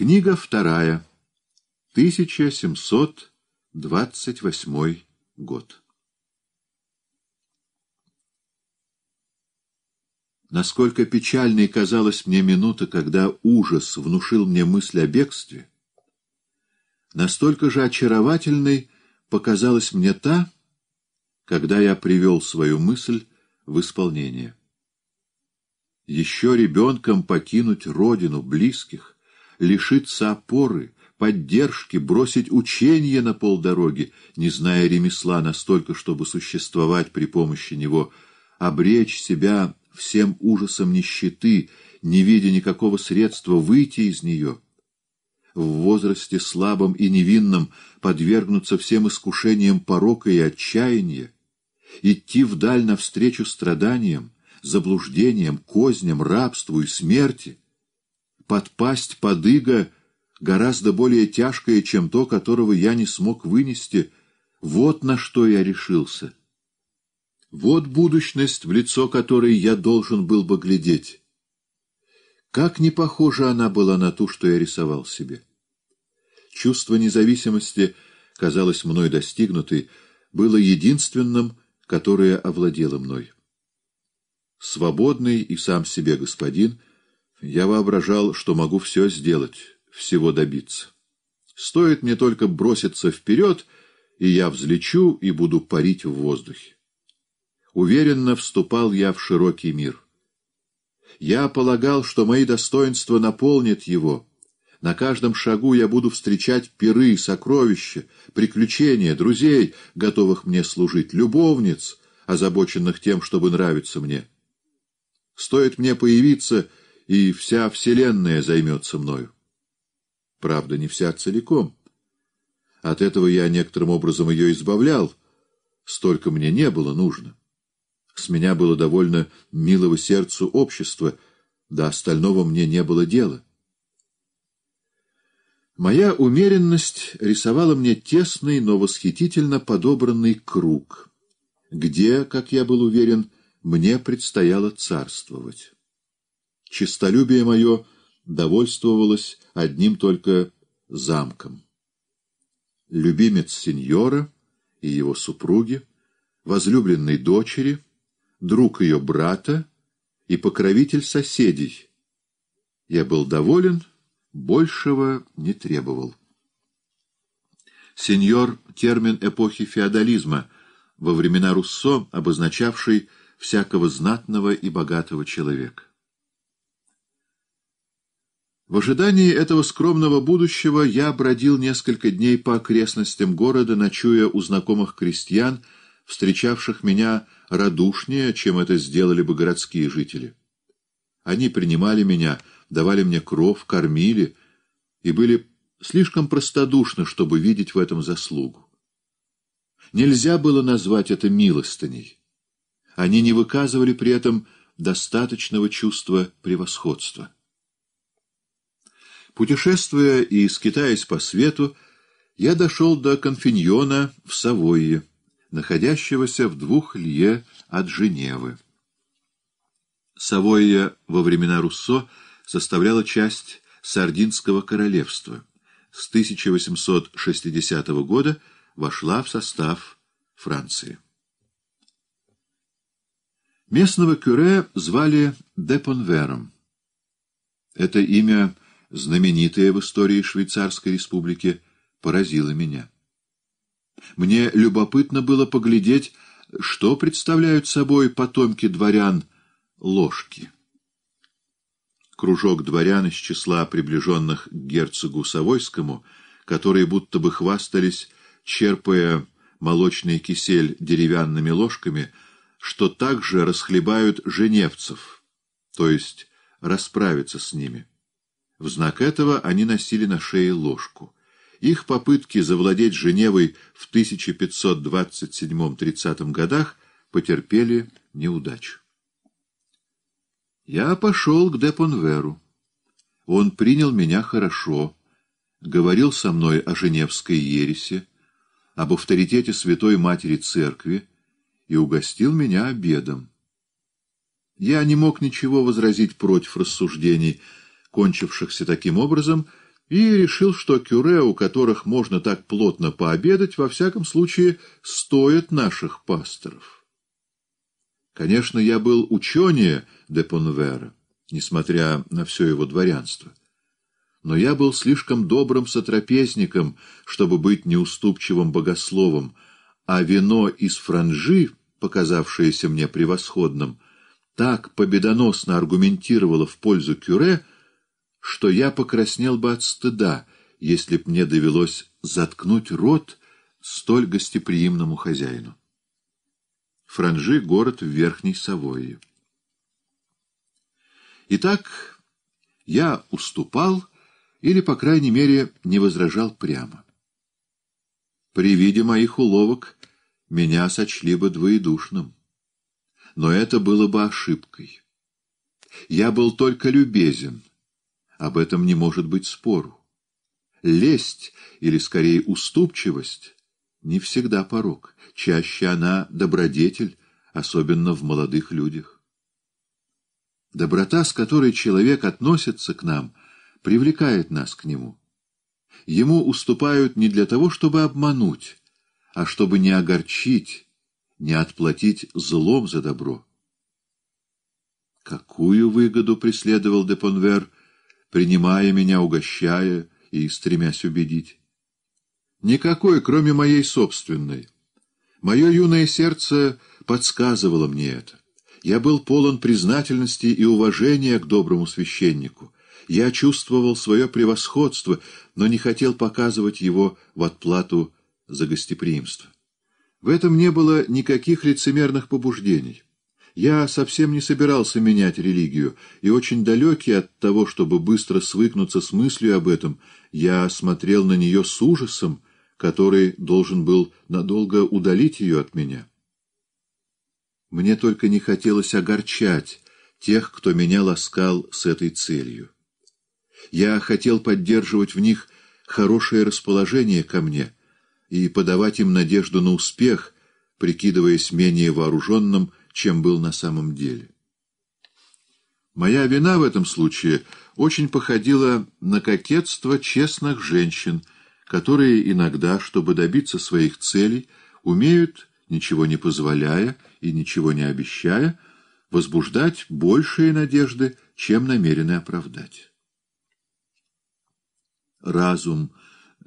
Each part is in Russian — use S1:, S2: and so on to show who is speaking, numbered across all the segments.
S1: Книга вторая. 1728 год. Насколько печальной казалась мне минута, когда ужас внушил мне мысль о бегстве, настолько же очаровательной показалась мне та, когда я привел свою мысль в исполнение. Еще ребенком покинуть родину, близких — лишиться опоры, поддержки, бросить учение на полдороги, не зная ремесла настолько, чтобы существовать при помощи него, обречь себя всем ужасом нищеты, не видя никакого средства выйти из нее, в возрасте слабом и невинном подвергнуться всем искушениям порока и отчаяния, идти вдаль навстречу страданиям, заблуждениям, козням, рабству и смерти — подпасть под иго гораздо более тяжкое, чем то, которого я не смог вынести. Вот на что я решился. Вот будущность, в лицо которой я должен был бы глядеть. Как не похожа она была на ту, что я рисовал себе. Чувство независимости, казалось мной достигнутой, было единственным, которое овладело мной. Свободный и сам себе господин — я воображал, что могу все сделать, всего добиться. Стоит мне только броситься вперед, и я взлечу и буду парить в воздухе. Уверенно вступал я в широкий мир. Я полагал, что мои достоинства наполнят его. На каждом шагу я буду встречать пиры, сокровища, приключения, друзей, готовых мне служить, любовниц, озабоченных тем, чтобы нравиться мне. Стоит мне появиться — и вся Вселенная займется мною. Правда, не вся а целиком. От этого я некоторым образом ее избавлял. Столько мне не было нужно. С меня было довольно милого сердцу общества, до остального мне не было дела. Моя умеренность рисовала мне тесный, но восхитительно подобранный круг, где, как я был уверен, мне предстояло царствовать. Чистолюбие мое довольствовалось одним только замком. Любимец сеньора и его супруги, возлюбленной дочери, друг ее брата и покровитель соседей. Я был доволен, большего не требовал. Сеньор — термин эпохи феодализма, во времена Руссо, обозначавший всякого знатного и богатого человека. В ожидании этого скромного будущего я бродил несколько дней по окрестностям города, ночуя у знакомых крестьян, встречавших меня радушнее, чем это сделали бы городские жители. Они принимали меня, давали мне кров, кормили и были слишком простодушны, чтобы видеть в этом заслугу. Нельзя было назвать это милостыней. Они не выказывали при этом достаточного чувства превосходства. Путешествуя и скитаясь по свету, я дошел до конфиньона в Савойе, находящегося в двух лье от Женевы. Савойя во времена Руссо составляла часть Сардинского королевства. С 1860 года вошла в состав Франции. Местного кюре звали Депонвером. Это имя – знаменитое в истории Швейцарской республики, поразило меня. Мне любопытно было поглядеть, что представляют собой потомки дворян ложки. Кружок дворян из числа приближенных к герцогу Савойскому, которые будто бы хвастались, черпая молочный кисель деревянными ложками, что также расхлебают женевцев, то есть расправиться с ними. В знак этого они носили на шее ложку. Их попытки завладеть Женевой в 1527-30 годах потерпели неудачу. Я пошел к Депонверу. Он принял меня хорошо, говорил со мной о Женевской ересе, об авторитете Святой Матери Церкви и угостил меня обедом. Я не мог ничего возразить против рассуждений, кончившихся таким образом, и решил, что кюре, у которых можно так плотно пообедать, во всяком случае стоят наших пасторов. Конечно, я был ученее де Понвера, несмотря на все его дворянство. Но я был слишком добрым сотрапезником, чтобы быть неуступчивым богословом, а вино из франжи, показавшееся мне превосходным, так победоносно аргументировало в пользу кюре, что я покраснел бы от стыда, если б мне довелось заткнуть рот столь гостеприимному хозяину. Франжи — город в Верхней Савойе. Итак, я уступал или, по крайней мере, не возражал прямо. При виде моих уловок меня сочли бы двоедушным. Но это было бы ошибкой. Я был только любезен, об этом не может быть спору. Лесть, или скорее уступчивость, не всегда порог. Чаще она добродетель, особенно в молодых людях. Доброта, с которой человек относится к нам, привлекает нас к нему. Ему уступают не для того, чтобы обмануть, а чтобы не огорчить, не отплатить злом за добро. Какую выгоду преследовал Депонвер принимая меня, угощая и стремясь убедить. Никакой, кроме моей собственной. Мое юное сердце подсказывало мне это. Я был полон признательности и уважения к доброму священнику. Я чувствовал свое превосходство, но не хотел показывать его в отплату за гостеприимство. В этом не было никаких лицемерных побуждений. Я совсем не собирался менять религию, и очень далекий от того, чтобы быстро свыкнуться с мыслью об этом, я смотрел на нее с ужасом, который должен был надолго удалить ее от меня. Мне только не хотелось огорчать тех, кто меня ласкал с этой целью. Я хотел поддерживать в них хорошее расположение ко мне и подавать им надежду на успех, прикидываясь менее вооруженным, чем был на самом деле. Моя вина в этом случае очень походила на кокетство честных женщин, которые иногда, чтобы добиться своих целей, умеют, ничего не позволяя и ничего не обещая, возбуждать большие надежды, чем намерены оправдать. Разум,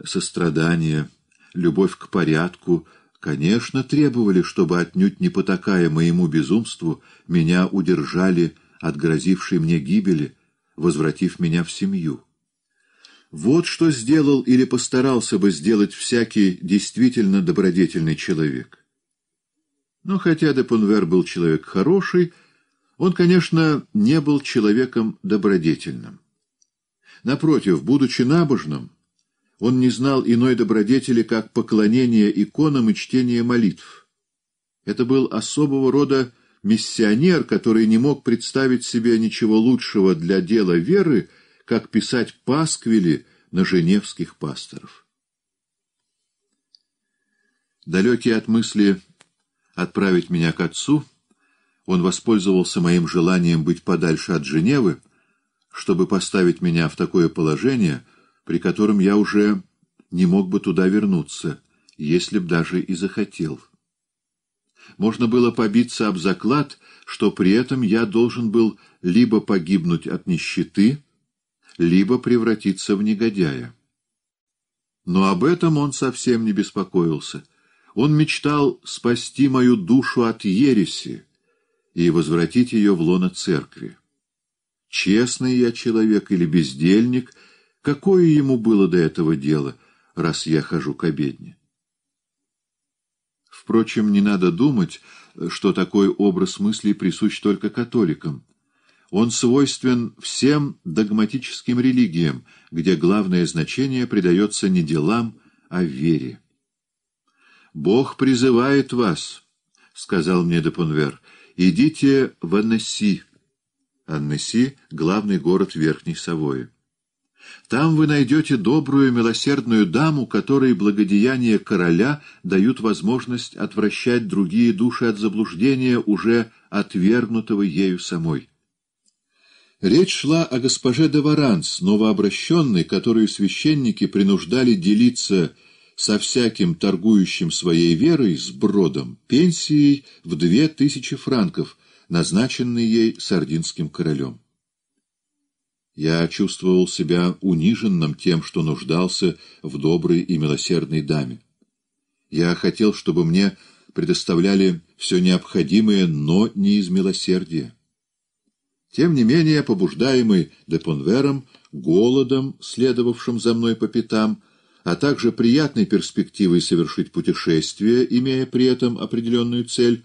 S1: сострадание, любовь к порядку — Конечно, требовали, чтобы отнюдь не потакая моему безумству, меня удержали от грозившей мне гибели, возвратив меня в семью. Вот что сделал или постарался бы сделать всякий действительно добродетельный человек. Но хотя де Понвер был человек хороший, он, конечно, не был человеком добродетельным. Напротив, будучи набожным, он не знал иной добродетели, как поклонение иконам и чтение молитв. Это был особого рода миссионер, который не мог представить себе ничего лучшего для дела веры, как писать пасквили на женевских пасторов. Далекий от мысли отправить меня к отцу, он воспользовался моим желанием быть подальше от Женевы, чтобы поставить меня в такое положение — при котором я уже не мог бы туда вернуться, если б даже и захотел. Можно было побиться об заклад, что при этом я должен был либо погибнуть от нищеты, либо превратиться в негодяя. Но об этом он совсем не беспокоился. Он мечтал спасти мою душу от ереси и возвратить ее в лоно церкви. Честный я человек или бездельник — Какое ему было до этого дело, раз я хожу к обедне? Впрочем, не надо думать, что такой образ мыслей присущ только католикам. Он свойствен всем догматическим религиям, где главное значение придается не делам, а вере. «Бог призывает вас», — сказал мне Депонвер, — «идите в Аннесси». Аннеси. Аннеси главный город Верхней Савои. Там вы найдете добрую, милосердную даму, которой благодеяния короля дают возможность отвращать другие души от заблуждения, уже отвергнутого ею самой. Речь шла о госпоже де Варанс, новообращенной, которую священники принуждали делиться со всяким торгующим своей верой с бродом пенсией в две тысячи франков, назначенной ей сардинским королем. Я чувствовал себя униженным тем, что нуждался в доброй и милосердной даме. Я хотел, чтобы мне предоставляли все необходимое, но не из милосердия. Тем не менее, побуждаемый Депонвером, голодом, следовавшим за мной по пятам, а также приятной перспективой совершить путешествие, имея при этом определенную цель,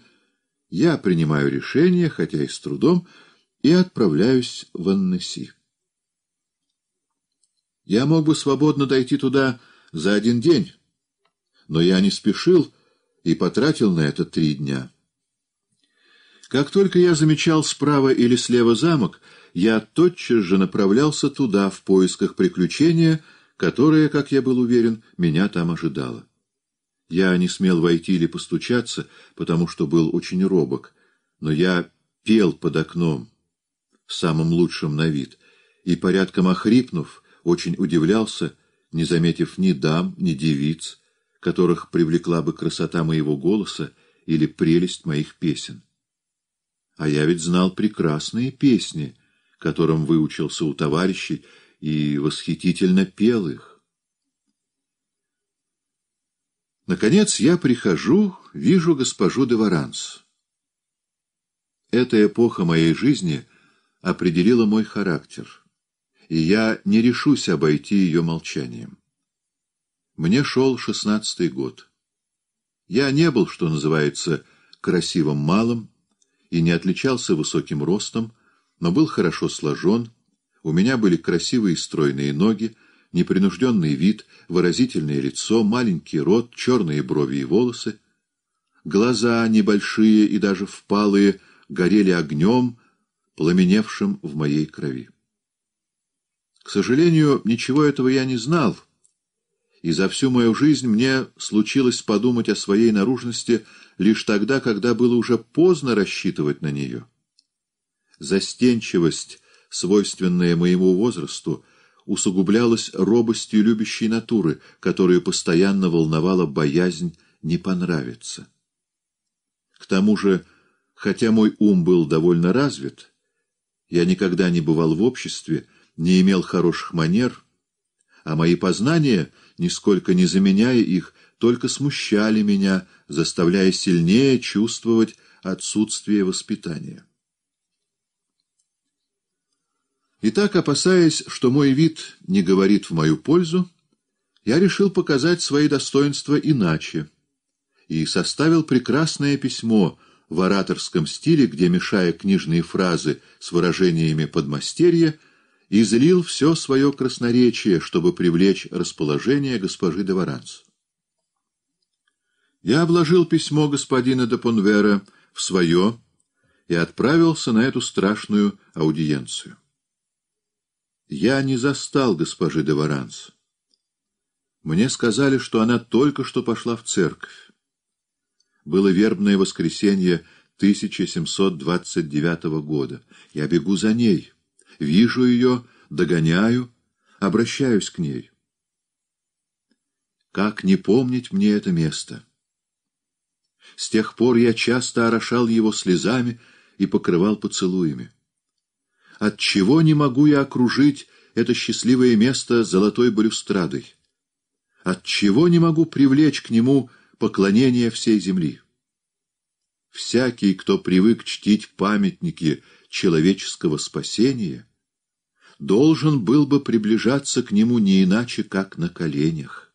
S1: я принимаю решение, хотя и с трудом, и отправляюсь в Аннеси. Я мог бы свободно дойти туда за один день, но я не спешил и потратил на это три дня. Как только я замечал справа или слева замок, я тотчас же направлялся туда в поисках приключения, которое, как я был уверен, меня там ожидало. Я не смел войти или постучаться, потому что был очень робок, но я пел под окном, самым лучшим на вид, и, порядком охрипнув, очень удивлялся, не заметив ни дам, ни девиц, которых привлекла бы красота моего голоса или прелесть моих песен. А я ведь знал прекрасные песни, которым выучился у товарищей, и восхитительно пел их. Наконец я прихожу, вижу госпожу де Варанс. Эта эпоха моей жизни определила мой характер — и я не решусь обойти ее молчанием. Мне шел шестнадцатый год. Я не был, что называется, красивым малым и не отличался высоким ростом, но был хорошо сложен, у меня были красивые стройные ноги, непринужденный вид, выразительное лицо, маленький рот, черные брови и волосы. Глаза небольшие и даже впалые горели огнем, пламеневшим в моей крови. К сожалению, ничего этого я не знал, и за всю мою жизнь мне случилось подумать о своей наружности лишь тогда, когда было уже поздно рассчитывать на нее. Застенчивость, свойственная моему возрасту, усугублялась робостью любящей натуры, которую постоянно волновала боязнь не понравиться. К тому же, хотя мой ум был довольно развит, я никогда не бывал в обществе, не имел хороших манер, а мои познания, нисколько не заменяя их, только смущали меня, заставляя сильнее чувствовать отсутствие воспитания. Итак, опасаясь, что мой вид не говорит в мою пользу, я решил показать свои достоинства иначе и составил прекрасное письмо в ораторском стиле, где, мешая книжные фразы с выражениями подмастерья, излил все свое красноречие, чтобы привлечь расположение госпожи де Варанс. Я вложил письмо господина де Понвера в свое и отправился на эту страшную аудиенцию. Я не застал госпожи де Варанс. Мне сказали, что она только что пошла в церковь. Было вербное воскресенье 1729 года. Я бегу за ней. Вижу ее, догоняю, обращаюсь к ней. Как не помнить мне это место? С тех пор я часто орошал его слезами и покрывал поцелуями. Отчего не могу я окружить это счастливое место золотой балюстрадой? Отчего не могу привлечь к нему поклонение всей земли? Всякий, кто привык чтить памятники человеческого спасения, должен был бы приближаться к нему не иначе, как на коленях.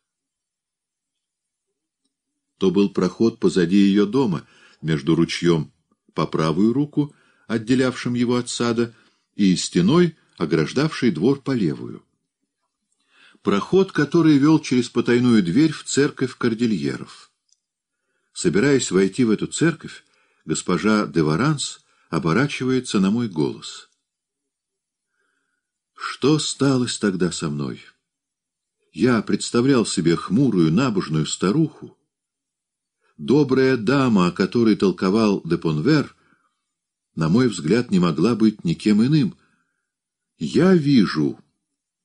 S1: То был проход позади ее дома, между ручьем по правую руку, отделявшим его от сада, и стеной, ограждавшей двор по левую. Проход, который вел через потайную дверь в церковь кордильеров. Собираясь войти в эту церковь, госпожа де Варанс — оборачивается на мой голос. Что сталось тогда со мной? Я представлял себе хмурую, набожную старуху. Добрая дама, о которой толковал де Понвер. на мой взгляд, не могла быть никем иным. Я вижу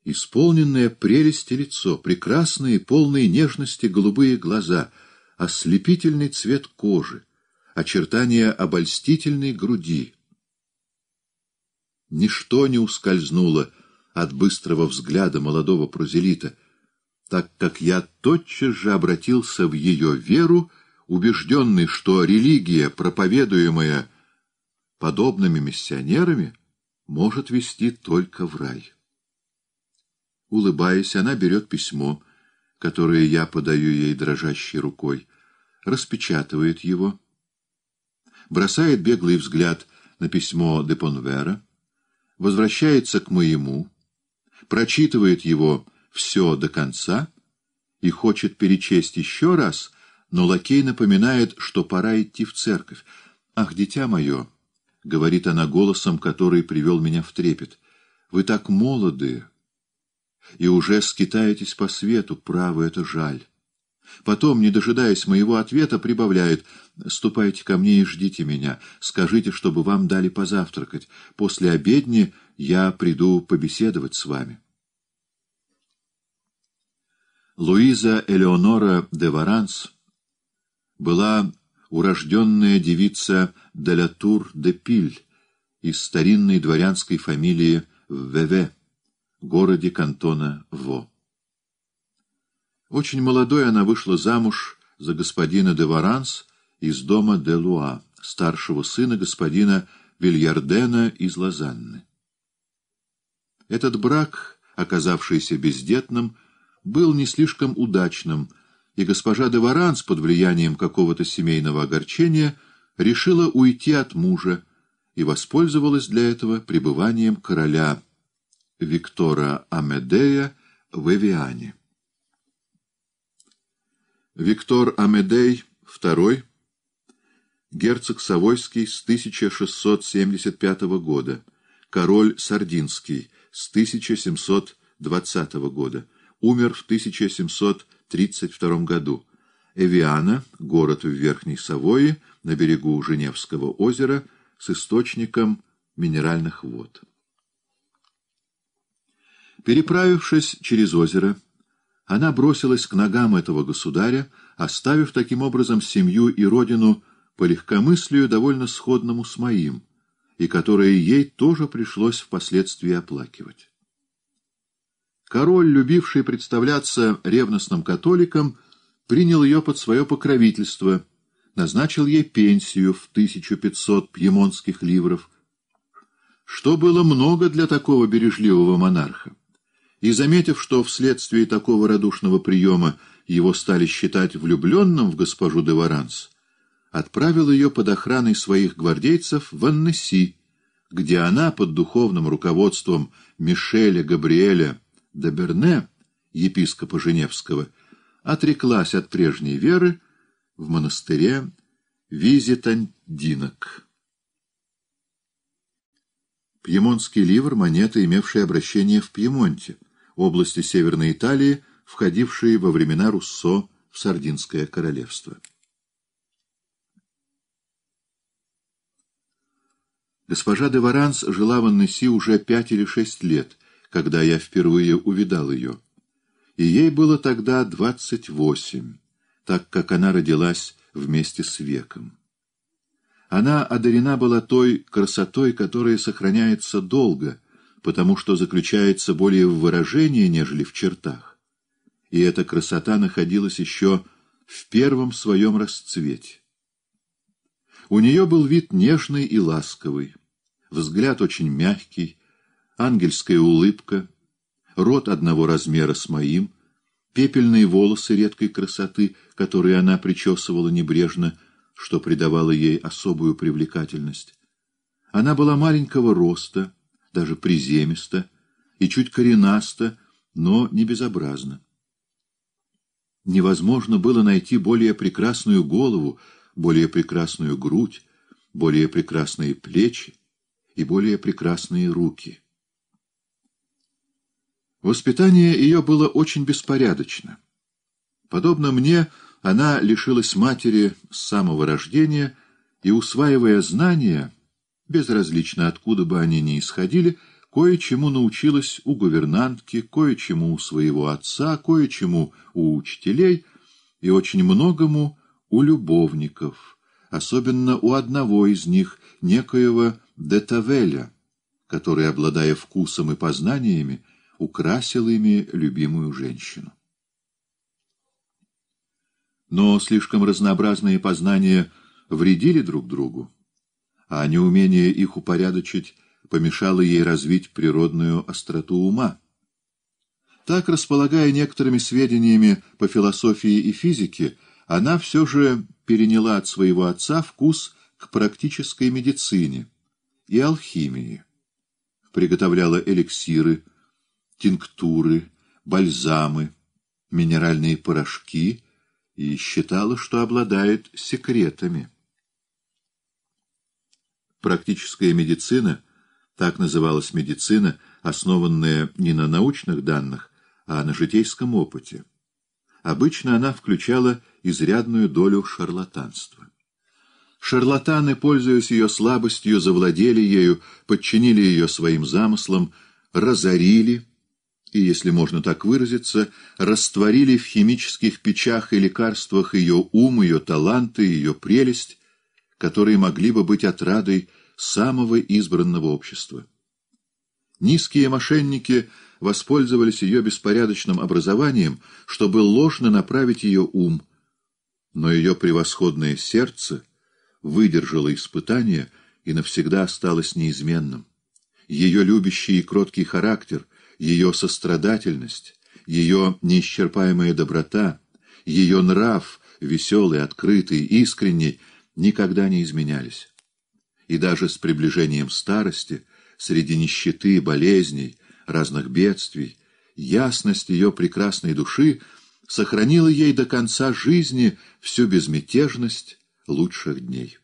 S1: исполненное прелести лицо, прекрасные, полные нежности голубые глаза, ослепительный цвет кожи, очертания обольстительной груди. Ничто не ускользнуло от быстрого взгляда молодого прозелита, так как я тотчас же обратился в ее веру, убежденный, что религия, проповедуемая подобными миссионерами, может вести только в рай. Улыбаясь, она берет письмо, которое я подаю ей дрожащей рукой, распечатывает его бросает беглый взгляд на письмо де Понвера, возвращается к моему, прочитывает его все до конца и хочет перечесть еще раз, но лакей напоминает, что пора идти в церковь. «Ах, дитя мое!» — говорит она голосом, который привел меня в трепет. «Вы так молоды и уже скитаетесь по свету, право, это жаль». Потом, не дожидаясь моего ответа, прибавляет «Ступайте ко мне и ждите меня. Скажите, чтобы вам дали позавтракать. После обедни я приду побеседовать с вами». Луиза Элеонора де Варанс была урожденная девица Делятур де Пиль из старинной дворянской фамилии в Веве, городе кантона Во. Очень молодой она вышла замуж за господина де Варанс из дома де Луа, старшего сына господина Вильярдена из Лозанны. Этот брак, оказавшийся бездетным, был не слишком удачным, и госпожа де Варанс под влиянием какого-то семейного огорчения решила уйти от мужа и воспользовалась для этого пребыванием короля Виктора Амедея в Эвиане. Виктор Амедей II, герцог Савойский с 1675 года, король Сардинский с 1720 года, умер в 1732 году. Эвиана, город в Верхней Савойи, на берегу Женевского озера, с источником минеральных вод. Переправившись через озеро, она бросилась к ногам этого государя, оставив таким образом семью и родину по легкомыслию, довольно сходному с моим, и которое ей тоже пришлось впоследствии оплакивать. Король, любивший представляться ревностным католиком, принял ее под свое покровительство, назначил ей пенсию в 1500 пьемонских ливров, что было много для такого бережливого монарха и, заметив, что вследствие такого радушного приема его стали считать влюбленным в госпожу де Варанс, отправил ее под охраной своих гвардейцев в Аннесси, где она под духовным руководством Мишеля Габриэля де Берне, епископа Женевского, отреклась от прежней веры в монастыре Визитандинок. Пьемонтский ливр – монета, имевшая обращение в Пьемонте – области Северной Италии, входившие во времена Руссо в Сардинское королевство. Госпожа де Варанс жила в Аннеси уже пять или шесть лет, когда я впервые увидал ее. И ей было тогда двадцать восемь, так как она родилась вместе с веком. Она одарена была той красотой, которая сохраняется долго — потому что заключается более в выражении, нежели в чертах. И эта красота находилась еще в первом своем расцвете. У нее был вид нежный и ласковый, взгляд очень мягкий, ангельская улыбка, рот одного размера с моим, пепельные волосы редкой красоты, которые она причесывала небрежно, что придавало ей особую привлекательность. Она была маленького роста, даже приземисто и чуть коренасто, но не безобразно. Невозможно было найти более прекрасную голову, более прекрасную грудь, более прекрасные плечи и более прекрасные руки. Воспитание ее было очень беспорядочно. Подобно мне, она лишилась матери с самого рождения и, усваивая знания, безразлично откуда бы они ни исходили, кое-чему научилась у гувернантки, кое-чему у своего отца, кое-чему у учителей и очень многому у любовников, особенно у одного из них, некоего Детавеля, который, обладая вкусом и познаниями, украсил ими любимую женщину. Но слишком разнообразные познания вредили друг другу а неумение их упорядочить помешало ей развить природную остроту ума. Так, располагая некоторыми сведениями по философии и физике, она все же переняла от своего отца вкус к практической медицине и алхимии. Приготовляла эликсиры, тинктуры, бальзамы, минеральные порошки и считала, что обладает секретами. Практическая медицина, так называлась медицина, основанная не на научных данных, а на житейском опыте. Обычно она включала изрядную долю шарлатанства. Шарлатаны, пользуясь ее слабостью, завладели ею, подчинили ее своим замыслам, разорили и, если можно так выразиться, растворили в химических печах и лекарствах ее ум, ее таланты, ее прелесть, которые могли бы быть отрадой самого избранного общества. Низкие мошенники воспользовались ее беспорядочным образованием, чтобы ложно направить ее ум, но ее превосходное сердце выдержало испытание и навсегда осталось неизменным. Ее любящий и кроткий характер, ее сострадательность, ее неисчерпаемая доброта, ее нрав, веселый, открытый, искренний — никогда не изменялись. И даже с приближением старости, среди нищеты, болезней, разных бедствий, ясность ее прекрасной души сохранила ей до конца жизни всю безмятежность лучших дней.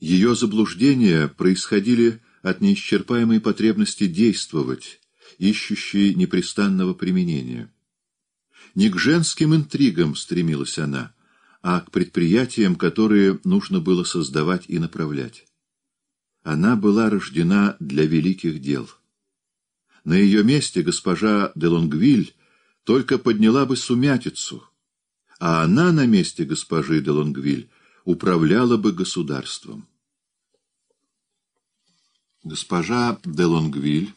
S1: Ее заблуждения происходили от неисчерпаемой потребности действовать, ищущей непрестанного применения. Не к женским интригам стремилась она, а к предприятиям, которые нужно было создавать и направлять. Она была рождена для великих дел. На ее месте госпожа де Лонгвиль только подняла бы сумятицу, а она на месте госпожи де Лонгвиль управляла бы государством. Госпожа де Лонгвиль,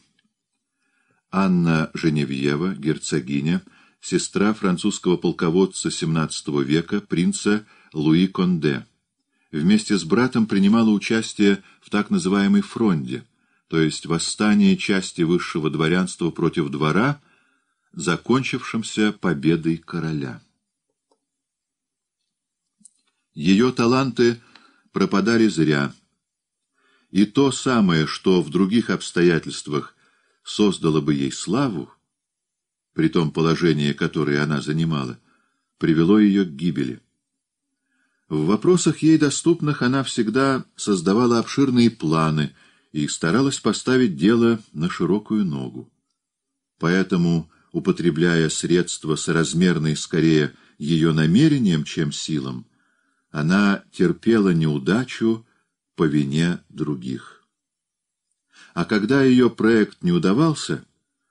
S1: Анна Женевьева, герцогиня, сестра французского полководца XVII века, принца Луи Конде. Вместе с братом принимала участие в так называемой «фронде», то есть восстании части высшего дворянства против двора, закончившемся победой короля. Ее таланты пропадали зря. И то самое, что в других обстоятельствах создало бы ей славу, при том положении, которое она занимала, привело ее к гибели. В вопросах ей доступных она всегда создавала обширные планы и старалась поставить дело на широкую ногу. Поэтому, употребляя средства, соразмерные скорее ее намерением, чем силам, она терпела неудачу по вине других. А когда ее проект не удавался,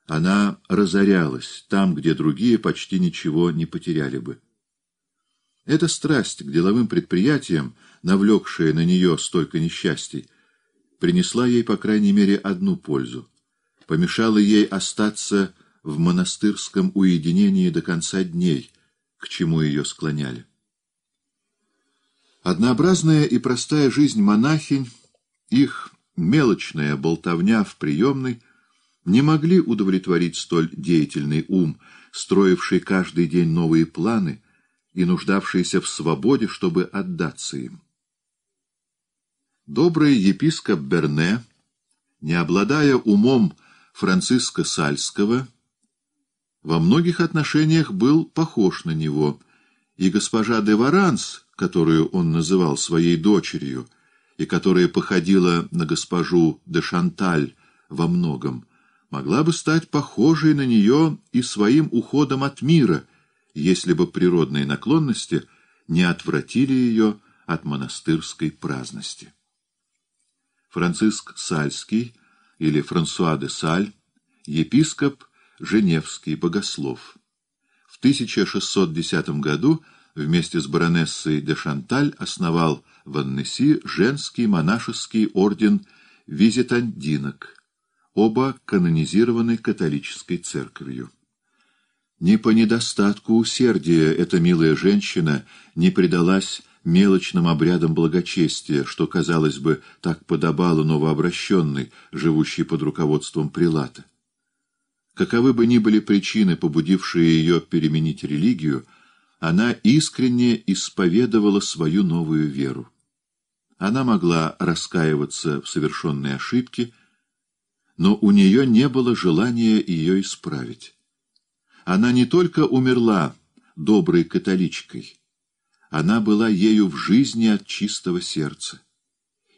S1: она разорялась там, где другие почти ничего не потеряли бы. Эта страсть к деловым предприятиям, навлекшая на нее столько несчастий, принесла ей, по крайней мере, одну пользу. Помешала ей остаться в монастырском уединении до конца дней, к чему ее склоняли. Однообразная и простая жизнь монахинь, их мелочная болтовня в приемной — не могли удовлетворить столь деятельный ум, строивший каждый день новые планы и нуждавшийся в свободе, чтобы отдаться им. Добрый епископ Берне, не обладая умом Франциска Сальского, во многих отношениях был похож на него, и госпожа де Варанс, которую он называл своей дочерью, и которая походила на госпожу де Шанталь во многом, могла бы стать похожей на нее и своим уходом от мира, если бы природные наклонности не отвратили ее от монастырской праздности. Франциск Сальский или Франсуа де Саль, епископ Женевский богослов. В 1610 году вместе с баронессой де Шанталь основал в Аннеси женский монашеский орден визитандинок – оба канонизированы католической церковью. Не по недостатку усердия эта милая женщина не предалась мелочным обрядам благочестия, что, казалось бы, так подобало новообращенной, живущей под руководством прилата. Каковы бы ни были причины, побудившие ее переменить религию, она искренне исповедовала свою новую веру. Она могла раскаиваться в совершенной ошибке – но у нее не было желания ее исправить. Она не только умерла доброй католичкой, она была ею в жизни от чистого сердца.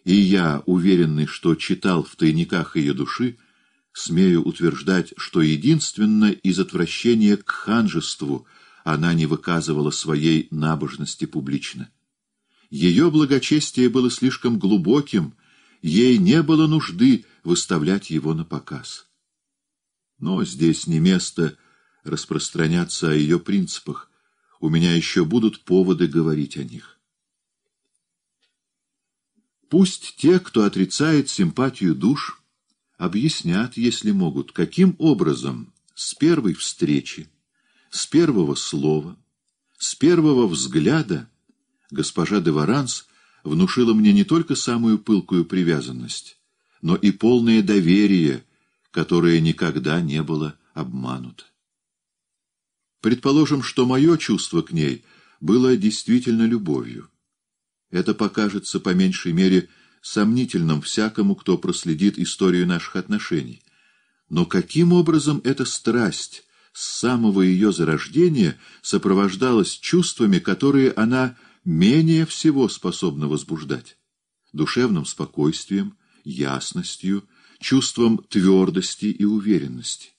S1: И я, уверенный, что читал в тайниках ее души, смею утверждать, что единственно из отвращения к ханжеству она не выказывала своей набожности публично. Ее благочестие было слишком глубоким, ей не было нужды выставлять его на показ. Но здесь не место распространяться о ее принципах. У меня еще будут поводы говорить о них. Пусть те, кто отрицает симпатию душ, объяснят, если могут, каким образом с первой встречи, с первого слова, с первого взгляда госпожа де Варанс внушила мне не только самую пылкую привязанность, но и полное доверие, которое никогда не было обмануто. Предположим, что мое чувство к ней было действительно любовью. Это покажется, по меньшей мере, сомнительным всякому, кто проследит историю наших отношений. Но каким образом эта страсть с самого ее зарождения сопровождалась чувствами, которые она менее всего способна возбуждать. Душевным спокойствием, ясностью, чувством твердости и уверенности.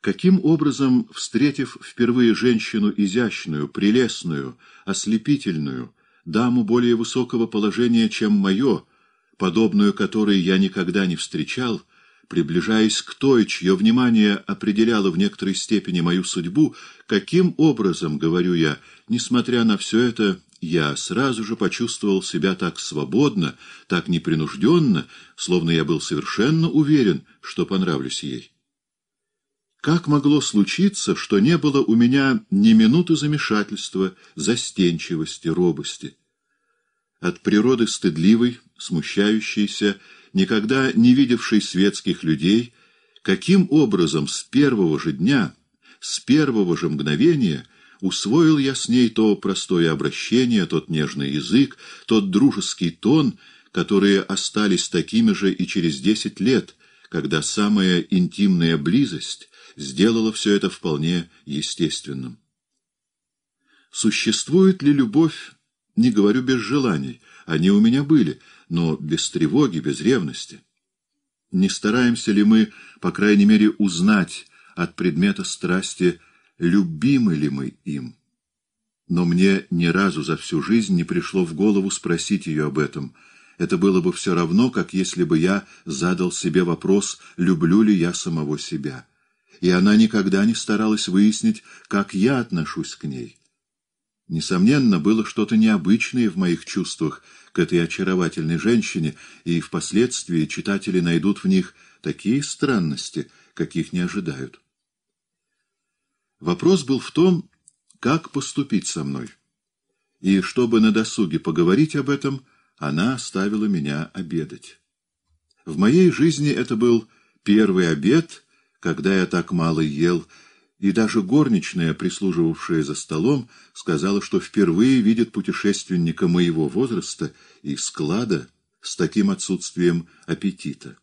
S1: Каким образом, встретив впервые женщину изящную, прелестную, ослепительную, даму более высокого положения, чем мое, подобную которой я никогда не встречал, приближаясь к той, чье внимание определяло в некоторой степени мою судьбу, каким образом, говорю я, несмотря на все это, я сразу же почувствовал себя так свободно, так непринужденно, словно я был совершенно уверен, что понравлюсь ей. Как могло случиться, что не было у меня ни минуты замешательства, застенчивости, робости? От природы стыдливой, смущающейся, никогда не видевший светских людей, каким образом с первого же дня, с первого же мгновения усвоил я с ней то простое обращение, тот нежный язык, тот дружеский тон, которые остались такими же и через десять лет, когда самая интимная близость сделала все это вполне естественным. Существует ли любовь, не говорю без желаний, они у меня были, но без тревоги, без ревности. Не стараемся ли мы, по крайней мере, узнать от предмета страсти, любимы ли мы им? Но мне ни разу за всю жизнь не пришло в голову спросить ее об этом. Это было бы все равно, как если бы я задал себе вопрос, люблю ли я самого себя. И она никогда не старалась выяснить, как я отношусь к ней. Несомненно, было что-то необычное в моих чувствах к этой очаровательной женщине, и впоследствии читатели найдут в них такие странности, каких не ожидают. Вопрос был в том, как поступить со мной. И чтобы на досуге поговорить об этом, она оставила меня обедать. В моей жизни это был первый обед, когда я так мало ел, и даже горничная, прислуживавшая за столом, сказала, что впервые видит путешественника моего возраста и склада с таким отсутствием аппетита.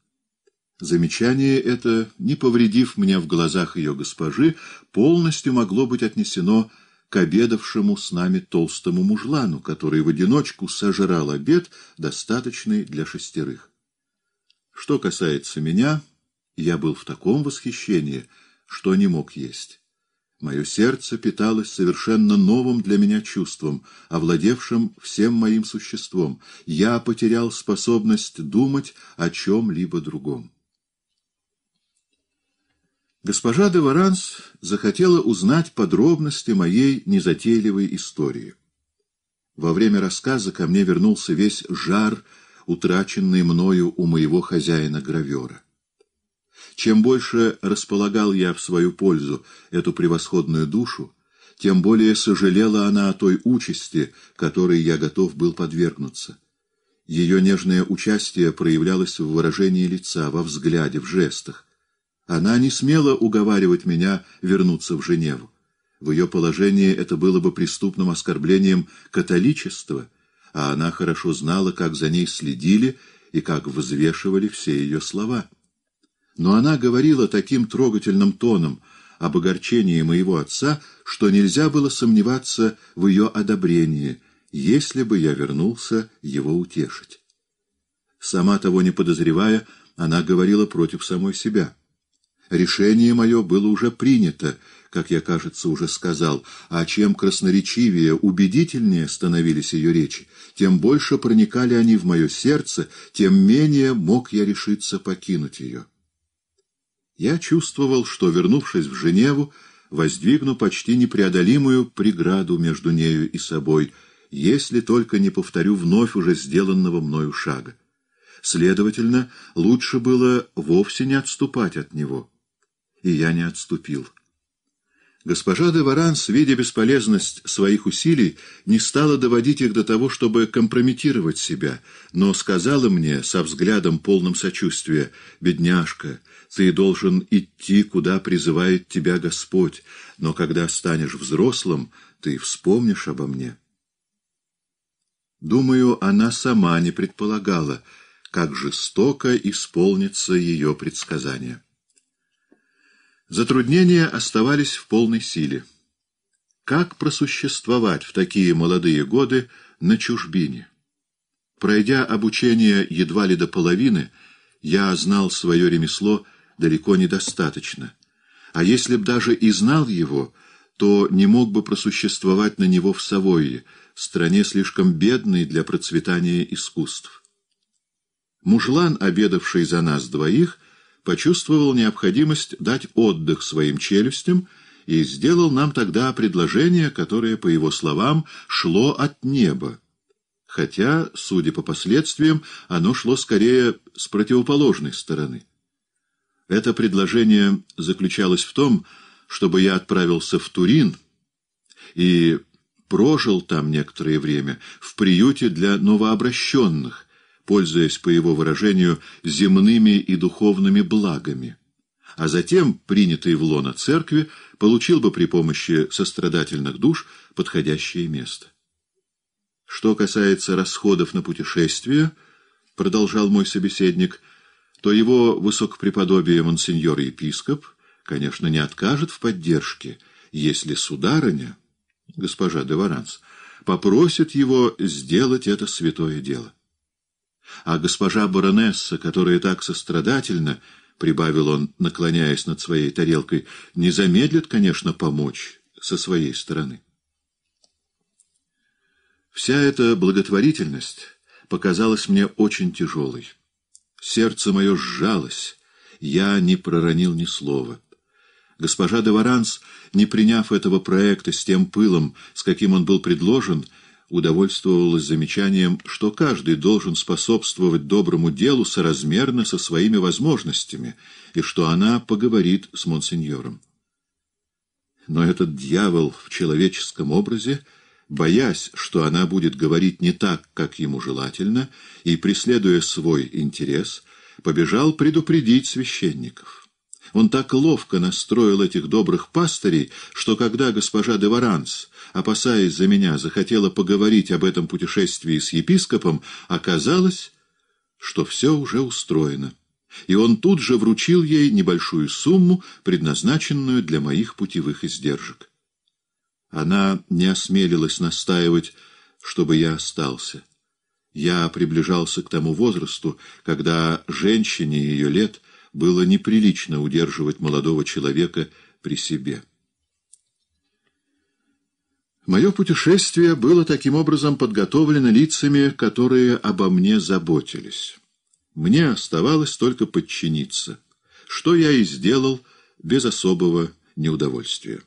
S1: Замечание это, не повредив мне в глазах ее госпожи, полностью могло быть отнесено к обедавшему с нами толстому мужлану, который в одиночку сожрал обед, достаточный для шестерых. Что касается меня, я был в таком восхищении — что не мог есть. Мое сердце питалось совершенно новым для меня чувством, овладевшим всем моим существом. Я потерял способность думать о чем-либо другом. Госпожа де Варанс захотела узнать подробности моей незатейливой истории. Во время рассказа ко мне вернулся весь жар, утраченный мною у моего хозяина-гравера. Чем больше располагал я в свою пользу эту превосходную душу, тем более сожалела она о той участи, которой я готов был подвергнуться. Ее нежное участие проявлялось в выражении лица, во взгляде, в жестах. Она не смела уговаривать меня вернуться в Женеву. В ее положении это было бы преступным оскорблением католичества, а она хорошо знала, как за ней следили и как взвешивали все ее слова. Но она говорила таким трогательным тоном об огорчении моего отца, что нельзя было сомневаться в ее одобрении, если бы я вернулся его утешить. Сама того не подозревая, она говорила против самой себя. Решение мое было уже принято, как я, кажется, уже сказал, а чем красноречивее, убедительнее становились ее речи, тем больше проникали они в мое сердце, тем менее мог я решиться покинуть ее. Я чувствовал, что, вернувшись в Женеву, воздвигну почти непреодолимую преграду между нею и собой, если только не повторю вновь уже сделанного мною шага. Следовательно, лучше было вовсе не отступать от него. И я не отступил. Госпожа де Варанс, видя бесполезность своих усилий, не стала доводить их до того, чтобы компрометировать себя, но сказала мне со взглядом полным сочувствия, «Бедняжка, ты должен идти, куда призывает тебя Господь, но когда станешь взрослым, ты вспомнишь обо мне. Думаю, она сама не предполагала, как жестоко исполнится ее предсказание. Затруднения оставались в полной силе. Как просуществовать в такие молодые годы на чужбине? Пройдя обучение едва ли до половины, я знал свое ремесло — далеко недостаточно. А если б даже и знал его, то не мог бы просуществовать на него в Савойе, стране слишком бедной для процветания искусств. Мужлан, обедавший за нас двоих, почувствовал необходимость дать отдых своим челюстям и сделал нам тогда предложение, которое, по его словам, шло от неба. Хотя, судя по последствиям, оно шло скорее с противоположной стороны. Это предложение заключалось в том, чтобы я отправился в Турин и прожил там некоторое время в приюте для новообращенных, пользуясь, по его выражению, земными и духовными благами. А затем, принятый в лоно церкви, получил бы при помощи сострадательных душ подходящее место. Что касается расходов на путешествие, продолжал мой собеседник, — то его высокопреподобие монсеньор-епископ, конечно, не откажет в поддержке, если сударыня, госпожа де Варанс, попросит его сделать это святое дело. А госпожа баронесса, которая так сострадательно, — прибавил он, наклоняясь над своей тарелкой, — не замедлит, конечно, помочь со своей стороны. Вся эта благотворительность показалась мне очень тяжелой. Сердце мое сжалось. Я не проронил ни слова. Госпожа де Варанс, не приняв этого проекта с тем пылом, с каким он был предложен, удовольствовалась замечанием, что каждый должен способствовать доброму делу соразмерно со своими возможностями, и что она поговорит с монсеньором. Но этот дьявол в человеческом образе — боясь, что она будет говорить не так, как ему желательно, и, преследуя свой интерес, побежал предупредить священников. Он так ловко настроил этих добрых пастырей, что когда госпожа де Варанс, опасаясь за меня, захотела поговорить об этом путешествии с епископом, оказалось, что все уже устроено. И он тут же вручил ей небольшую сумму, предназначенную для моих путевых издержек. Она не осмелилась настаивать, чтобы я остался. Я приближался к тому возрасту, когда женщине ее лет было неприлично удерживать молодого человека при себе. Мое путешествие было таким образом подготовлено лицами, которые обо мне заботились. Мне оставалось только подчиниться, что я и сделал без особого неудовольствия.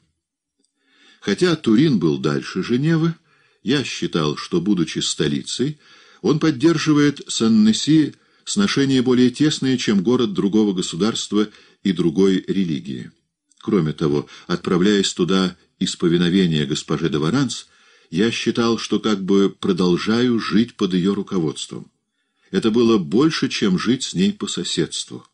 S1: Хотя Турин был дальше Женевы, я считал, что, будучи столицей, он поддерживает Сан-Неси сношение более тесное, чем город другого государства и другой религии. Кроме того, отправляясь туда из повиновения госпоже де Варанс, я считал, что как бы продолжаю жить под ее руководством. Это было больше, чем жить с ней по соседству.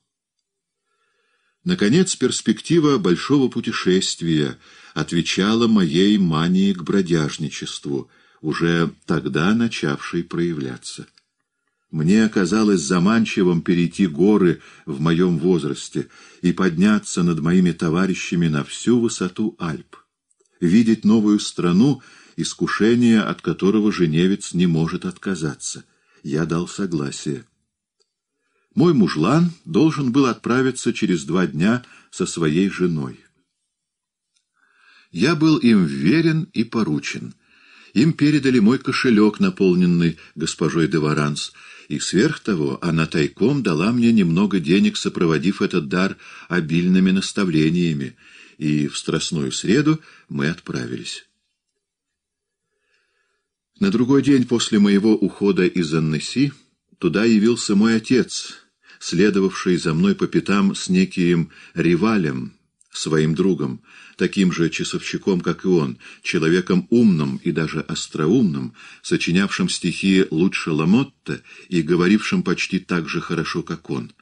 S1: Наконец, перспектива большого путешествия — отвечала моей мании к бродяжничеству, уже тогда начавшей проявляться. Мне оказалось заманчивым перейти горы в моем возрасте и подняться над моими товарищами на всю высоту Альп, видеть новую страну, искушение, от которого женевец не может отказаться. Я дал согласие. Мой мужлан должен был отправиться через два дня со своей женой. Я был им верен и поручен. Им передали мой кошелек, наполненный госпожой де Варанс, и сверх того она тайком дала мне немного денег, сопроводив этот дар обильными наставлениями, и в Страстную среду мы отправились. На другой день после моего ухода из Аннеси туда явился мой отец, следовавший за мной по пятам с неким Ривалем, своим другом, таким же часовщиком, как и он, человеком умным и даже остроумным, сочинявшим стихи лучше Ламотта и говорившим почти так же хорошо, как он.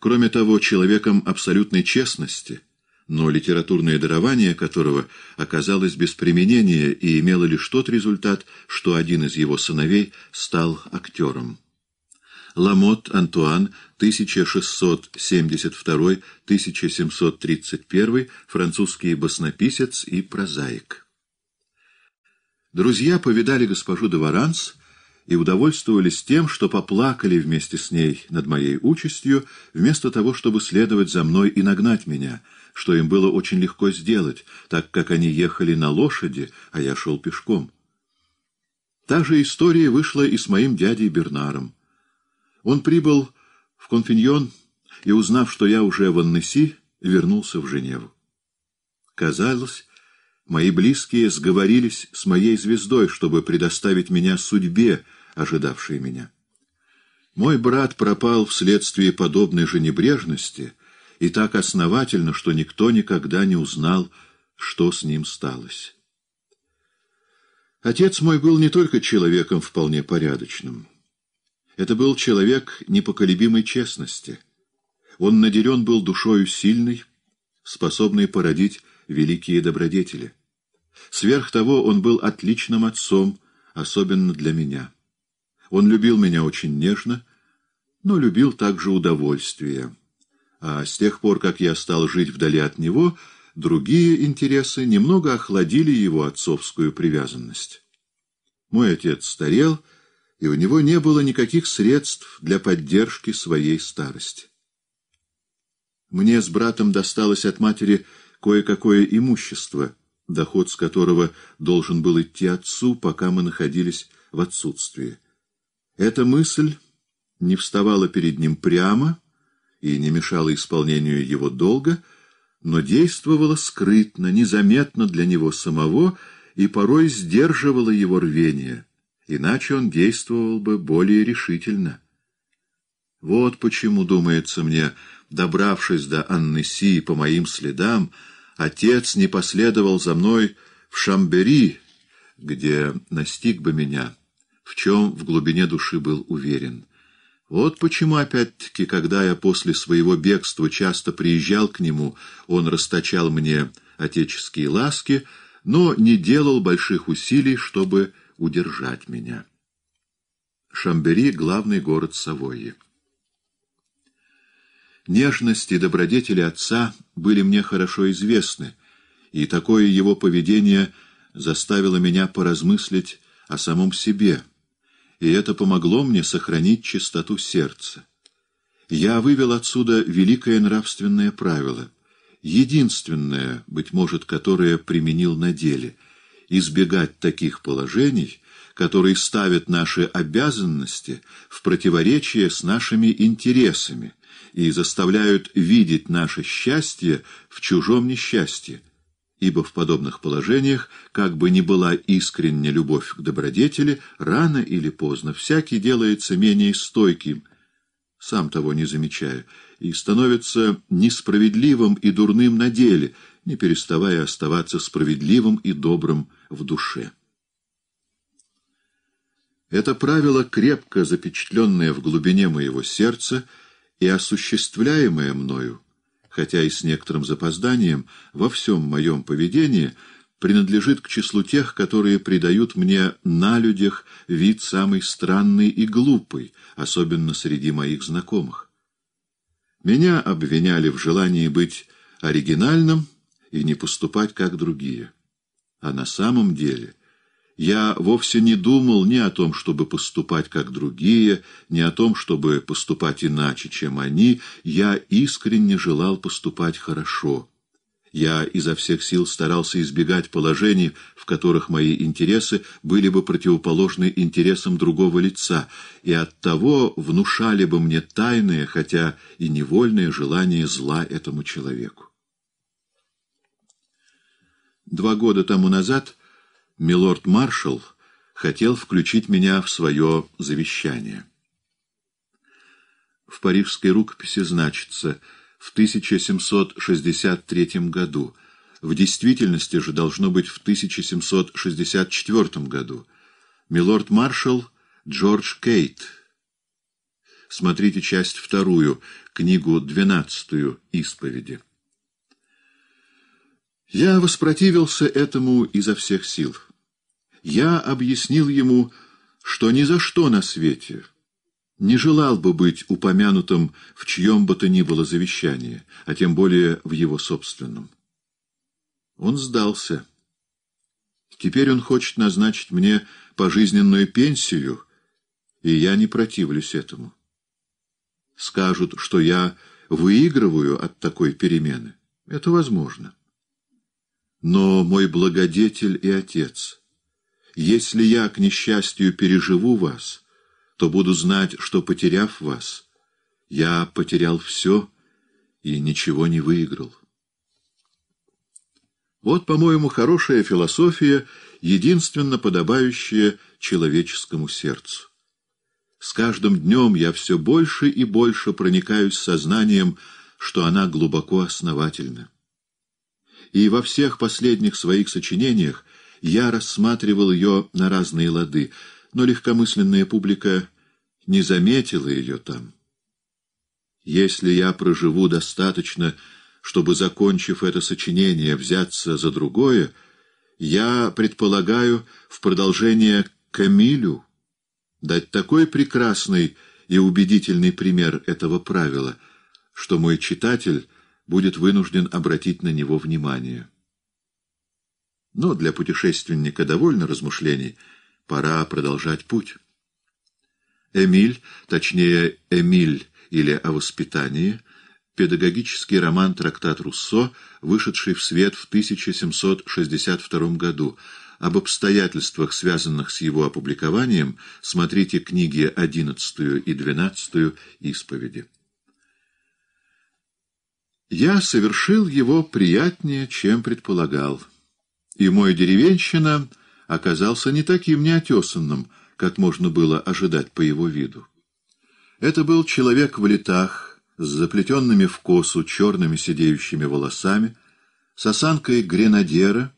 S1: Кроме того, человеком абсолютной честности, но литературное дарование которого оказалось без применения и имело лишь тот результат, что один из его сыновей стал актером. Ламот Антуан, 1672-1731, французский баснописец и прозаик. Друзья повидали госпожу де Варанс и удовольствовались тем, что поплакали вместе с ней над моей участью, вместо того, чтобы следовать за мной и нагнать меня, что им было очень легко сделать, так как они ехали на лошади, а я шел пешком. Та же история вышла и с моим дядей Бернаром. Он прибыл в Конфиньон и, узнав, что я уже в Аннеси, вернулся в Женеву. Казалось, мои близкие сговорились с моей звездой, чтобы предоставить меня судьбе, ожидавшей меня. Мой брат пропал вследствие подобной же небрежности и так основательно, что никто никогда не узнал, что с ним сталось. Отец мой был не только человеком вполне порядочным — это был человек непоколебимой честности. Он надерен был душою сильной, способной породить великие добродетели. Сверх того, он был отличным отцом, особенно для меня. Он любил меня очень нежно, но любил также удовольствие. А с тех пор, как я стал жить вдали от него, другие интересы немного охладили его отцовскую привязанность. Мой отец старел и у него не было никаких средств для поддержки своей старости. Мне с братом досталось от матери кое-какое имущество, доход с которого должен был идти отцу, пока мы находились в отсутствии. Эта мысль не вставала перед ним прямо и не мешала исполнению его долга, но действовала скрытно, незаметно для него самого и порой сдерживала его рвение — иначе он действовал бы более решительно. Вот почему, думается мне, добравшись до Аннеси по моим следам, отец не последовал за мной в Шамбери, где настиг бы меня, в чем в глубине души был уверен. Вот почему, опять-таки, когда я после своего бегства часто приезжал к нему, он расточал мне отеческие ласки, но не делал больших усилий, чтобы удержать меня. Шамбери — главный город Савойи. Нежность и добродетели отца были мне хорошо известны, и такое его поведение заставило меня поразмыслить о самом себе, и это помогло мне сохранить чистоту сердца. Я вывел отсюда великое нравственное правило, единственное, быть может, которое применил на деле — избегать таких положений, которые ставят наши обязанности в противоречие с нашими интересами и заставляют видеть наше счастье в чужом несчастье, ибо в подобных положениях, как бы ни была искренняя любовь к добродетели, рано или поздно всякий делается менее стойким, сам того не замечая, и становится несправедливым и дурным на деле, не переставая оставаться справедливым и добрым в душе. Это правило, крепко запечатленное в глубине моего сердца и осуществляемое мною, хотя и с некоторым запозданием, во всем моем поведении, принадлежит к числу тех, которые придают мне на людях вид самый странный и глупый, особенно среди моих знакомых. Меня обвиняли в желании быть оригинальным и не поступать как другие. А на самом деле я вовсе не думал ни о том, чтобы поступать как другие, ни о том, чтобы поступать иначе, чем они. Я искренне желал поступать хорошо. Я изо всех сил старался избегать положений, в которых мои интересы были бы противоположны интересам другого лица, и оттого внушали бы мне тайное, хотя и невольное желание зла этому человеку. Два года тому назад милорд-маршал хотел включить меня в свое завещание. В парижской рукописи значится «в 1763 году», в действительности же должно быть в 1764 году. Милорд-маршал Джордж Кейт. Смотрите часть вторую, книгу двенадцатую «Исповеди». Я воспротивился этому изо всех сил. Я объяснил ему, что ни за что на свете не желал бы быть упомянутым в чьем бы то ни было завещании, а тем более в его собственном. Он сдался. Теперь он хочет назначить мне пожизненную пенсию, и я не противлюсь этому. Скажут, что я выигрываю от такой перемены. Это возможно но мой благодетель и отец, если я, к несчастью, переживу вас, то буду знать, что, потеряв вас, я потерял все и ничего не выиграл. Вот, по-моему, хорошая философия, единственно подобающая человеческому сердцу. С каждым днем я все больше и больше проникаюсь сознанием, что она глубоко основательна и во всех последних своих сочинениях я рассматривал ее на разные лады, но легкомысленная публика не заметила ее там. Если я проживу достаточно, чтобы, закончив это сочинение, взяться за другое, я предполагаю в продолжение Камилю дать такой прекрасный и убедительный пример этого правила, что мой читатель будет вынужден обратить на него внимание. Но для путешественника довольно размышлений, пора продолжать путь. Эмиль, точнее Эмиль или о воспитании, педагогический роман «Трактат Руссо», вышедший в свет в 1762 году. Об обстоятельствах, связанных с его опубликованием, смотрите книги 11 и 12 «Исповеди». Я совершил его приятнее, чем предполагал. И мой деревенщина оказался не таким неотесанным, как можно было ожидать по его виду. Это был человек в летах, с заплетенными в косу черными сидеющими волосами, с осанкой гренадера,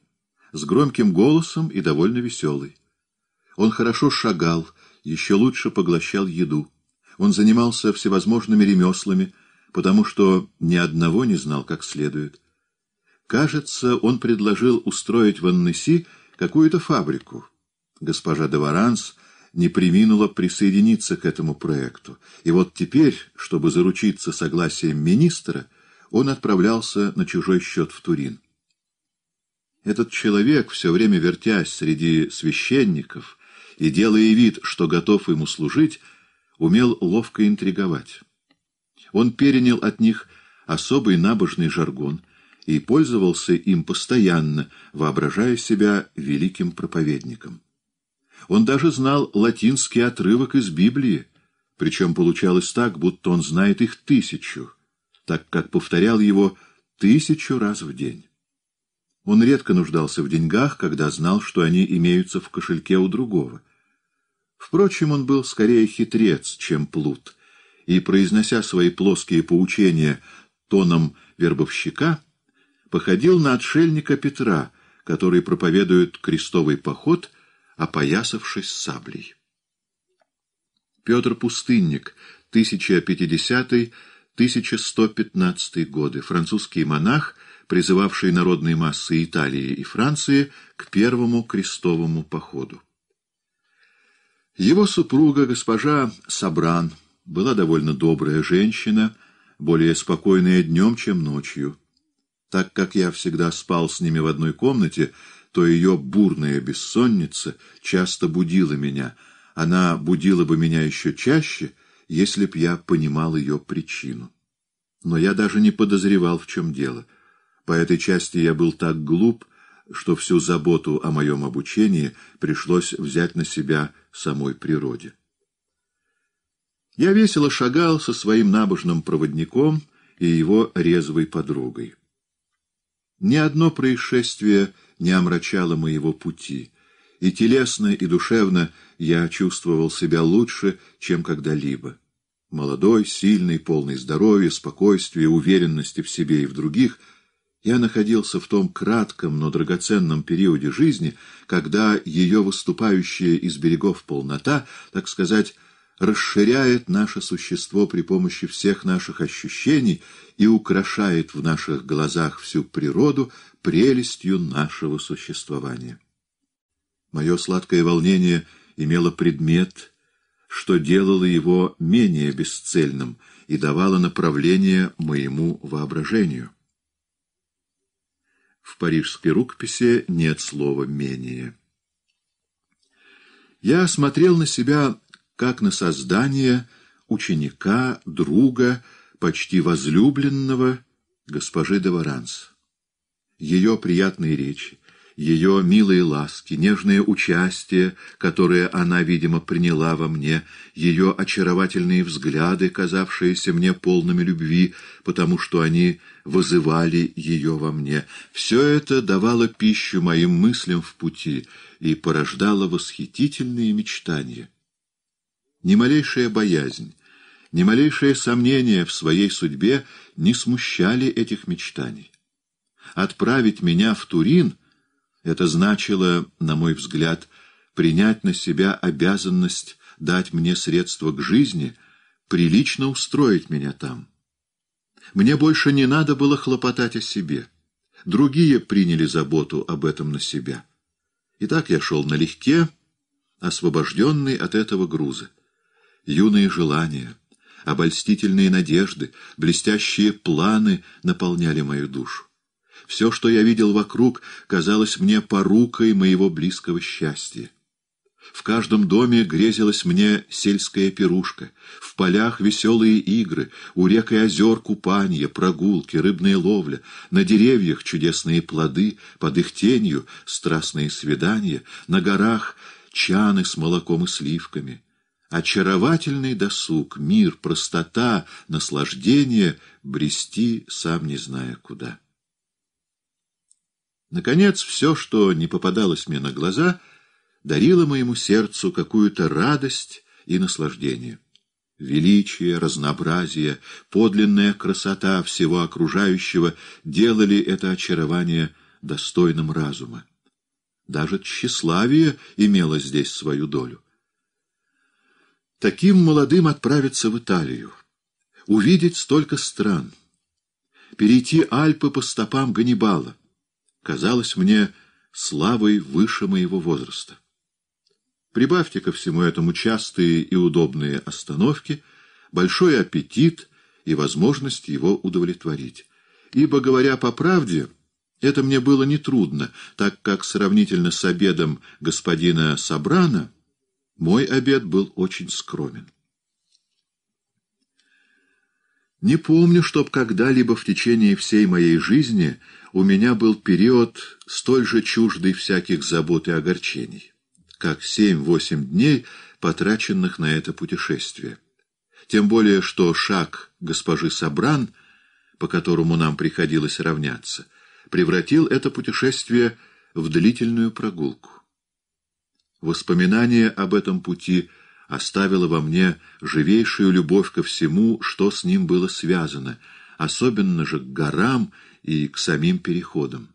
S1: с громким голосом и довольно веселый. Он хорошо шагал, еще лучше поглощал еду. Он занимался всевозможными ремеслами, потому что ни одного не знал как следует. Кажется, он предложил устроить в Аннеси какую-то фабрику. Госпожа де Варанс не приминула присоединиться к этому проекту, и вот теперь, чтобы заручиться согласием министра, он отправлялся на чужой счет в Турин. Этот человек, все время вертясь среди священников и делая вид, что готов ему служить, умел ловко интриговать. Он перенял от них особый набожный жаргон и пользовался им постоянно, воображая себя великим проповедником. Он даже знал латинский отрывок из Библии, причем получалось так, будто он знает их тысячу, так как повторял его тысячу раз в день. Он редко нуждался в деньгах, когда знал, что они имеются в кошельке у другого. Впрочем, он был скорее хитрец, чем плут — и, произнося свои плоские поучения тоном вербовщика, походил на отшельника Петра, который проповедует крестовый поход, опоясавшись саблей. Петр Пустынник, 1050-1115 годы, французский монах, призывавший народные массы Италии и Франции к первому крестовому походу. Его супруга, госпожа Сабран, была довольно добрая женщина, более спокойная днем, чем ночью. Так как я всегда спал с ними в одной комнате, то ее бурная бессонница часто будила меня. Она будила бы меня еще чаще, если б я понимал ее причину. Но я даже не подозревал, в чем дело. По этой части я был так глуп, что всю заботу о моем обучении пришлось взять на себя самой природе. Я весело шагал со своим набожным проводником и его резвой подругой. Ни одно происшествие не омрачало моего пути, и телесно, и душевно я чувствовал себя лучше, чем когда-либо. Молодой, сильный, полный здоровья, спокойствия, уверенности в себе и в других, я находился в том кратком, но драгоценном периоде жизни, когда ее выступающая из берегов полнота, так сказать, расширяет наше существо при помощи всех наших ощущений и украшает в наших глазах всю природу прелестью нашего существования. Мое сладкое волнение имело предмет, что делало его менее бесцельным и давало направление моему воображению. В парижской рукописи нет слова «менее». Я смотрел на себя как на создание ученика, друга, почти возлюбленного госпожи де Варанс. Ее приятные речи, ее милые ласки, нежное участие, которое она, видимо, приняла во мне, ее очаровательные взгляды, казавшиеся мне полными любви, потому что они вызывали ее во мне. Все это давало пищу моим мыслям в пути и порождало восхитительные мечтания. Ни малейшая боязнь, ни малейшее сомнение в своей судьбе не смущали этих мечтаний. Отправить меня в Турин — это значило, на мой взгляд, принять на себя обязанность дать мне средства к жизни, прилично устроить меня там. Мне больше не надо было хлопотать о себе. Другие приняли заботу об этом на себя. И так я шел налегке, освобожденный от этого груза юные желания, обольстительные надежды, блестящие планы наполняли мою душу. Все, что я видел вокруг, казалось мне порукой моего близкого счастья. В каждом доме грезилась мне сельская пирушка, в полях веселые игры, у рек и озер купания, прогулки, рыбная ловля, на деревьях чудесные плоды, под их тенью страстные свидания, на горах чаны с молоком и сливками — очаровательный досуг, мир, простота, наслаждение брести, сам не зная куда. Наконец, все, что не попадалось мне на глаза, дарило моему сердцу какую-то радость и наслаждение. Величие, разнообразие, подлинная красота всего окружающего делали это очарование достойным разума. Даже тщеславие имело здесь свою долю. Таким молодым отправиться в Италию, увидеть столько стран, перейти Альпы по стопам Ганнибала, казалось мне славой выше моего возраста. Прибавьте ко всему этому частые и удобные остановки, большой аппетит и возможность его удовлетворить. Ибо, говоря по правде, это мне было нетрудно, так как сравнительно с обедом господина Сабрана. Мой обед был очень скромен. Не помню, чтоб когда-либо в течение всей моей жизни у меня был период столь же чуждый всяких забот и огорчений, как семь-восемь дней, потраченных на это путешествие. Тем более, что шаг госпожи Сабран, по которому нам приходилось равняться, превратил это путешествие в длительную прогулку. Воспоминание об этом пути оставило во мне живейшую любовь ко всему, что с ним было связано, особенно же к горам и к самим переходам.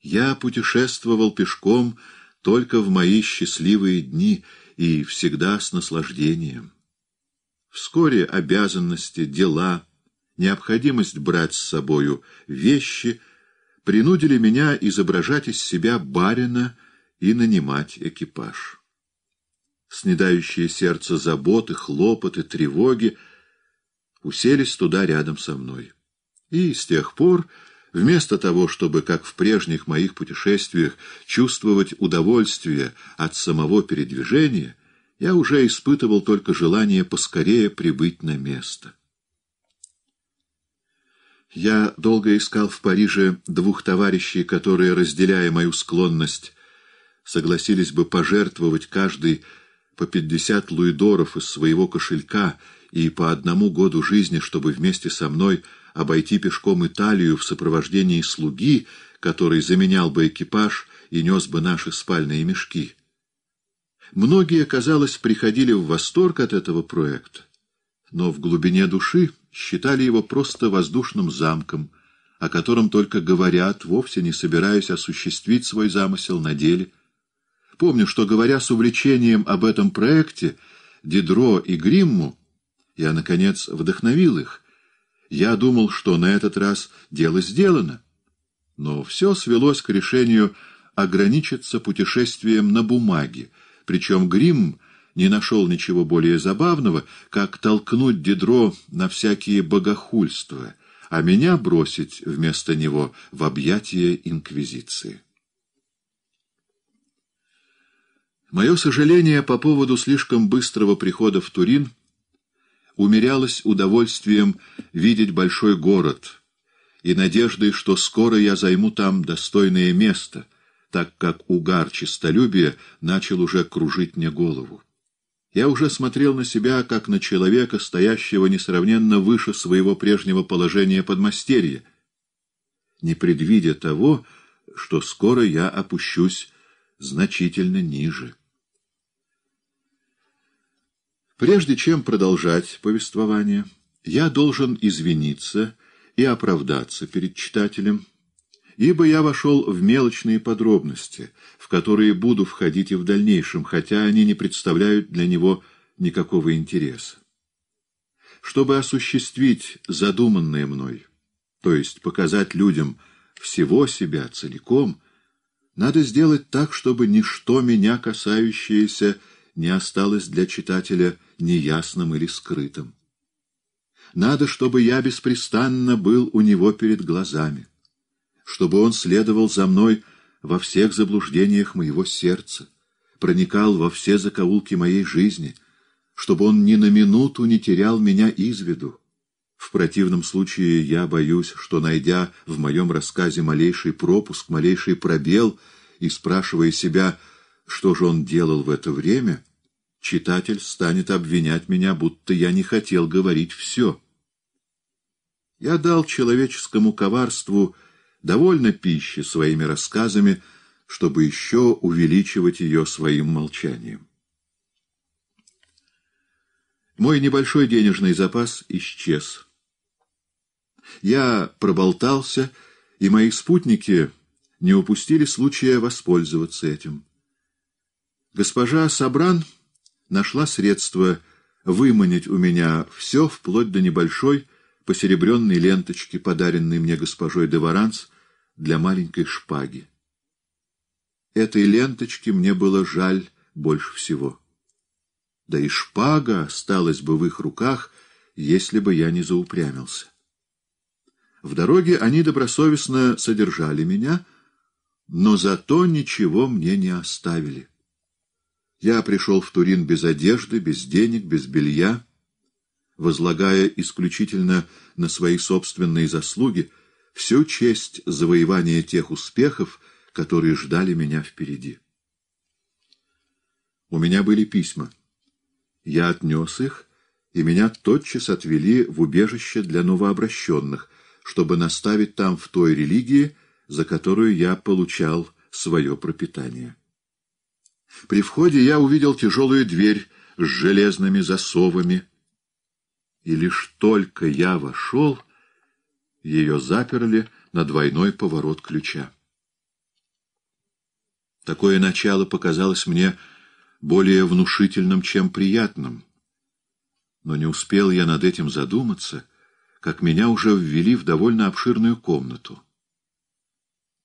S1: Я путешествовал пешком только в мои счастливые дни и всегда с наслаждением. Вскоре обязанности, дела, необходимость брать с собою вещи принудили меня изображать из себя барина, и нанимать экипаж. Снедающие сердце заботы, хлопоты, тревоги уселись туда рядом со мной. И с тех пор, вместо того, чтобы, как в прежних моих путешествиях, чувствовать удовольствие от самого передвижения, я уже испытывал только желание поскорее прибыть на место. Я долго искал в Париже двух товарищей, которые, разделяя мою склонность согласились бы пожертвовать каждый по пятьдесят луидоров из своего кошелька и по одному году жизни, чтобы вместе со мной обойти пешком Италию в сопровождении слуги, который заменял бы экипаж и нес бы наши спальные мешки. Многие, казалось, приходили в восторг от этого проекта, но в глубине души считали его просто воздушным замком, о котором только говорят, вовсе не собираясь осуществить свой замысел на деле — Помню, что, говоря с увлечением об этом проекте, Дидро и Гримму, я, наконец, вдохновил их. Я думал, что на этот раз дело сделано. Но все свелось к решению ограничиться путешествием на бумаге, причем Гримм не нашел ничего более забавного, как толкнуть Дидро на всякие богохульства, а меня бросить вместо него в объятия инквизиции. Мое сожаление по поводу слишком быстрого прихода в Турин умерялось удовольствием видеть большой город и надеждой, что скоро я займу там достойное место, так как угар честолюбия начал уже кружить мне голову. Я уже смотрел на себя, как на человека, стоящего несравненно выше своего прежнего положения подмастерья, не предвидя того, что скоро я опущусь значительно ниже. Прежде чем продолжать повествование, я должен извиниться и оправдаться перед читателем, ибо я вошел в мелочные подробности, в которые буду входить и в дальнейшем, хотя они не представляют для него никакого интереса. Чтобы осуществить задуманное мной, то есть показать людям всего себя целиком – надо сделать так, чтобы ничто меня касающееся не осталось для читателя неясным или скрытым. Надо, чтобы я беспрестанно был у него перед глазами, чтобы он следовал за мной во всех заблуждениях моего сердца, проникал во все закоулки моей жизни, чтобы он ни на минуту не терял меня из виду, в противном случае я боюсь, что, найдя в моем рассказе малейший пропуск, малейший пробел, и спрашивая себя, что же он делал в это время, читатель станет обвинять меня, будто я не хотел говорить все. Я дал человеческому коварству довольно пищи своими рассказами, чтобы еще увеличивать ее своим молчанием. Мой небольшой денежный запас исчез. Я проболтался, и мои спутники не упустили случая воспользоваться этим. Госпожа Сабран нашла средство выманить у меня все, вплоть до небольшой посеребренной ленточки, подаренной мне госпожой де для маленькой шпаги. Этой ленточке мне было жаль больше всего. Да и шпага осталась бы в их руках, если бы я не заупрямился. В дороге они добросовестно содержали меня, но зато ничего мне не оставили. Я пришел в Турин без одежды, без денег, без белья, возлагая исключительно на свои собственные заслуги всю честь завоевания тех успехов, которые ждали меня впереди. У меня были письма. Я отнес их, и меня тотчас отвели в убежище для новообращенных — чтобы наставить там в той религии, за которую я получал свое пропитание. При входе я увидел тяжелую дверь с железными засовами, и лишь только я вошел, ее заперли на двойной поворот ключа. Такое начало показалось мне более внушительным, чем приятным. Но не успел я над этим задуматься — как меня уже ввели в довольно обширную комнату.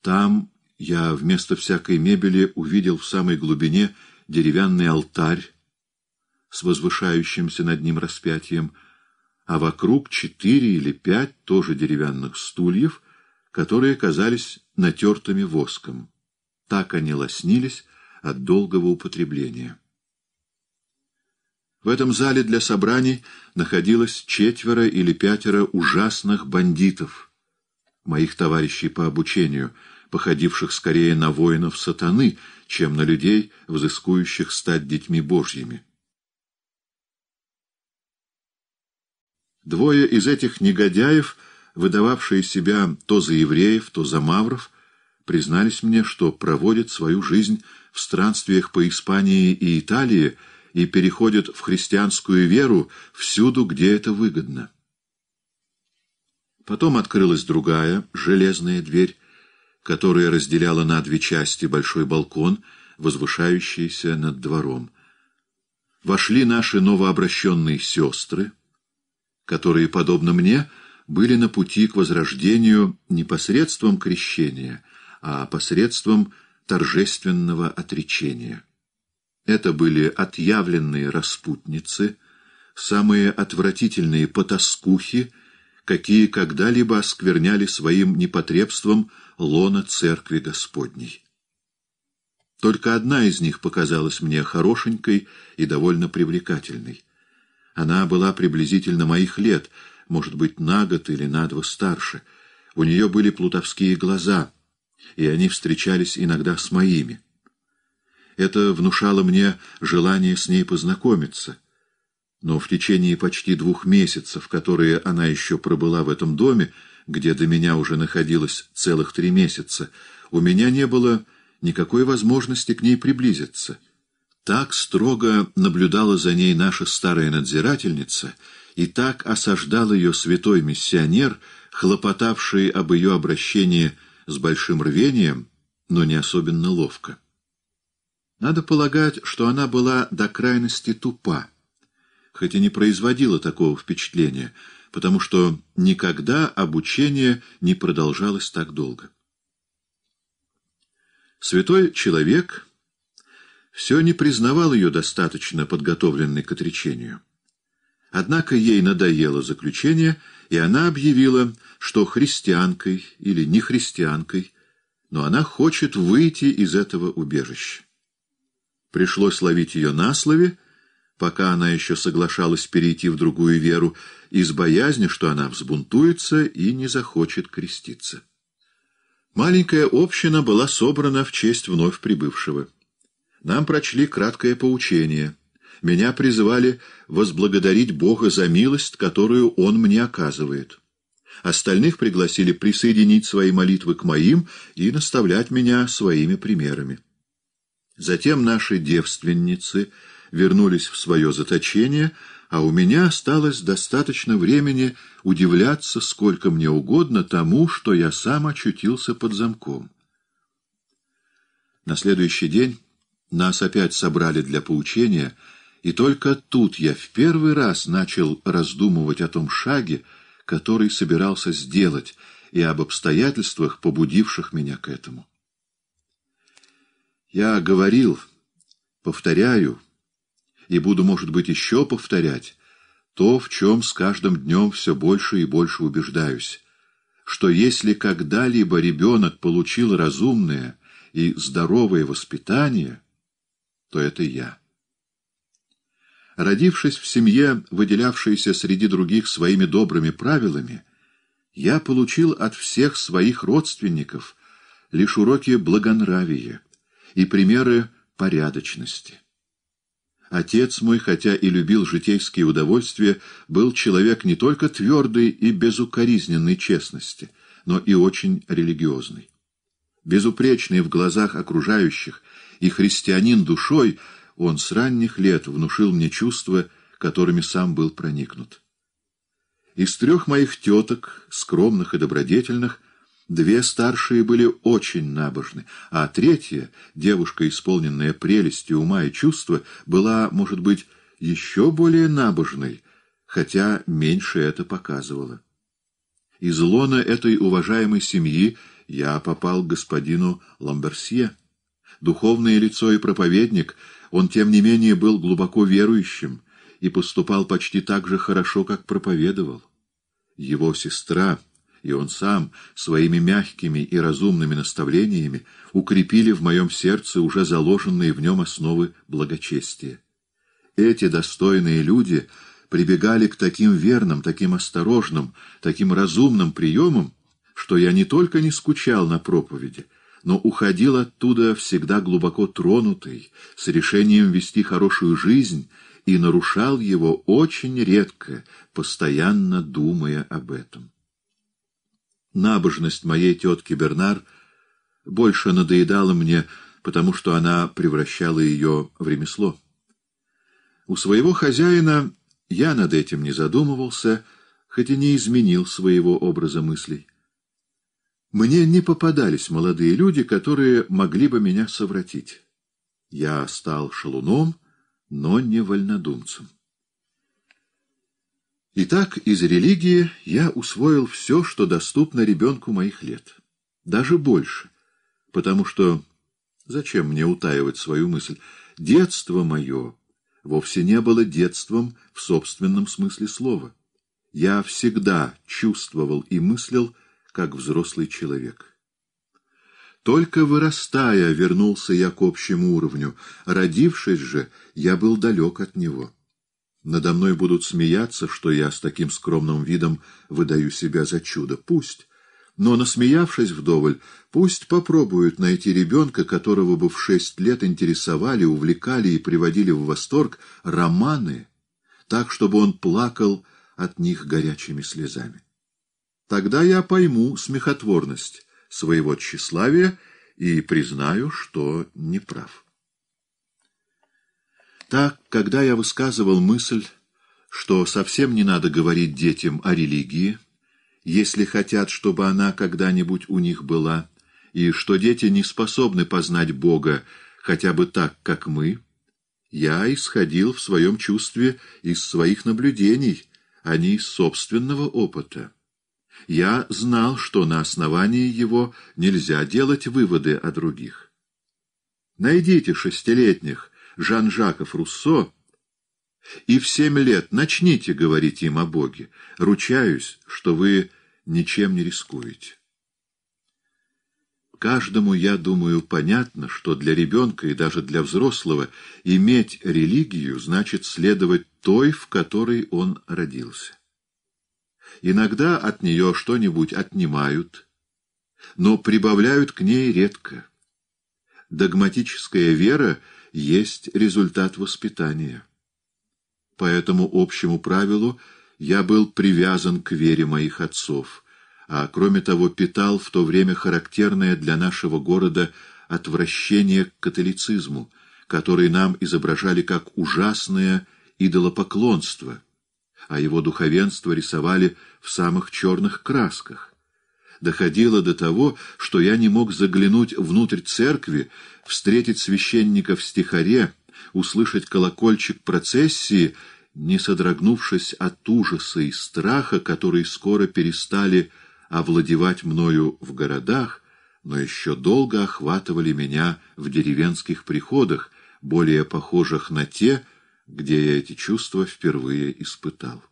S1: Там я вместо всякой мебели увидел в самой глубине деревянный алтарь с возвышающимся над ним распятием, а вокруг четыре или пять тоже деревянных стульев, которые казались натертыми воском. Так они лоснились от долгого употребления. В этом зале для собраний находилось четверо или пятеро ужасных бандитов, моих товарищей по обучению, походивших скорее на воинов сатаны, чем на людей, взыскующих стать детьми божьими. Двое из этих негодяев, выдававшие себя то за евреев, то за мавров, признались мне, что проводят свою жизнь в странствиях по Испании и Италии, и переходят в христианскую веру всюду, где это выгодно. Потом открылась другая, железная дверь, которая разделяла на две части большой балкон, возвышающийся над двором. Вошли наши новообращенные сестры, которые, подобно мне, были на пути к возрождению не посредством крещения, а посредством торжественного отречения. Это были отъявленные распутницы, самые отвратительные потаскухи, какие когда-либо оскверняли своим непотребством лона Церкви Господней. Только одна из них показалась мне хорошенькой и довольно привлекательной. Она была приблизительно моих лет, может быть, на год или на два старше. У нее были плутовские глаза, и они встречались иногда с моими. Это внушало мне желание с ней познакомиться. Но в течение почти двух месяцев, которые она еще пробыла в этом доме, где до меня уже находилось целых три месяца, у меня не было никакой возможности к ней приблизиться. Так строго наблюдала за ней наша старая надзирательница, и так осаждал ее святой миссионер, хлопотавший об ее обращении с большим рвением, но не особенно ловко. Надо полагать, что она была до крайности тупа, хоть и не производила такого впечатления, потому что никогда обучение не продолжалось так долго. Святой человек все не признавал ее достаточно подготовленной к отречению. Однако ей надоело заключение, и она объявила, что христианкой или не христианкой, но она хочет выйти из этого убежища. Пришлось ловить ее на слове, пока она еще соглашалась перейти в другую веру, из боязни, что она взбунтуется и не захочет креститься. Маленькая община была собрана в честь вновь прибывшего. Нам прочли краткое поучение. Меня призывали возблагодарить Бога за милость, которую Он мне оказывает. Остальных пригласили присоединить свои молитвы к моим и наставлять меня своими примерами. Затем наши девственницы вернулись в свое заточение, а у меня осталось достаточно времени удивляться сколько мне угодно тому, что я сам очутился под замком. На следующий день нас опять собрали для поучения, и только тут я в первый раз начал раздумывать о том шаге, который собирался сделать, и об обстоятельствах, побудивших меня к этому. Я говорил, повторяю и буду, может быть, еще повторять то, в чем с каждым днем все больше и больше убеждаюсь, что если когда-либо ребенок получил разумное и здоровое воспитание, то это я. Родившись в семье, выделявшейся среди других своими добрыми правилами, я получил от всех своих родственников лишь уроки благонравия и примеры порядочности. Отец мой, хотя и любил житейские удовольствия, был человек не только твердой и безукоризненной честности, но и очень религиозный. Безупречный в глазах окружающих и христианин душой, он с ранних лет внушил мне чувства, которыми сам был проникнут. Из трех моих теток, скромных и добродетельных, Две старшие были очень набожны, а третья, девушка, исполненная прелести ума и чувства, была, может быть, еще более набожной, хотя меньше это показывала. Из лона этой уважаемой семьи я попал к господину Ламберсье. Духовное лицо и проповедник, он, тем не менее, был глубоко верующим и поступал почти так же хорошо, как проповедовал. Его сестра и он сам своими мягкими и разумными наставлениями укрепили в моем сердце уже заложенные в нем основы благочестия. Эти достойные люди прибегали к таким верным, таким осторожным, таким разумным приемам, что я не только не скучал на проповеди, но уходил оттуда всегда глубоко тронутый, с решением вести хорошую жизнь, и нарушал его очень редко, постоянно думая об этом. Набожность моей тетки Бернар больше надоедала мне, потому что она превращала ее в ремесло. У своего хозяина я над этим не задумывался, хоть и не изменил своего образа мыслей. Мне не попадались молодые люди, которые могли бы меня совратить. Я стал шалуном, но не вольнодумцем. Итак, из религии я усвоил все, что доступно ребенку моих лет. Даже больше. Потому что... Зачем мне утаивать свою мысль? Детство мое вовсе не было детством в собственном смысле слова. Я всегда чувствовал и мыслил, как взрослый человек. Только вырастая, вернулся я к общему уровню. Родившись же, я был далек от него. Надо мной будут смеяться, что я с таким скромным видом выдаю себя за чудо. Пусть. Но, насмеявшись вдоволь, пусть попробуют найти ребенка, которого бы в шесть лет интересовали, увлекали и приводили в восторг романы, так, чтобы он плакал от них горячими слезами. Тогда я пойму смехотворность своего тщеславия и признаю, что не прав. Так, когда я высказывал мысль, что совсем не надо говорить детям о религии, если хотят, чтобы она когда-нибудь у них была, и что дети не способны познать Бога хотя бы так, как мы, я исходил в своем чувстве из своих наблюдений, а не из собственного опыта. Я знал, что на основании его нельзя делать выводы о других. Найдите шестилетних, Жан-Жаков Руссо, и в семь лет начните говорить им о Боге. Ручаюсь, что вы ничем не рискуете. Каждому, я думаю, понятно, что для ребенка и даже для взрослого иметь религию значит следовать той, в которой он родился. Иногда от нее что-нибудь отнимают, но прибавляют к ней редко. Догматическая вера — есть результат воспитания. По этому общему правилу я был привязан к вере моих отцов, а кроме того питал в то время характерное для нашего города отвращение к католицизму, который нам изображали как ужасное идолопоклонство, а его духовенство рисовали в самых черных красках доходило до того, что я не мог заглянуть внутрь церкви, встретить священника в стихаре, услышать колокольчик процессии, не содрогнувшись от ужаса и страха, которые скоро перестали овладевать мною в городах, но еще долго охватывали меня в деревенских приходах, более похожих на те, где я эти чувства впервые испытал.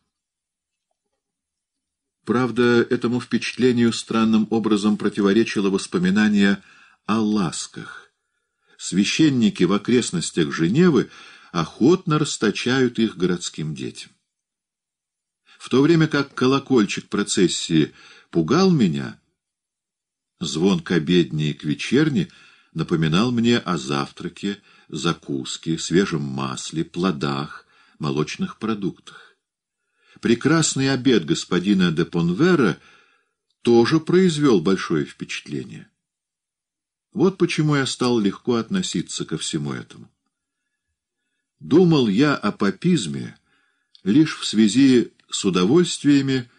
S1: Правда, этому впечатлению странным образом противоречило воспоминание о ласках. Священники в окрестностях Женевы охотно расточают их городским детям. В то время как колокольчик процессии пугал меня, звон к обедне и к вечерне напоминал мне о завтраке, закуске, свежем масле, плодах, молочных продуктах. Прекрасный обед господина де Понвера тоже произвел большое впечатление. Вот почему я стал легко относиться ко всему этому. Думал я о папизме лишь в связи с удовольствиями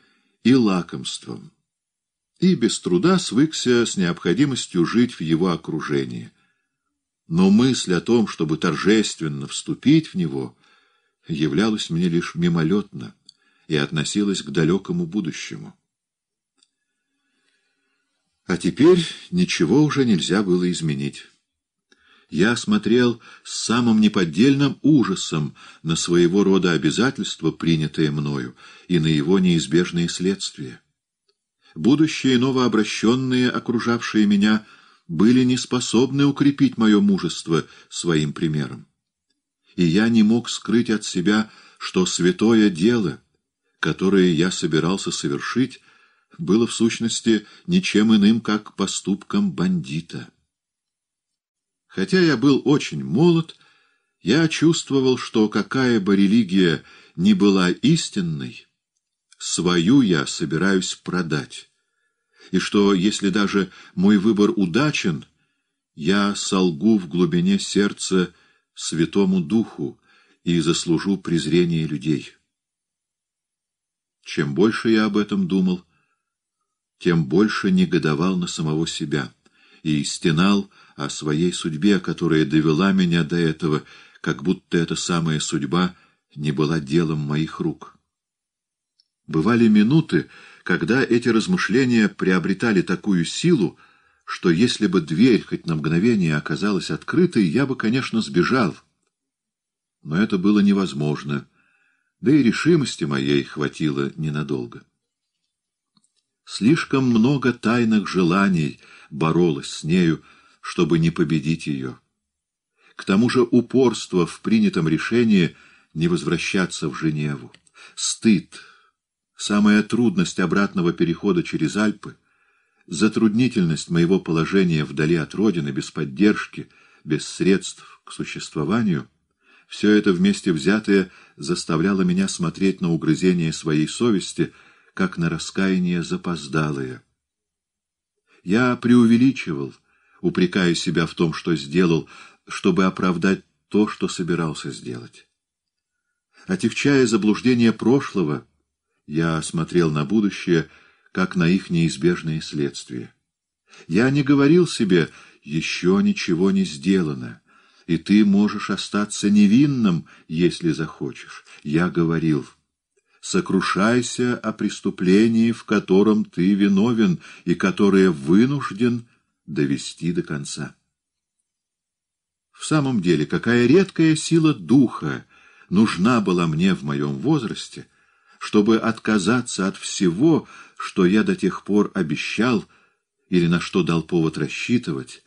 S1: и лакомством, и без труда свыкся с необходимостью жить в его окружении. Но мысль о том, чтобы торжественно вступить в него, являлась мне лишь мимолетно и относилась к далекому будущему. А теперь ничего уже нельзя было изменить. Я смотрел с самым неподдельным ужасом на своего рода обязательства, принятые мною, и на его неизбежные следствия. Будущие новообращенные, окружавшие меня, были не способны укрепить мое мужество своим примером. И я не мог скрыть от себя, что святое дело — которое я собирался совершить, было в сущности ничем иным, как поступком бандита. Хотя я был очень молод, я чувствовал, что какая бы религия ни была истинной, свою я собираюсь продать, и что, если даже мой выбор удачен, я солгу в глубине сердца святому духу и заслужу презрение людей». Чем больше я об этом думал, тем больше негодовал на самого себя и стенал о своей судьбе, которая довела меня до этого, как будто эта самая судьба не была делом моих рук. Бывали минуты, когда эти размышления приобретали такую силу, что если бы дверь хоть на мгновение оказалась открытой, я бы, конечно, сбежал. Но это было невозможно — да и решимости моей хватило ненадолго. Слишком много тайных желаний боролось с нею, чтобы не победить ее. К тому же упорство в принятом решении не возвращаться в Женеву, стыд, самая трудность обратного перехода через Альпы, затруднительность моего положения вдали от родины, без поддержки, без средств к существованию — все это вместе взятое — заставляло меня смотреть на угрызение своей совести, как на раскаяние запоздалое. Я преувеличивал, упрекая себя в том, что сделал, чтобы оправдать то, что собирался сделать. Отягчая заблуждение прошлого, я смотрел на будущее, как на их неизбежные следствия. Я не говорил себе «еще ничего не сделано», и ты можешь остаться невинным, если захочешь. Я говорил, сокрушайся о преступлении, в котором ты виновен и которое вынужден довести до конца. В самом деле, какая редкая сила духа нужна была мне в моем возрасте, чтобы отказаться от всего, что я до тех пор обещал или на что дал повод рассчитывать,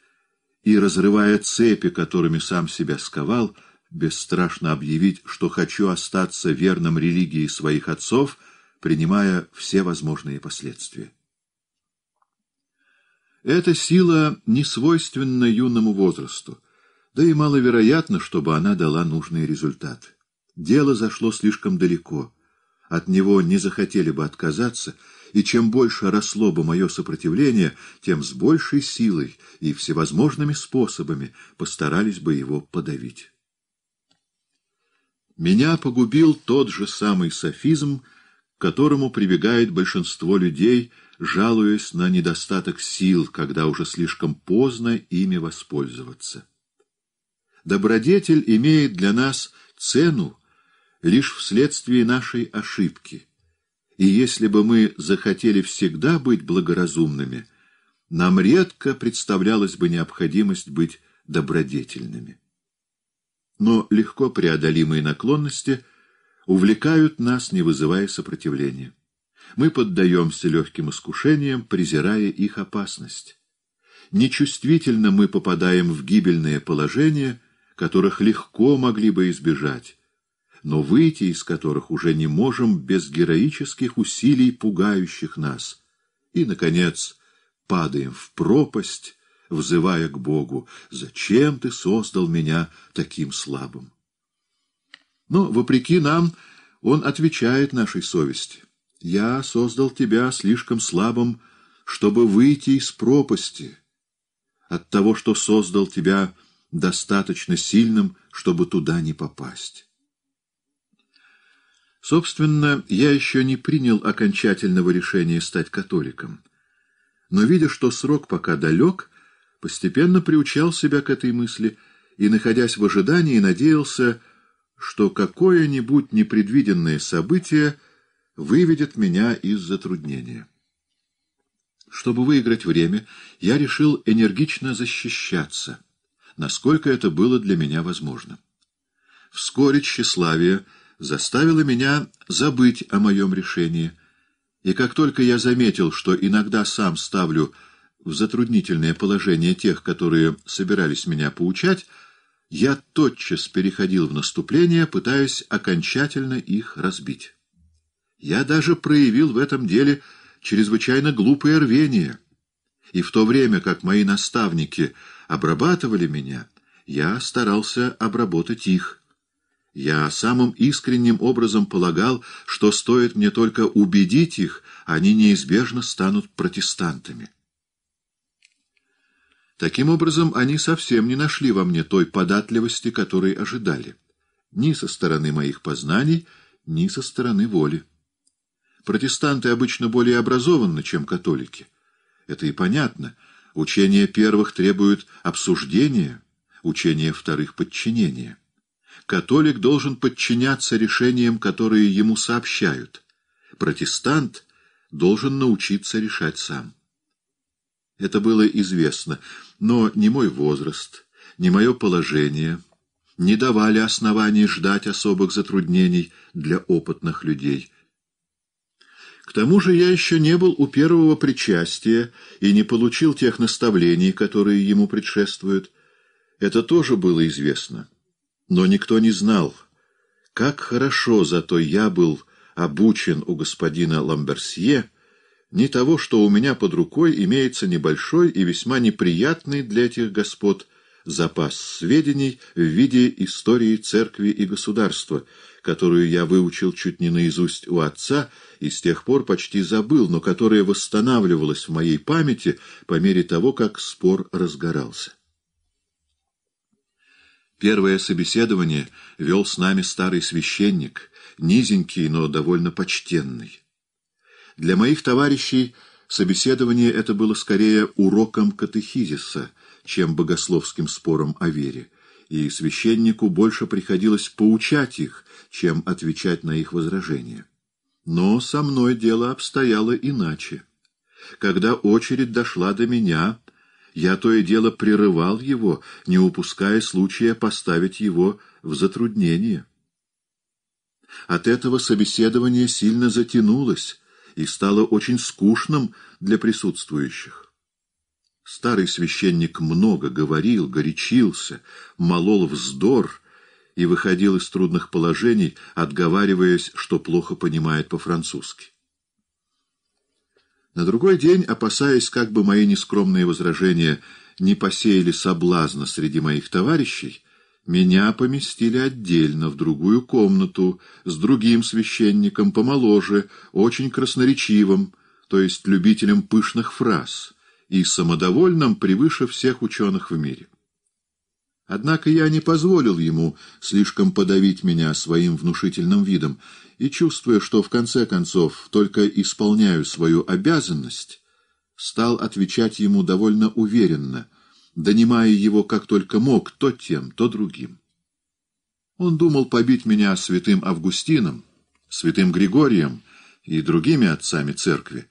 S1: и, разрывая цепи, которыми сам себя сковал, бесстрашно объявить, что хочу остаться верным религии своих отцов, принимая все возможные последствия. Эта сила не свойственна юному возрасту, да и маловероятно, чтобы она дала нужный результат. Дело зашло слишком далеко, от него не захотели бы отказаться — и чем больше росло бы мое сопротивление, тем с большей силой и всевозможными способами постарались бы его подавить. Меня погубил тот же самый софизм, к которому прибегает большинство людей, жалуясь на недостаток сил, когда уже слишком поздно ими воспользоваться. Добродетель имеет для нас цену лишь вследствие нашей ошибки — и если бы мы захотели всегда быть благоразумными, нам редко представлялась бы необходимость быть добродетельными. Но легко преодолимые наклонности увлекают нас, не вызывая сопротивления. Мы поддаемся легким искушениям, презирая их опасность. Нечувствительно мы попадаем в гибельные положения, которых легко могли бы избежать, но выйти из которых уже не можем без героических усилий, пугающих нас. И, наконец, падаем в пропасть, взывая к Богу, «Зачем ты создал меня таким слабым?» Но, вопреки нам, он отвечает нашей совести. «Я создал тебя слишком слабым, чтобы выйти из пропасти. От того, что создал тебя достаточно сильным, чтобы туда не попасть». Собственно, я еще не принял окончательного решения стать католиком. Но, видя, что срок пока далек, постепенно приучал себя к этой мысли и, находясь в ожидании, надеялся, что какое-нибудь непредвиденное событие выведет меня из затруднения. Чтобы выиграть время, я решил энергично защищаться, насколько это было для меня возможно. Вскоре тщеславие — заставило меня забыть о моем решении. И как только я заметил, что иногда сам ставлю в затруднительное положение тех, которые собирались меня поучать, я тотчас переходил в наступление, пытаясь окончательно их разбить. Я даже проявил в этом деле чрезвычайно глупое рвение. И в то время, как мои наставники обрабатывали меня, я старался обработать их. Я самым искренним образом полагал, что стоит мне только убедить их, они неизбежно станут протестантами. Таким образом, они совсем не нашли во мне той податливости, которой ожидали. Ни со стороны моих познаний, ни со стороны воли. Протестанты обычно более образованы, чем католики. Это и понятно. Учение первых требует обсуждения, учение вторых — подчинения католик должен подчиняться решениям, которые ему сообщают. Протестант должен научиться решать сам. Это было известно, но ни мой возраст, ни мое положение не давали оснований ждать особых затруднений для опытных людей. К тому же я еще не был у первого причастия и не получил тех наставлений, которые ему предшествуют. Это тоже было известно. Но никто не знал, как хорошо зато я был обучен у господина Ламберсье, не того, что у меня под рукой имеется небольшой и весьма неприятный для этих господ запас сведений в виде истории церкви и государства, которую я выучил чуть не наизусть у отца и с тех пор почти забыл, но которая восстанавливалась в моей памяти по мере того, как спор разгорался. Первое собеседование вел с нами старый священник, низенький, но довольно почтенный. Для моих товарищей собеседование это было скорее уроком катехизиса, чем богословским спором о вере, и священнику больше приходилось поучать их, чем отвечать на их возражения. Но со мной дело обстояло иначе. Когда очередь дошла до меня, я то и дело прерывал его, не упуская случая поставить его в затруднение. От этого собеседование сильно затянулось и стало очень скучным для присутствующих. Старый священник много говорил, горячился, молол вздор и выходил из трудных положений, отговариваясь, что плохо понимает по-французски. На другой день, опасаясь, как бы мои нескромные возражения не посеяли соблазна среди моих товарищей, меня поместили отдельно в другую комнату с другим священником, помоложе, очень красноречивым, то есть любителем пышных фраз, и самодовольным превыше всех ученых в мире. Однако я не позволил ему слишком подавить меня своим внушительным видом, и, чувствуя, что в конце концов только исполняю свою обязанность, стал отвечать ему довольно уверенно, донимая его как только мог то тем, то другим. Он думал побить меня святым Августином, святым Григорием и другими отцами церкви,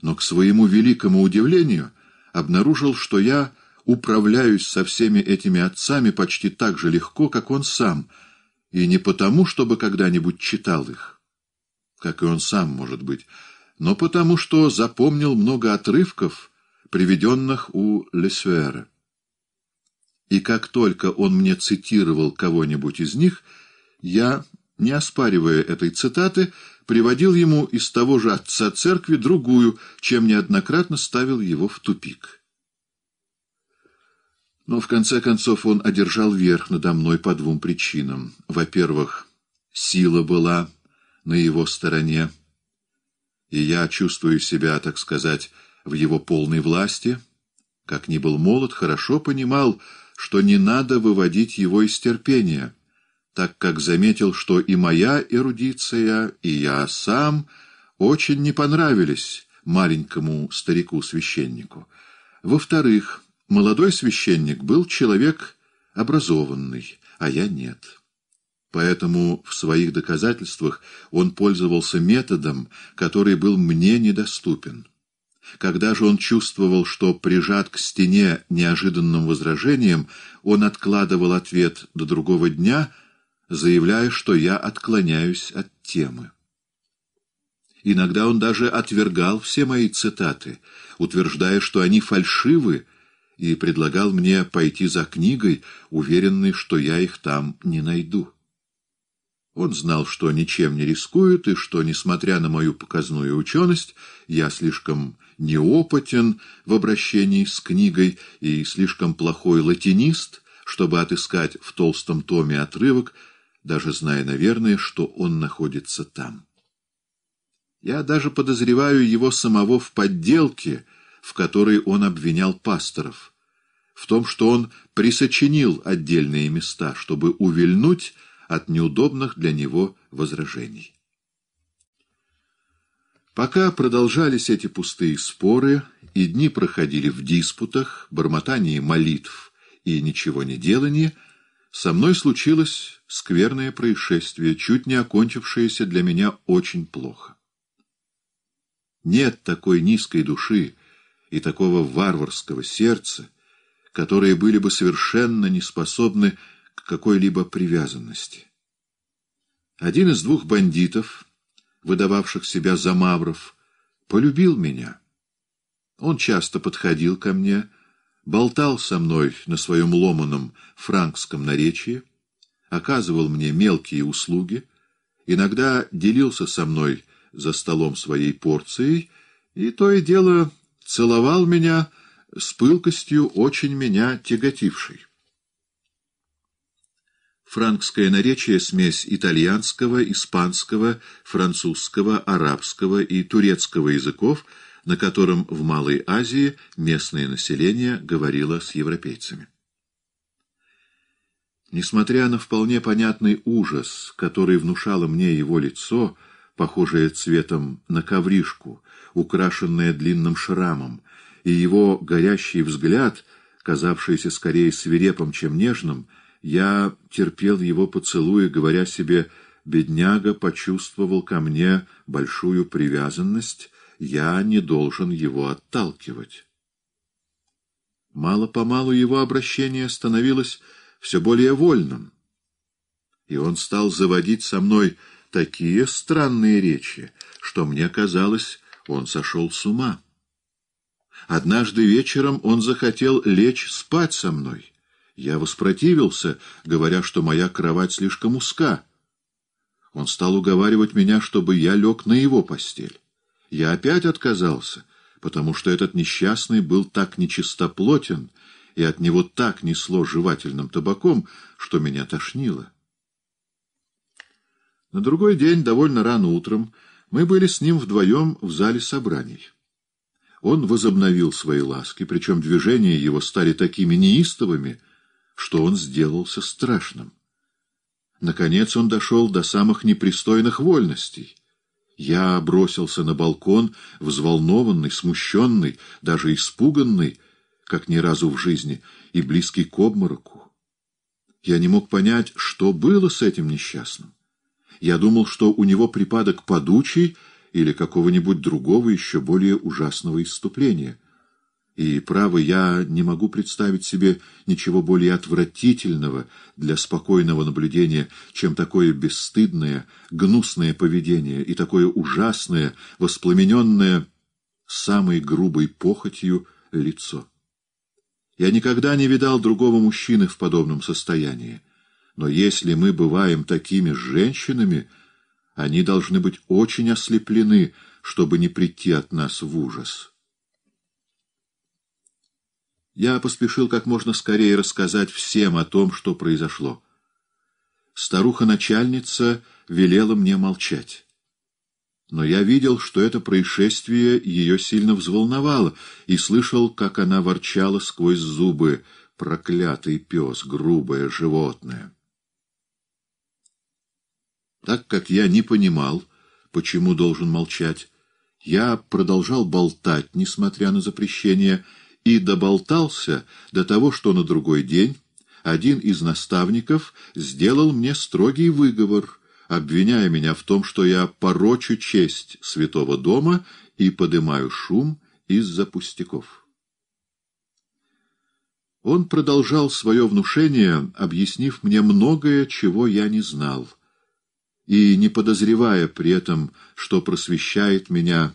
S1: но к своему великому удивлению обнаружил, что я управляюсь со всеми этими отцами почти так же легко, как он сам — и не потому, чтобы когда-нибудь читал их, как и он сам, может быть, но потому, что запомнил много отрывков, приведенных у Лесюэра. И как только он мне цитировал кого-нибудь из них, я, не оспаривая этой цитаты, приводил ему из того же отца церкви другую, чем неоднократно ставил его в тупик. Но в конце концов он одержал верх надо мной по двум причинам. Во-первых, сила была на его стороне, и я чувствую себя, так сказать, в его полной власти. Как ни был молод, хорошо понимал, что не надо выводить его из терпения, так как заметил, что и моя эрудиция, и я сам очень не понравились маленькому старику-священнику. Во-вторых, Молодой священник был человек образованный, а я нет. Поэтому в своих доказательствах он пользовался методом, который был мне недоступен. Когда же он чувствовал, что прижат к стене неожиданным возражением, он откладывал ответ до другого дня, заявляя, что я отклоняюсь от темы. Иногда он даже отвергал все мои цитаты, утверждая, что они фальшивы и предлагал мне пойти за книгой, уверенный, что я их там не найду. Он знал, что ничем не рискует, и что, несмотря на мою показную ученость, я слишком неопытен в обращении с книгой и слишком плохой латинист, чтобы отыскать в толстом томе отрывок, даже зная, наверное, что он находится там. Я даже подозреваю его самого в подделке — в которой он обвинял пасторов, в том, что он присочинил отдельные места, чтобы увильнуть от неудобных для него возражений. Пока продолжались эти пустые споры, и дни проходили в диспутах, бормотании молитв и ничего не делании, со мной случилось скверное происшествие, чуть не окончившееся для меня очень плохо. Нет такой низкой души, и такого варварского сердца, которые были бы совершенно не способны к какой-либо привязанности. Один из двух бандитов, выдававших себя за мавров, полюбил меня. Он часто подходил ко мне, болтал со мной на своем ломаном франкском наречии, оказывал мне мелкие услуги, иногда делился со мной за столом своей порцией и то и дело целовал меня с пылкостью, очень меня тяготившей. Франкское наречие — смесь итальянского, испанского, французского, арабского и турецкого языков, на котором в Малой Азии местное население говорило с европейцами. Несмотря на вполне понятный ужас, который внушало мне его лицо, похожее цветом на ковришку, украшенное длинным шрамом, и его горящий взгляд, казавшийся скорее свирепым, чем нежным, я терпел его поцелуи, говоря себе «бедняга почувствовал ко мне большую привязанность, я не должен его отталкивать». Мало-помалу его обращение становилось все более вольным, и он стал заводить со мной такие странные речи, что мне казалось, он сошел с ума. Однажды вечером он захотел лечь спать со мной. Я воспротивился, говоря, что моя кровать слишком узка. Он стал уговаривать меня, чтобы я лег на его постель. Я опять отказался, потому что этот несчастный был так нечистоплотен и от него так несло жевательным табаком, что меня тошнило. На другой день, довольно рано утром, мы были с ним вдвоем в зале собраний. Он возобновил свои ласки, причем движения его стали такими неистовыми, что он сделался страшным. Наконец он дошел до самых непристойных вольностей. Я бросился на балкон, взволнованный, смущенный, даже испуганный, как ни разу в жизни, и близкий к обмороку. Я не мог понять, что было с этим несчастным. Я думал, что у него припадок подучий или какого-нибудь другого еще более ужасного исступления. И, право, я не могу представить себе ничего более отвратительного для спокойного наблюдения, чем такое бесстыдное, гнусное поведение и такое ужасное, воспламененное самой грубой похотью лицо. Я никогда не видал другого мужчины в подобном состоянии. Но если мы бываем такими женщинами, они должны быть очень ослеплены, чтобы не прийти от нас в ужас. Я поспешил как можно скорее рассказать всем о том, что произошло. Старуха-начальница велела мне молчать. Но я видел, что это происшествие ее сильно взволновало, и слышал, как она ворчала сквозь зубы «Проклятый пес, грубое животное!» Так как я не понимал, почему должен молчать, я продолжал болтать, несмотря на запрещение, и доболтался до того, что на другой день один из наставников сделал мне строгий выговор, обвиняя меня в том, что я порочу честь святого дома и подымаю шум из-за пустяков. Он продолжал свое внушение, объяснив мне многое, чего я не знал — и не подозревая при этом, что просвещает меня,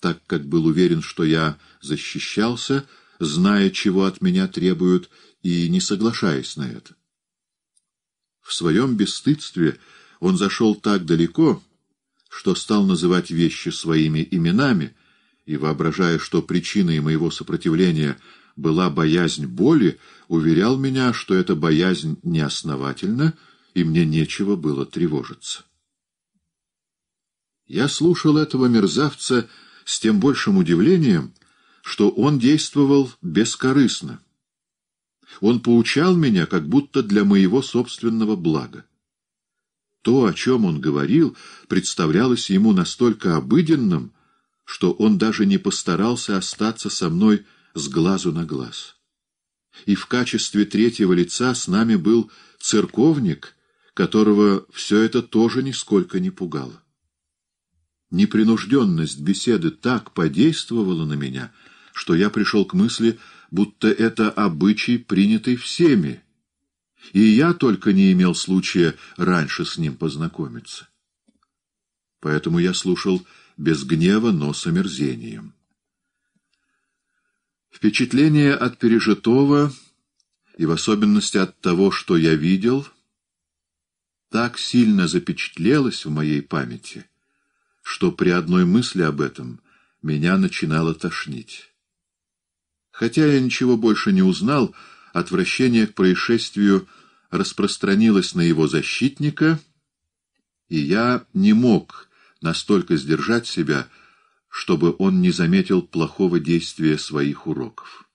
S1: так как был уверен, что я защищался, зная, чего от меня требуют, и не соглашаясь на это. В своем бесстыдстве он зашел так далеко, что стал называть вещи своими именами, и, воображая, что причиной моего сопротивления была боязнь боли, уверял меня, что эта боязнь неосновательна, и мне нечего было тревожиться. Я слушал этого мерзавца с тем большим удивлением, что он действовал бескорыстно. Он поучал меня, как будто для моего собственного блага. То, о чем он говорил, представлялось ему настолько обыденным, что он даже не постарался остаться со мной с глазу на глаз. И в качестве третьего лица с нами был церковник — которого все это тоже нисколько не пугало. Непринужденность беседы так подействовала на меня, что я пришел к мысли, будто это обычай, принятый всеми, и я только не имел случая раньше с ним познакомиться. Поэтому я слушал без гнева, но с омерзением. Впечатление от пережитого, и в особенности от того, что я видел — так сильно запечатлелось в моей памяти, что при одной мысли об этом меня начинало тошнить. Хотя я ничего больше не узнал, отвращение к происшествию распространилось на его защитника, и я не мог настолько сдержать себя, чтобы он не заметил плохого действия своих уроков.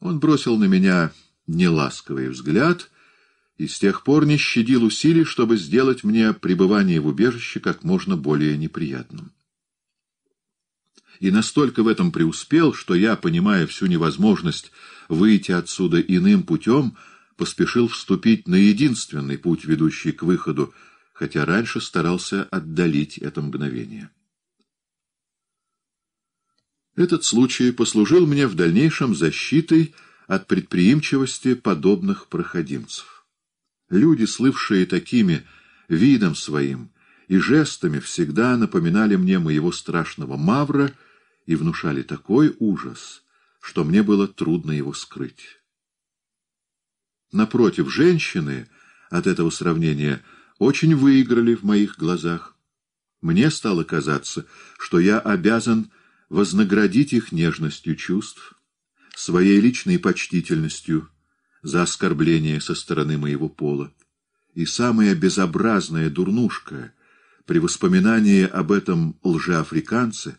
S1: Он бросил на меня неласковый взгляд — и с тех пор не щадил усилий, чтобы сделать мне пребывание в убежище как можно более неприятным. И настолько в этом преуспел, что я, понимая всю невозможность выйти отсюда иным путем, поспешил вступить на единственный путь, ведущий к выходу, хотя раньше старался отдалить это мгновение. Этот случай послужил мне в дальнейшем защитой от предприимчивости подобных проходимцев. Люди, слывшие такими, видом своим и жестами, всегда напоминали мне моего страшного мавра и внушали такой ужас, что мне было трудно его скрыть. Напротив, женщины от этого сравнения очень выиграли в моих глазах. Мне стало казаться, что я обязан вознаградить их нежностью чувств, своей личной почтительностью, за оскорбление со стороны моего пола. И самая безобразная дурнушка при воспоминании об этом лжеафриканце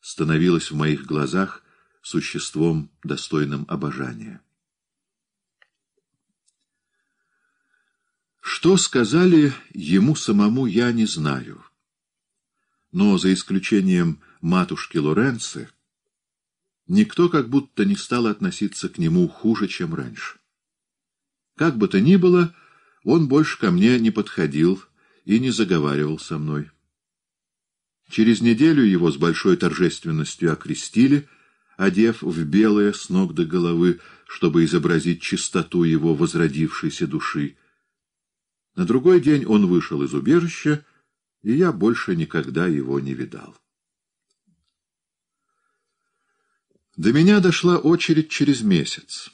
S1: становилась в моих глазах существом, достойным обожания. Что сказали ему самому, я не знаю. Но за исключением матушки Лоренци, никто как будто не стал относиться к нему хуже, чем раньше. Как бы то ни было, он больше ко мне не подходил и не заговаривал со мной. Через неделю его с большой торжественностью окрестили, одев в белое с ног до головы, чтобы изобразить чистоту его возродившейся души. На другой день он вышел из убежища, и я больше никогда его не видал. До меня дошла очередь через месяц.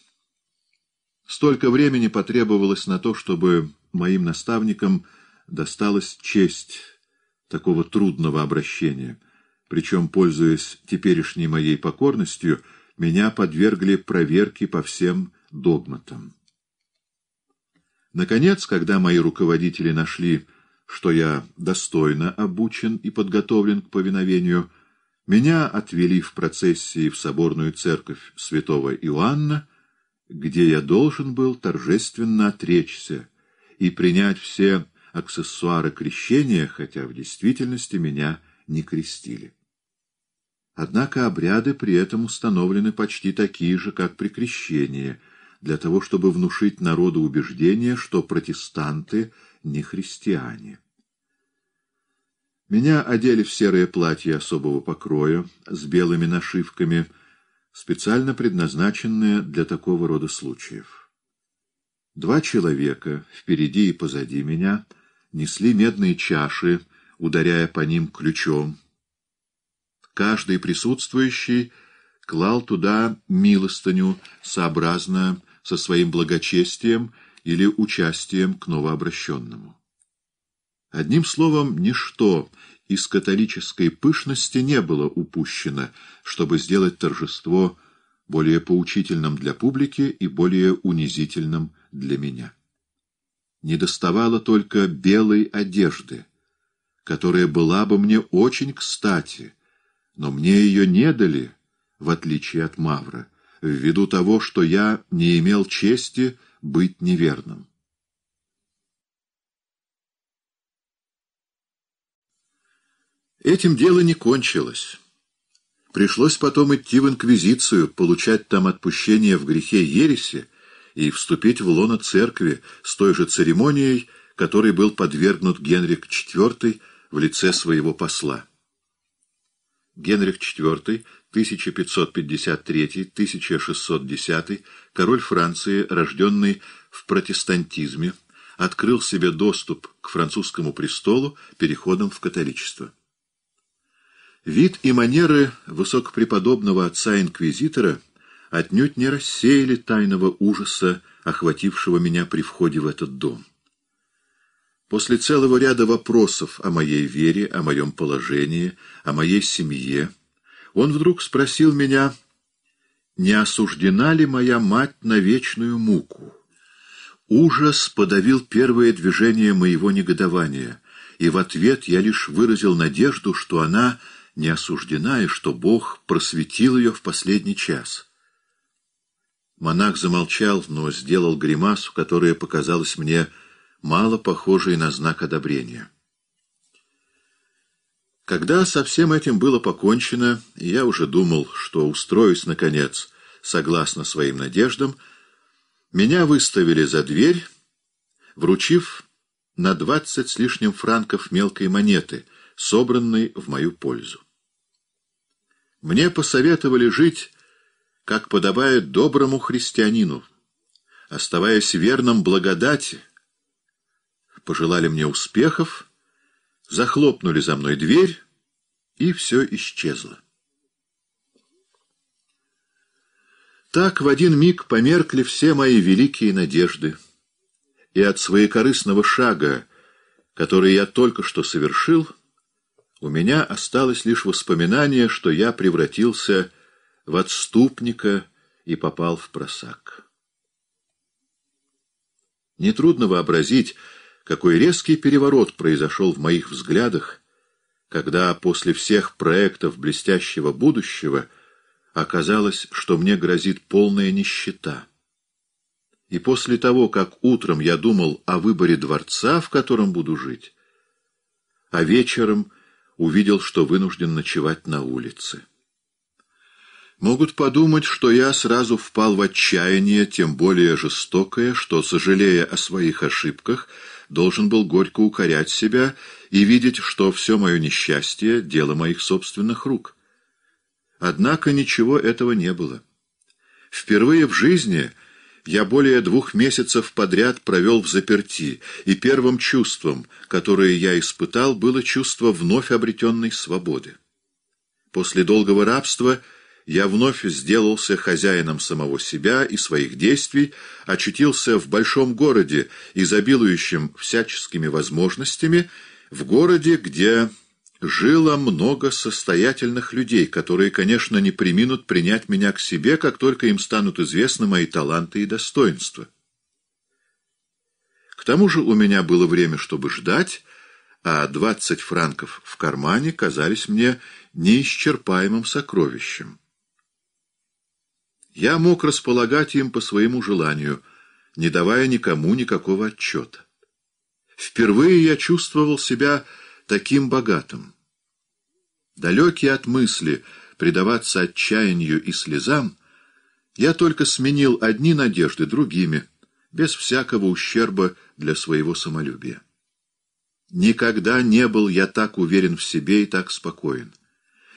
S1: Столько времени потребовалось на то, чтобы моим наставникам досталась честь такого трудного обращения. Причем, пользуясь теперешней моей покорностью, меня подвергли проверке по всем догматам. Наконец, когда мои руководители нашли, что я достойно обучен и подготовлен к повиновению, меня отвели в процессии в соборную церковь святого Иоанна, где я должен был торжественно отречься и принять все аксессуары крещения, хотя в действительности меня не крестили. Однако обряды при этом установлены почти такие же, как при крещении, для того, чтобы внушить народу убеждение, что протестанты не христиане. Меня одели в серое платье особого покроя с белыми нашивками – специально предназначенная для такого рода случаев. Два человека, впереди и позади меня, несли медные чаши, ударяя по ним ключом. Каждый присутствующий клал туда милостыню сообразно со своим благочестием или участием к новообращенному. Одним словом, ничто из католической пышности не было упущено, чтобы сделать торжество более поучительным для публики и более унизительным для меня. Не доставало только белой одежды, которая была бы мне очень кстати, но мне ее не дали, в отличие от Мавра, ввиду того, что я не имел чести быть неверным. Этим дело не кончилось. Пришлось потом идти в инквизицию, получать там отпущение в грехе ереси и вступить в лоно церкви с той же церемонией, которой был подвергнут Генрих IV в лице своего посла. Генрих IV, 1553-1610, король Франции, рожденный в протестантизме, открыл себе доступ к французскому престолу переходом в католичество. Вид и манеры высокопреподобного отца-инквизитора отнюдь не рассеяли тайного ужаса, охватившего меня при входе в этот дом. После целого ряда вопросов о моей вере, о моем положении, о моей семье, он вдруг спросил меня, не осуждена ли моя мать на вечную муку. Ужас подавил первое движение моего негодования, и в ответ я лишь выразил надежду, что она не осуждена и что Бог просветил ее в последний час. Монах замолчал, но сделал гримасу, которая показалась мне мало похожей на знак одобрения. Когда со всем этим было покончено, и я уже думал, что устроюсь, наконец, согласно своим надеждам, меня выставили за дверь, вручив на двадцать с лишним франков мелкой монеты — собранный в мою пользу. Мне посоветовали жить, как подобает доброму христианину, оставаясь верным благодати. Пожелали мне успехов, захлопнули за мной дверь, и все исчезло. Так в один миг померкли все мои великие надежды, и от своекорыстного шага, который я только что совершил, — у меня осталось лишь воспоминание, что я превратился в отступника и попал в просак. Нетрудно вообразить, какой резкий переворот произошел в моих взглядах, когда после всех проектов блестящего будущего оказалось, что мне грозит полная нищета. И после того, как утром я думал о выборе дворца, в котором буду жить, а вечером — увидел, что вынужден ночевать на улице. Могут подумать, что я сразу впал в отчаяние, тем более жестокое, что, сожалея о своих ошибках, должен был горько укорять себя и видеть, что все мое несчастье — дело моих собственных рук. Однако ничего этого не было. Впервые в жизни я более двух месяцев подряд провел в заперти, и первым чувством, которое я испытал, было чувство вновь обретенной свободы. После долгого рабства я вновь сделался хозяином самого себя и своих действий, очутился в большом городе, изобилующем всяческими возможностями, в городе, где жило много состоятельных людей, которые, конечно, не приминут принять меня к себе, как только им станут известны мои таланты и достоинства. К тому же у меня было время, чтобы ждать, а двадцать франков в кармане казались мне неисчерпаемым сокровищем. Я мог располагать им по своему желанию, не давая никому никакого отчета. Впервые я чувствовал себя таким богатым. Далекий от мысли предаваться отчаянию и слезам, я только сменил одни надежды другими, без всякого ущерба для своего самолюбия. Никогда не был я так уверен в себе и так спокоен.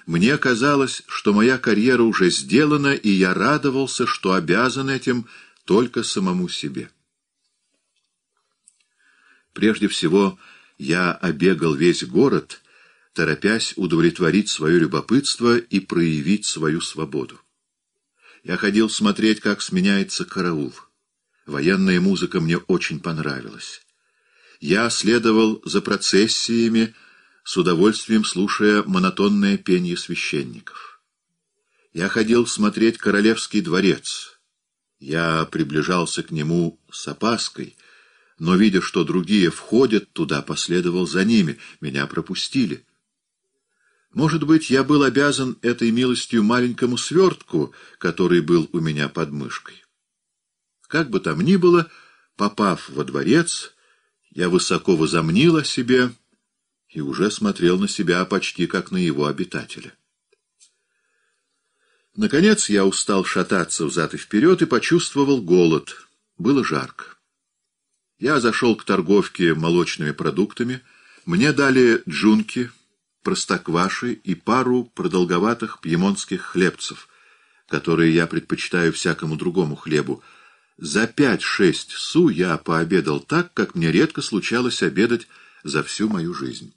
S1: Мне казалось, что моя карьера уже сделана, и я радовался, что обязан этим только самому себе. Прежде всего, я обегал весь город, торопясь удовлетворить свое любопытство и проявить свою свободу. Я ходил смотреть, как сменяется караул. Военная музыка мне очень понравилась. Я следовал за процессиями, с удовольствием слушая монотонное пение священников. Я ходил смотреть королевский дворец. Я приближался к нему с опаской — но, видя, что другие входят туда, последовал за ними. Меня пропустили. Может быть, я был обязан этой милостью маленькому свертку, который был у меня под мышкой. Как бы там ни было, попав во дворец, я высоко возомнил о себе и уже смотрел на себя почти как на его обитателя. Наконец я устал шататься взад и вперед и почувствовал голод. Было жарко. Я зашел к торговке молочными продуктами. Мне дали джунки, простокваши и пару продолговатых пьемонтских хлебцев, которые я предпочитаю всякому другому хлебу. За пять-шесть су я пообедал так, как мне редко случалось обедать за всю мою жизнь.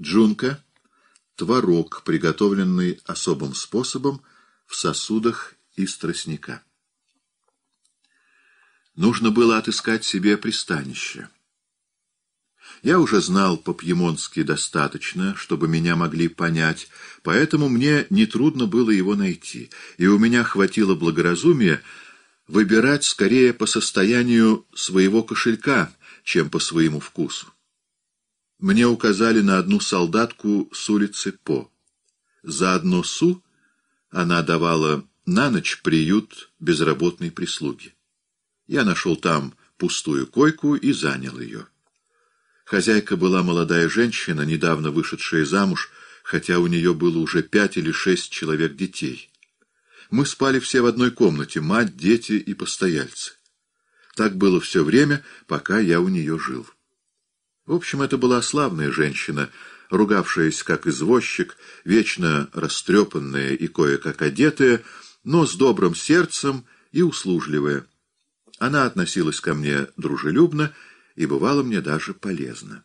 S1: Джунка — творог, приготовленный особым способом в сосудах из тростника нужно было отыскать себе пристанище. Я уже знал по-пьемонски достаточно, чтобы меня могли понять, поэтому мне нетрудно было его найти, и у меня хватило благоразумия выбирать скорее по состоянию своего кошелька, чем по своему вкусу. Мне указали на одну солдатку с улицы По. За одно су она давала на ночь приют безработной прислуги. Я нашел там пустую койку и занял ее. Хозяйка была молодая женщина, недавно вышедшая замуж, хотя у нее было уже пять или шесть человек детей. Мы спали все в одной комнате, мать, дети и постояльцы. Так было все время, пока я у нее жил. В общем, это была славная женщина, ругавшаяся как извозчик, вечно растрепанная и кое-как одетая, но с добрым сердцем и услужливая. Она относилась ко мне дружелюбно и бывала мне даже полезна.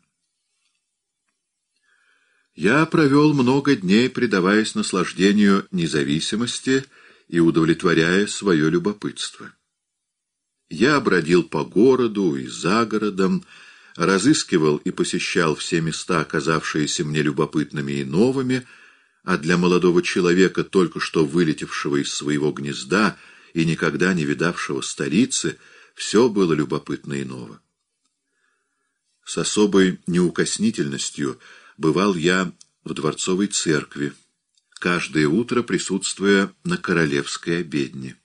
S1: Я провел много дней, предаваясь наслаждению независимости и удовлетворяя свое любопытство. Я бродил по городу и за городом, разыскивал и посещал все места, казавшиеся мне любопытными и новыми, а для молодого человека, только что вылетевшего из своего гнезда, — и никогда не видавшего столицы все было любопытно и ново. С особой неукоснительностью бывал я в дворцовой церкви, каждое утро присутствуя на королевской обедне.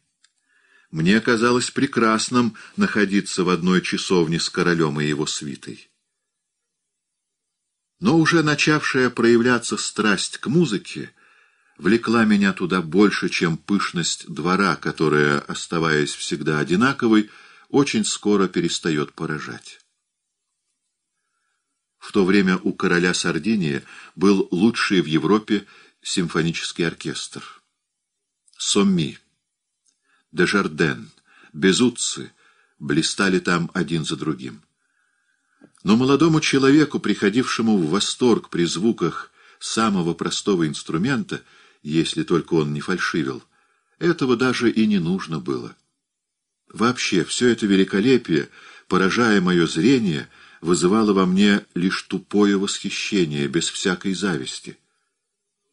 S1: Мне казалось прекрасным находиться в одной часовне с королем и его свитой. Но уже начавшая проявляться страсть к музыке, влекла меня туда больше, чем пышность двора, которая, оставаясь всегда одинаковой, очень скоро перестает поражать. В то время у короля Сардинии был лучший в Европе симфонический оркестр. Сомми, Дежарден, Безуцци блистали там один за другим. Но молодому человеку, приходившему в восторг при звуках самого простого инструмента, если только он не фальшивил. Этого даже и не нужно было. Вообще, все это великолепие, поражая мое зрение, вызывало во мне лишь тупое восхищение, без всякой зависти.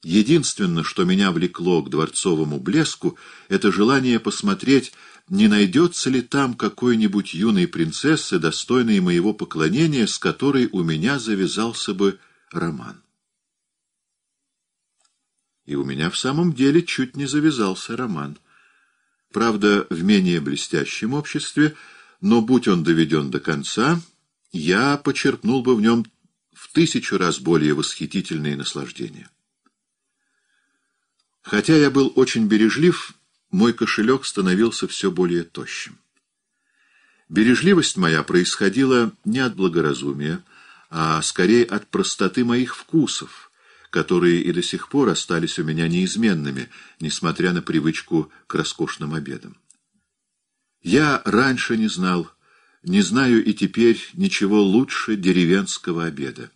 S1: Единственное, что меня влекло к дворцовому блеску, это желание посмотреть, не найдется ли там какой-нибудь юной принцессы, достойной моего поклонения, с которой у меня завязался бы роман и у меня в самом деле чуть не завязался роман. Правда, в менее блестящем обществе, но будь он доведен до конца, я почерпнул бы в нем в тысячу раз более восхитительные наслаждения. Хотя я был очень бережлив, мой кошелек становился все более тощим. Бережливость моя происходила не от благоразумия, а скорее от простоты моих вкусов, которые и до сих пор остались у меня неизменными, несмотря на привычку к роскошным обедам. Я раньше не знал, не знаю и теперь ничего лучше деревенского обеда.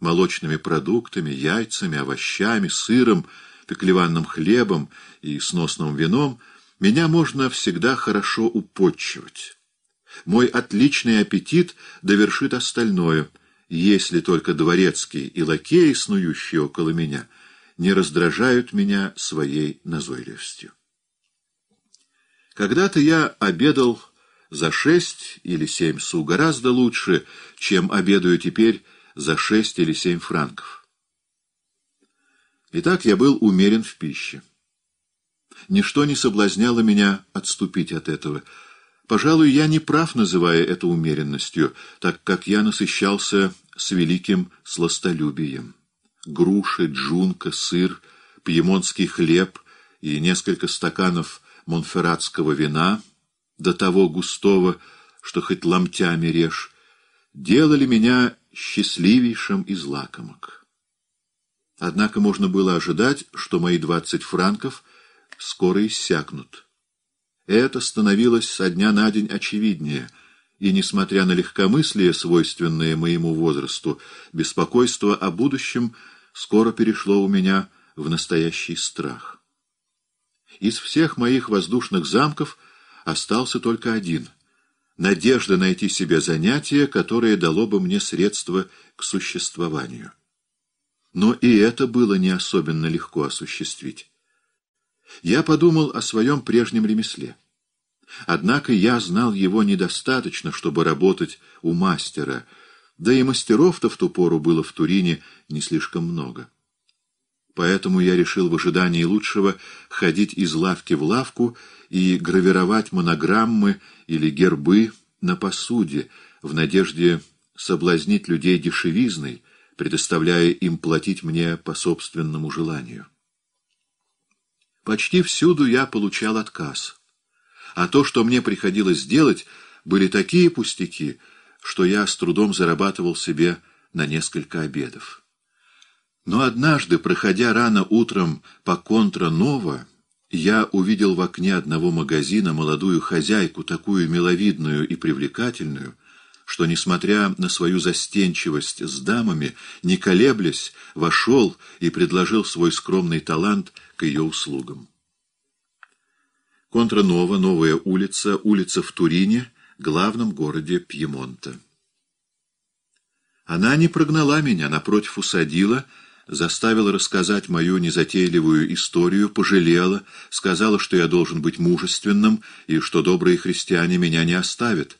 S1: Молочными продуктами, яйцами, овощами, сыром, пеклеванным хлебом и сносным вином меня можно всегда хорошо упочивать. Мой отличный аппетит довершит остальное — если только дворецкие и лакеи, снующие около меня, не раздражают меня своей назойливостью. Когда-то я обедал за шесть или семь су гораздо лучше, чем обедаю теперь за шесть или семь франков. Итак, я был умерен в пище. Ничто не соблазняло меня отступить от этого — Пожалуй, я не прав, называя это умеренностью, так как я насыщался с великим сластолюбием. Груши, джунка, сыр, пьемонский хлеб и несколько стаканов монферратского вина, до того густого, что хоть ломтями режь, делали меня счастливейшим из лакомок. Однако можно было ожидать, что мои двадцать франков скоро иссякнут. Это становилось со дня на день очевиднее, и, несмотря на легкомыслие, свойственное моему возрасту, беспокойство о будущем скоро перешло у меня в настоящий страх. Из всех моих воздушных замков остался только один — надежда найти себе занятие, которое дало бы мне средства к существованию. Но и это было не особенно легко осуществить. Я подумал о своем прежнем ремесле. Однако я знал его недостаточно, чтобы работать у мастера, да и мастеров-то в ту пору было в Турине не слишком много. Поэтому я решил в ожидании лучшего ходить из лавки в лавку и гравировать монограммы или гербы на посуде в надежде соблазнить людей дешевизной, предоставляя им платить мне по собственному желанию. Почти всюду я получал отказ. А то, что мне приходилось делать, были такие пустяки, что я с трудом зарабатывал себе на несколько обедов. Но однажды, проходя рано утром по Контра-Нова, я увидел в окне одного магазина молодую хозяйку, такую миловидную и привлекательную, что, несмотря на свою застенчивость с дамами, не колеблясь, вошел и предложил свой скромный талант — к ее услугам. Контранова, новая улица, улица в Турине, главном городе Пьемонта. Она не прогнала меня, напротив усадила, заставила рассказать мою незатейливую историю, пожалела, сказала, что я должен быть мужественным и что добрые христиане меня не оставят.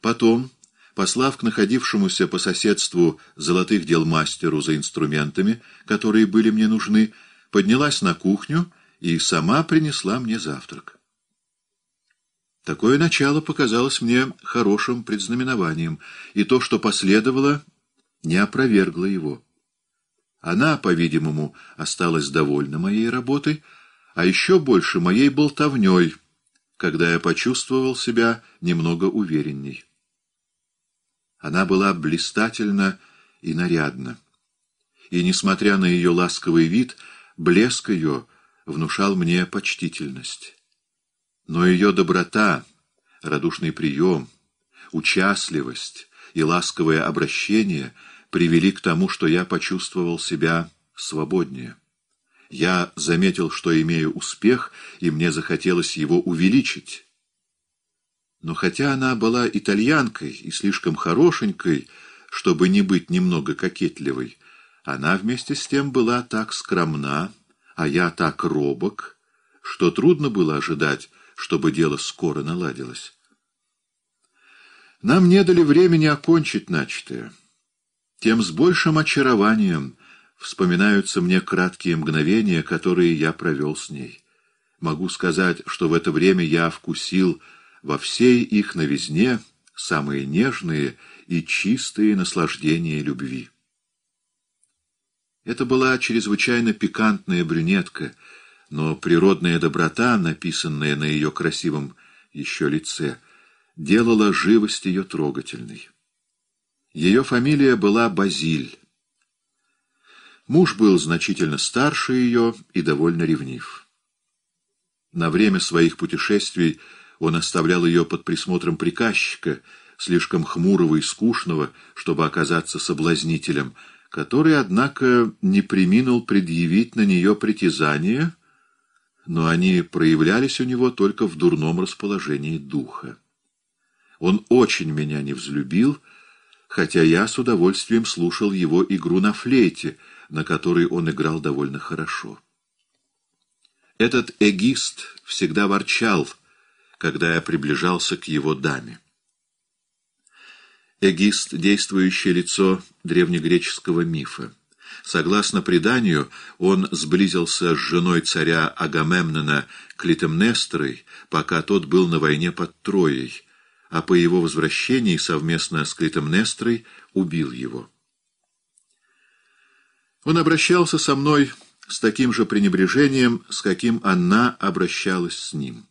S1: Потом, послав к находившемуся по соседству золотых дел мастеру за инструментами, которые были мне нужны, поднялась на кухню и сама принесла мне завтрак. Такое начало показалось мне хорошим предзнаменованием, и то, что последовало, не опровергло его. Она, по-видимому, осталась довольна моей работой, а еще больше моей болтовней, когда я почувствовал себя немного уверенней. Она была блистательна и нарядна, и, несмотря на ее ласковый вид, блеск ее внушал мне почтительность. Но ее доброта, радушный прием, участливость и ласковое обращение привели к тому, что я почувствовал себя свободнее. Я заметил, что имею успех, и мне захотелось его увеличить. Но хотя она была итальянкой и слишком хорошенькой, чтобы не быть немного кокетливой, она вместе с тем была так скромна, а я так робок, что трудно было ожидать, чтобы дело скоро наладилось. Нам не дали времени окончить начатое. Тем с большим очарованием вспоминаются мне краткие мгновения, которые я провел с ней. Могу сказать, что в это время я вкусил во всей их новизне самые нежные и чистые наслаждения любви. Это была чрезвычайно пикантная брюнетка, но природная доброта, написанная на ее красивом еще лице, делала живость ее трогательной. Ее фамилия была Базиль. Муж был значительно старше ее и довольно ревнив. На время своих путешествий он оставлял ее под присмотром приказчика, слишком хмурого и скучного, чтобы оказаться соблазнителем — который, однако, не приминул предъявить на нее притязания, но они проявлялись у него только в дурном расположении духа. Он очень меня не взлюбил, хотя я с удовольствием слушал его игру на флейте, на которой он играл довольно хорошо. Этот эгист всегда ворчал, когда я приближался к его даме. Эгист — действующее лицо древнегреческого мифа. Согласно преданию, он сблизился с женой царя Агамемнона Клитемнестрой, пока тот был на войне под Троей, а по его возвращении совместно с Клитемнестрой убил его. Он обращался со мной с таким же пренебрежением, с каким она обращалась с ним.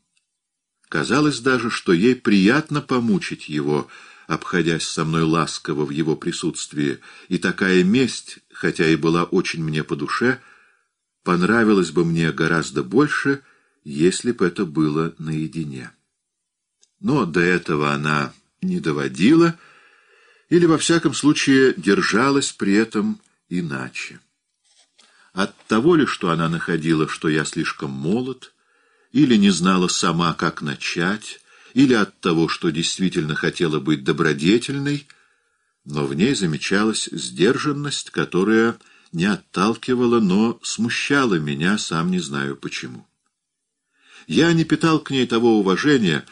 S1: Казалось даже, что ей приятно помучить его — обходясь со мной ласково в его присутствии, и такая месть, хотя и была очень мне по душе, понравилась бы мне гораздо больше, если бы это было наедине. Но до этого она не доводила, или, во всяком случае, держалась при этом иначе. От того ли, что она находила, что я слишком молод, или не знала сама, как начать, или от того, что действительно хотела быть добродетельной, но в ней замечалась сдержанность, которая не отталкивала, но смущала меня, сам не знаю почему. Я не питал к ней того уважения,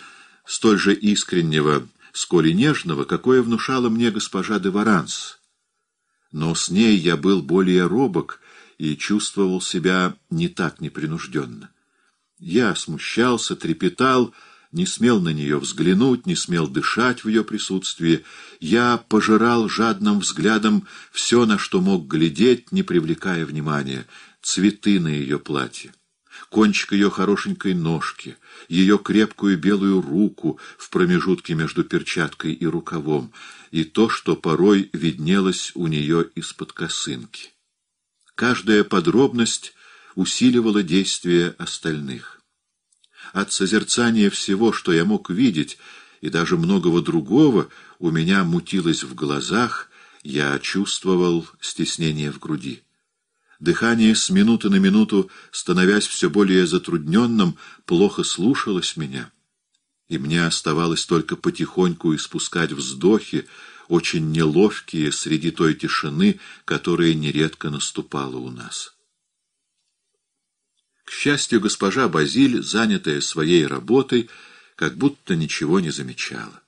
S1: столь же искреннего, сколь и нежного, какое внушала мне госпожа де Варанс. Но с ней я был более робок и чувствовал себя не так непринужденно. Я смущался, трепетал, не смел на нее взглянуть, не смел дышать в ее присутствии. Я пожирал жадным взглядом все, на что мог глядеть, не привлекая внимания. Цветы на ее платье, кончик ее хорошенькой ножки, ее крепкую белую руку в промежутке между перчаткой и рукавом, и то, что порой виднелось у нее из-под косынки. Каждая подробность усиливала действие остальных. От созерцания всего, что я мог видеть, и даже многого другого, у меня мутилось в глазах, я чувствовал стеснение в груди. Дыхание с минуты на минуту, становясь все более затрудненным, плохо слушалось меня. И мне оставалось только потихоньку испускать вздохи, очень неловкие среди той тишины, которая нередко наступала у нас. К счастью, госпожа Базиль, занятая своей работой, как будто ничего не замечала.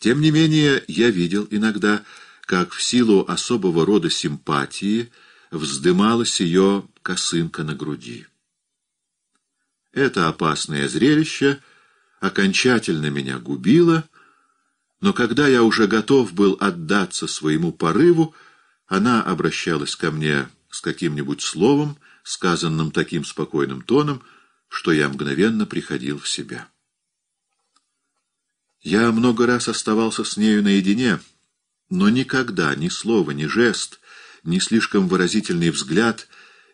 S1: Тем не менее, я видел иногда, как в силу особого рода симпатии вздымалась ее косынка на груди. Это опасное зрелище окончательно меня губило, но когда я уже готов был отдаться своему порыву, она обращалась ко мне с каким-нибудь словом, сказанным таким спокойным тоном, что я мгновенно приходил в себя. Я много раз оставался с нею наедине, но никогда ни слово, ни жест, ни слишком выразительный взгляд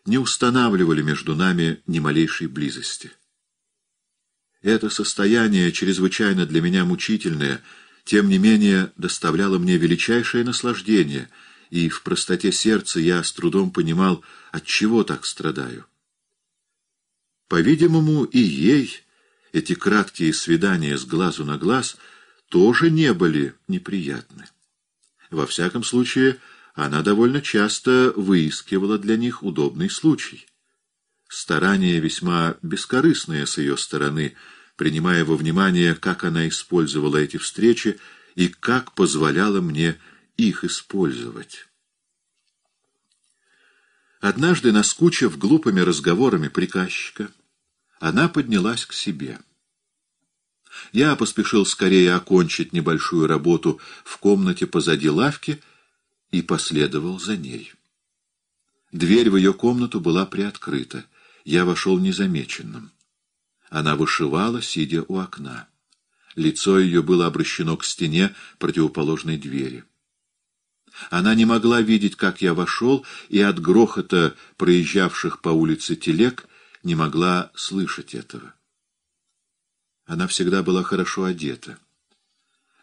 S1: не устанавливали между нами ни малейшей близости. Это состояние, чрезвычайно для меня мучительное, тем не менее доставляло мне величайшее наслаждение — и в простоте сердца я с трудом понимал, от чего так страдаю. По-видимому, и ей эти краткие свидания с глазу на глаз тоже не были неприятны. Во всяком случае, она довольно часто выискивала для них удобный случай. Старание весьма бескорыстное с ее стороны, принимая во внимание, как она использовала эти встречи и как позволяла мне их использовать. Однажды, наскучив глупыми разговорами приказчика, она поднялась к себе. Я поспешил скорее окончить небольшую работу в комнате позади лавки и последовал за ней. Дверь в ее комнату была приоткрыта. Я вошел незамеченным. Она вышивала, сидя у окна. Лицо ее было обращено к стене противоположной двери. Она не могла видеть, как я вошел, и от грохота проезжавших по улице телег не могла слышать этого. Она всегда была хорошо одета.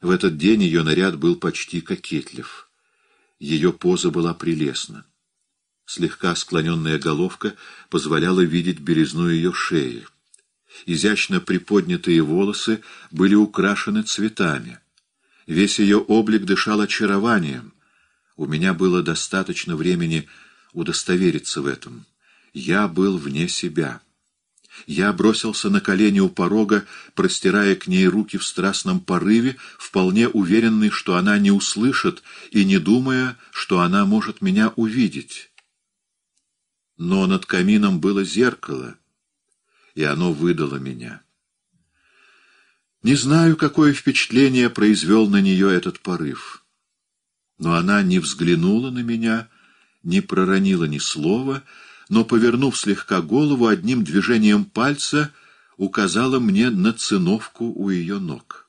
S1: В этот день ее наряд был почти кокетлив. Ее поза была прелестна. Слегка склоненная головка позволяла видеть белизну ее шеи. Изящно приподнятые волосы были украшены цветами. Весь ее облик дышал очарованием — у меня было достаточно времени удостовериться в этом. Я был вне себя. Я бросился на колени у порога, простирая к ней руки в страстном порыве, вполне уверенный, что она не услышит, и не думая, что она может меня увидеть. Но над камином было зеркало, и оно выдало меня. Не знаю, какое впечатление произвел на нее этот порыв. Но она не взглянула на меня, не проронила ни слова, но, повернув слегка голову, одним движением пальца указала мне на циновку у ее ног.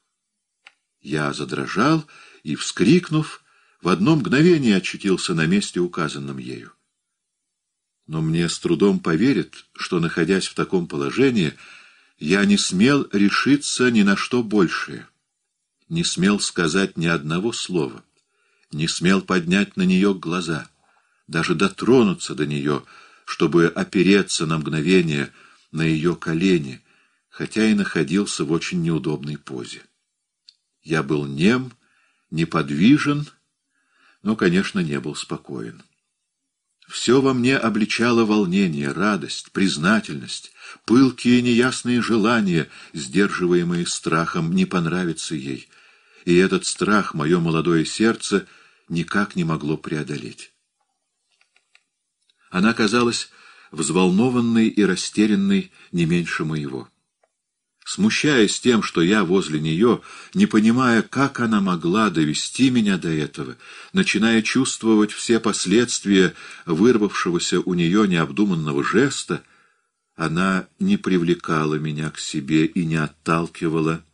S1: Я задрожал и, вскрикнув, в одно мгновение очутился на месте, указанном ею. Но мне с трудом поверит, что, находясь в таком положении, я не смел решиться ни на что большее, не смел сказать ни одного слова не смел поднять на нее глаза, даже дотронуться до нее, чтобы опереться на мгновение на ее колени, хотя и находился в очень неудобной позе. Я был нем, неподвижен, но, конечно, не был спокоен. Все во мне обличало волнение, радость, признательность, пылкие неясные желания, сдерживаемые страхом не понравиться ей. И этот страх мое молодое сердце — никак не могло преодолеть. Она казалась взволнованной и растерянной не меньше моего. Смущаясь тем, что я возле нее, не понимая, как она могла довести меня до этого, начиная чувствовать все последствия вырвавшегося у нее необдуманного жеста, она не привлекала меня к себе и не отталкивала,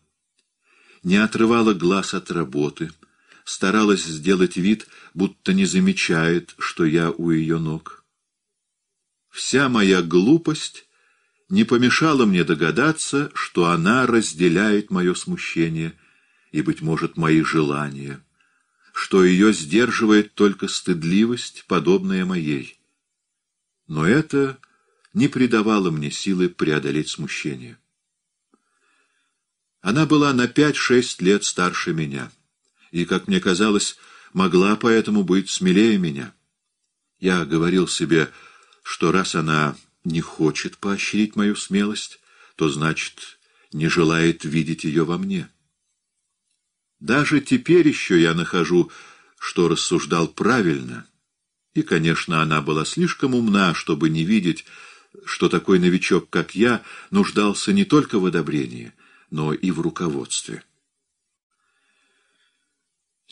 S1: не отрывала глаз от работы — старалась сделать вид, будто не замечает, что я у ее ног. Вся моя глупость не помешала мне догадаться, что она разделяет мое смущение и, быть может, мои желания, что ее сдерживает только стыдливость, подобная моей. Но это не придавало мне силы преодолеть смущение. Она была на пять-шесть лет старше меня и, как мне казалось, могла поэтому быть смелее меня. Я говорил себе, что раз она не хочет поощрить мою смелость, то, значит, не желает видеть ее во мне. Даже теперь еще я нахожу, что рассуждал правильно. И, конечно, она была слишком умна, чтобы не видеть, что такой новичок, как я, нуждался не только в одобрении, но и в руководстве.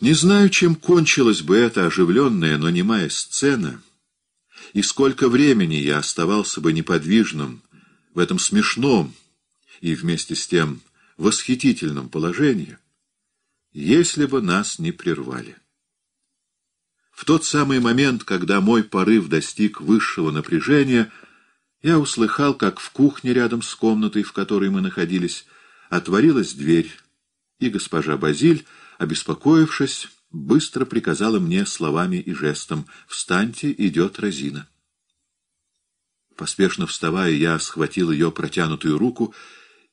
S1: Не знаю, чем кончилась бы эта оживленная, но немая сцена, и сколько времени я оставался бы неподвижным в этом смешном и вместе с тем восхитительном положении, если бы нас не прервали. В тот самый момент, когда мой порыв достиг высшего напряжения, я услыхал, как в кухне рядом с комнатой, в которой мы находились, отворилась дверь, и госпожа Базиль Обеспокоившись, быстро приказала мне словами и жестом «Встаньте, идет Розина». Поспешно вставая, я схватил ее протянутую руку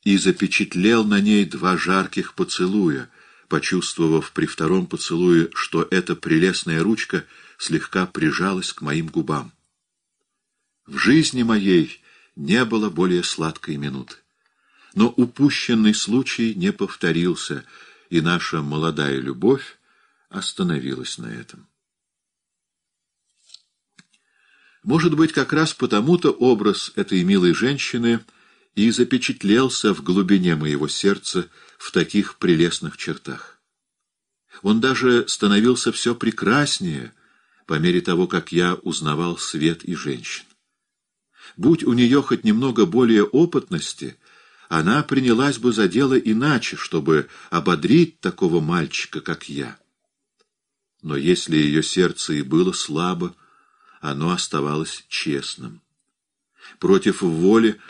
S1: и запечатлел на ней два жарких поцелуя, почувствовав при втором поцелуе, что эта прелестная ручка слегка прижалась к моим губам. В жизни моей не было более сладкой минуты. Но упущенный случай не повторился — и наша молодая любовь остановилась на этом. Может быть, как раз потому-то образ этой милой женщины и запечатлелся в глубине моего сердца в таких прелестных чертах. Он даже становился все прекраснее по мере того, как я узнавал свет и женщин. Будь у нее хоть немного более опытности — она принялась бы за дело иначе, чтобы ободрить такого мальчика, как я. Но если ее сердце и было слабо, оно оставалось честным. Против воли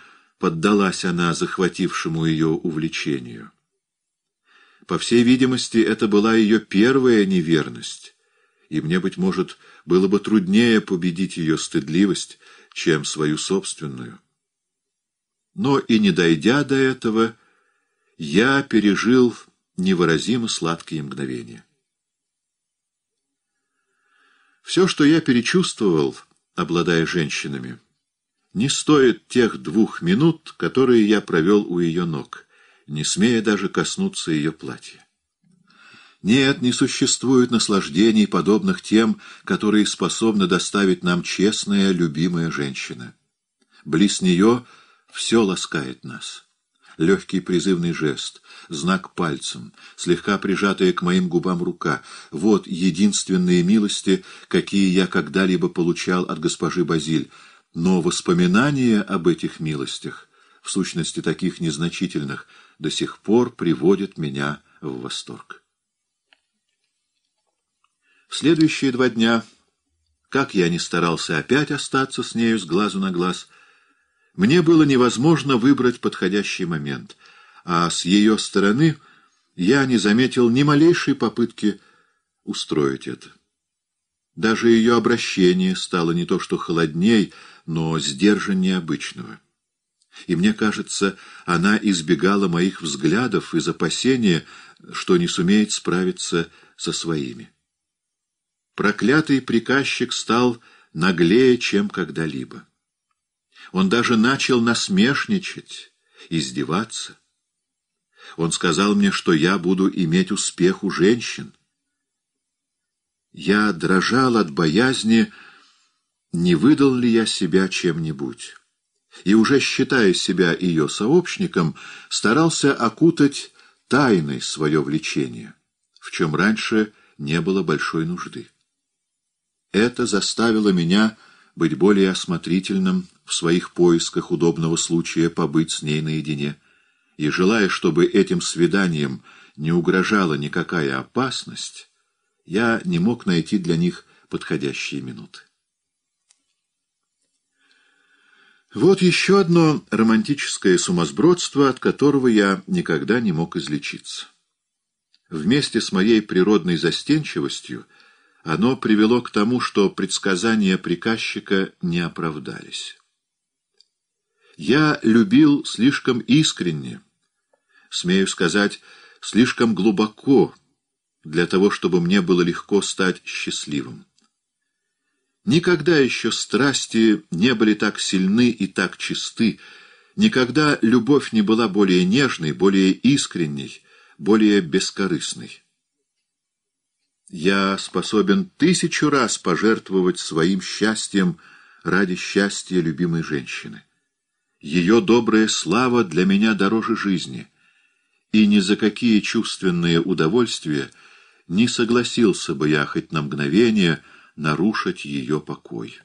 S1: поддалась она захватившему ее увлечению. По всей видимости, это была ее первая неверность, и мне, быть может, было бы труднее победить ее стыдливость, чем свою собственную. Но и не дойдя до этого, я пережил невыразимо сладкие мгновения. Все, что я перечувствовал, обладая женщинами, не стоит тех двух минут, которые я провел у ее ног, не смея даже коснуться ее платья. Нет, не существует наслаждений, подобных тем, которые способны доставить нам честная, любимая женщина. Близ нее — все ласкает нас. Легкий призывный жест, знак пальцем, слегка прижатая к моим губам рука — вот единственные милости, какие я когда-либо получал от госпожи Базиль. Но воспоминания об этих милостях, в сущности таких незначительных, до сих пор приводят меня в восторг. В следующие два дня, как я ни старался опять остаться с нею с глазу на глаз, — мне было невозможно выбрать подходящий момент, а с ее стороны я не заметил ни малейшей попытки устроить это. Даже ее обращение стало не то что холодней, но сдержаннее обычного. И мне кажется, она избегала моих взглядов из опасения, что не сумеет справиться со своими. Проклятый приказчик стал наглее, чем когда-либо. Он даже начал насмешничать, издеваться. Он сказал мне, что я буду иметь успех у женщин. Я дрожал от боязни, не выдал ли я себя чем-нибудь. И уже считая себя ее сообщником, старался окутать тайной свое влечение, в чем раньше не было большой нужды. Это заставило меня быть более осмотрительным в своих поисках удобного случая побыть с ней наедине, и, желая, чтобы этим свиданием не угрожала никакая опасность, я не мог найти для них подходящие минуты. Вот еще одно романтическое сумасбродство, от которого я никогда не мог излечиться. Вместе с моей природной застенчивостью оно привело к тому, что предсказания приказчика не оправдались. Я любил слишком искренне, смею сказать, слишком глубоко, для того, чтобы мне было легко стать счастливым. Никогда еще страсти не были так сильны и так чисты, никогда любовь не была более нежной, более искренней, более бескорыстной. Я способен тысячу раз пожертвовать своим счастьем ради счастья любимой женщины. Ее добрая слава для меня дороже жизни, и ни за какие чувственные удовольствия не согласился бы я хоть на мгновение нарушить ее покой.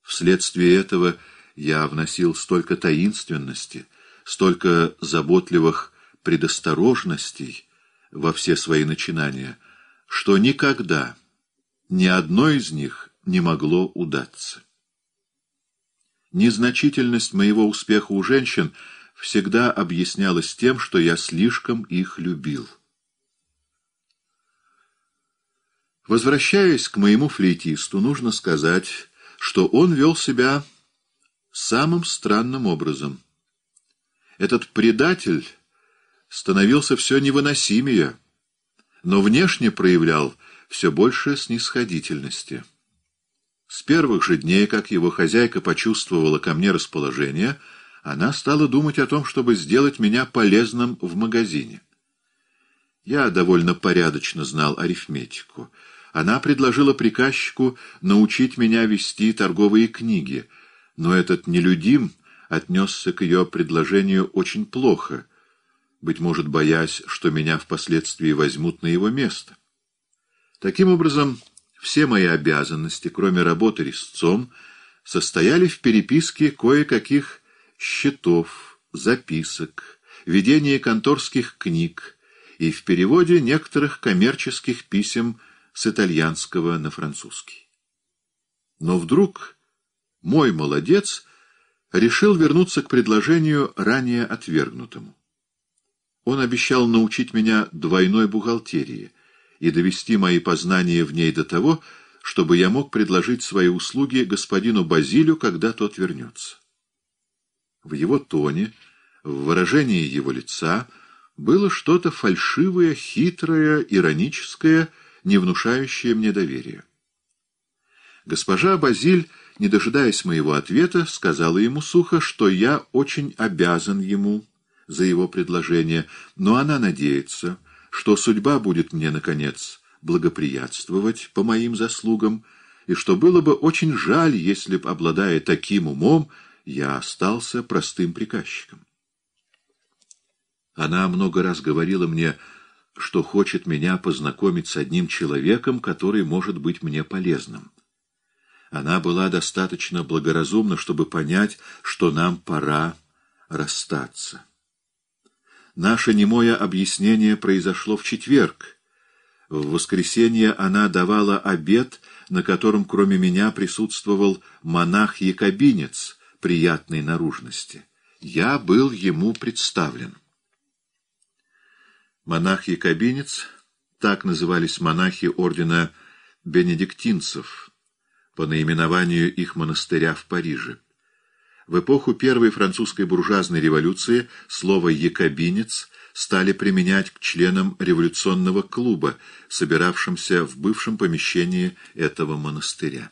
S1: Вследствие этого я вносил столько таинственности, столько заботливых предосторожностей во все свои начинания — что никогда ни одно из них не могло удаться. Незначительность моего успеха у женщин всегда объяснялась тем, что я слишком их любил. Возвращаясь к моему флейтисту, нужно сказать, что он вел себя самым странным образом. Этот предатель становился все невыносимее, но внешне проявлял все больше снисходительности. С первых же дней, как его хозяйка почувствовала ко мне расположение, она стала думать о том, чтобы сделать меня полезным в магазине. Я довольно порядочно знал арифметику. Она предложила приказчику научить меня вести торговые книги, но этот нелюдим отнесся к ее предложению очень плохо — быть может, боясь, что меня впоследствии возьмут на его место. Таким образом, все мои обязанности, кроме работы резцом, состояли в переписке кое-каких счетов, записок, ведении конторских книг и в переводе некоторых коммерческих писем с итальянского на французский. Но вдруг мой молодец решил вернуться к предложению, ранее отвергнутому. Он обещал научить меня двойной бухгалтерии и довести мои познания в ней до того, чтобы я мог предложить свои услуги господину Базилю, когда тот вернется. В его тоне, в выражении его лица было что-то фальшивое, хитрое, ироническое, не внушающее мне доверия. Госпожа Базиль, не дожидаясь моего ответа, сказала ему сухо, что я очень обязан ему, за его предложение, но она надеется, что судьба будет мне, наконец, благоприятствовать по моим заслугам, и что было бы очень жаль, если б, обладая таким умом, я остался простым приказчиком. Она много раз говорила мне, что хочет меня познакомить с одним человеком, который может быть мне полезным. Она была достаточно благоразумна, чтобы понять, что нам пора расстаться. Наше немое объяснение произошло в четверг. В воскресенье она давала обед, на котором кроме меня присутствовал монах-якобинец приятной наружности. Я был ему представлен. Монах-якобинец, так назывались монахи ордена бенедиктинцев, по наименованию их монастыря в Париже. В эпоху Первой французской буржуазной революции слово «якобинец» стали применять к членам революционного клуба, собиравшимся в бывшем помещении этого монастыря.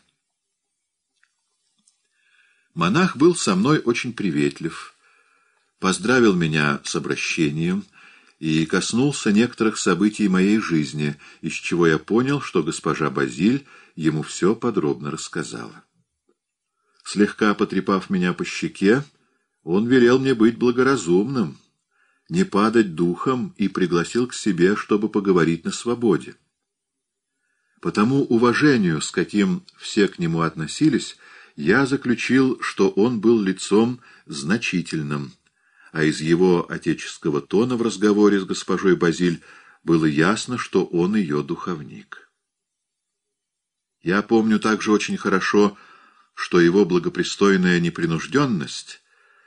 S1: Монах был со мной очень приветлив, поздравил меня с обращением и коснулся некоторых событий моей жизни, из чего я понял, что госпожа Базиль ему все подробно рассказала. Слегка потрепав меня по щеке, он велел мне быть благоразумным, не падать духом и пригласил к себе, чтобы поговорить на свободе. По тому уважению, с каким все к нему относились, я заключил, что он был лицом значительным, а из его отеческого тона в разговоре с госпожой Базиль было ясно, что он ее духовник. Я помню также очень хорошо, что что его благопристойная непринужденность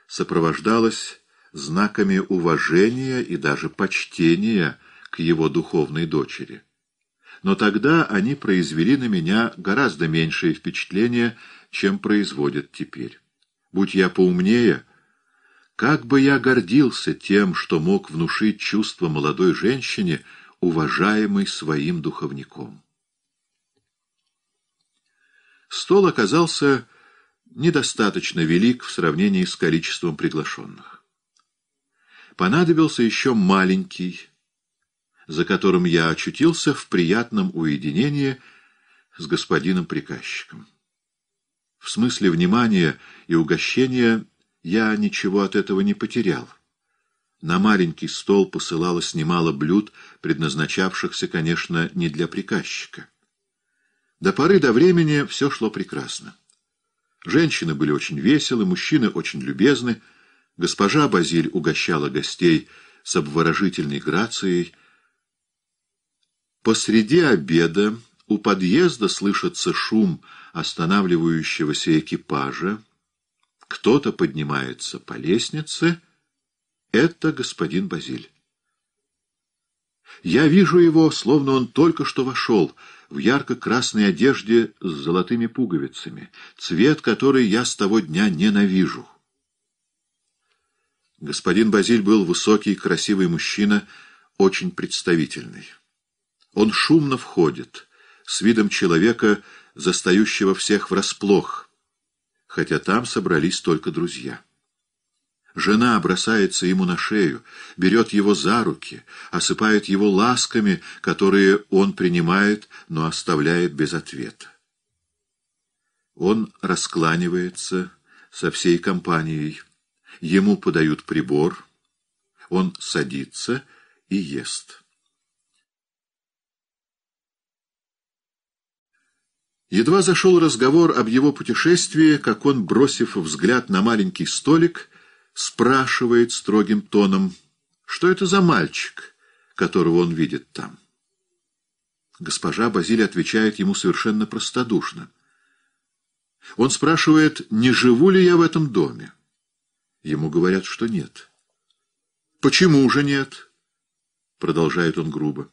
S1: сопровождалась знаками уважения и даже почтения к его духовной дочери. Но тогда они произвели на меня гораздо меньшее впечатление, чем производят теперь. Будь я поумнее, как бы я гордился тем, что мог внушить чувство молодой женщине, уважаемой своим духовником. Стол оказался недостаточно велик в сравнении с количеством приглашенных. Понадобился еще маленький, за которым я очутился в приятном уединении с господином приказчиком. В смысле внимания и угощения я ничего от этого не потерял. На маленький стол посылалось немало блюд, предназначавшихся, конечно, не для приказчика. До поры до времени все шло прекрасно. Женщины были очень веселы, мужчины очень любезны. Госпожа Базиль угощала гостей с обворожительной грацией. Посреди обеда у подъезда слышится шум останавливающегося экипажа. Кто-то поднимается по лестнице. Это господин Базиль. Я вижу его, словно он только что вошел — в ярко-красной одежде с золотыми пуговицами, цвет который я с того дня ненавижу. Господин Базиль был высокий, красивый мужчина, очень представительный. Он шумно входит, с видом человека, застающего всех врасплох, хотя там собрались только друзья. Жена бросается ему на шею, берет его за руки, осыпает его ласками, которые он принимает, но оставляет без ответа. Он раскланивается со всей компанией. Ему подают прибор. Он садится и ест. Едва зашел разговор об его путешествии, как он, бросив взгляд на маленький столик, спрашивает строгим тоном, что это за мальчик, которого он видит там. Госпожа Базиль отвечает ему совершенно простодушно. Он спрашивает, не живу ли я в этом доме. Ему говорят, что нет. «Почему же нет?» — продолжает он грубо.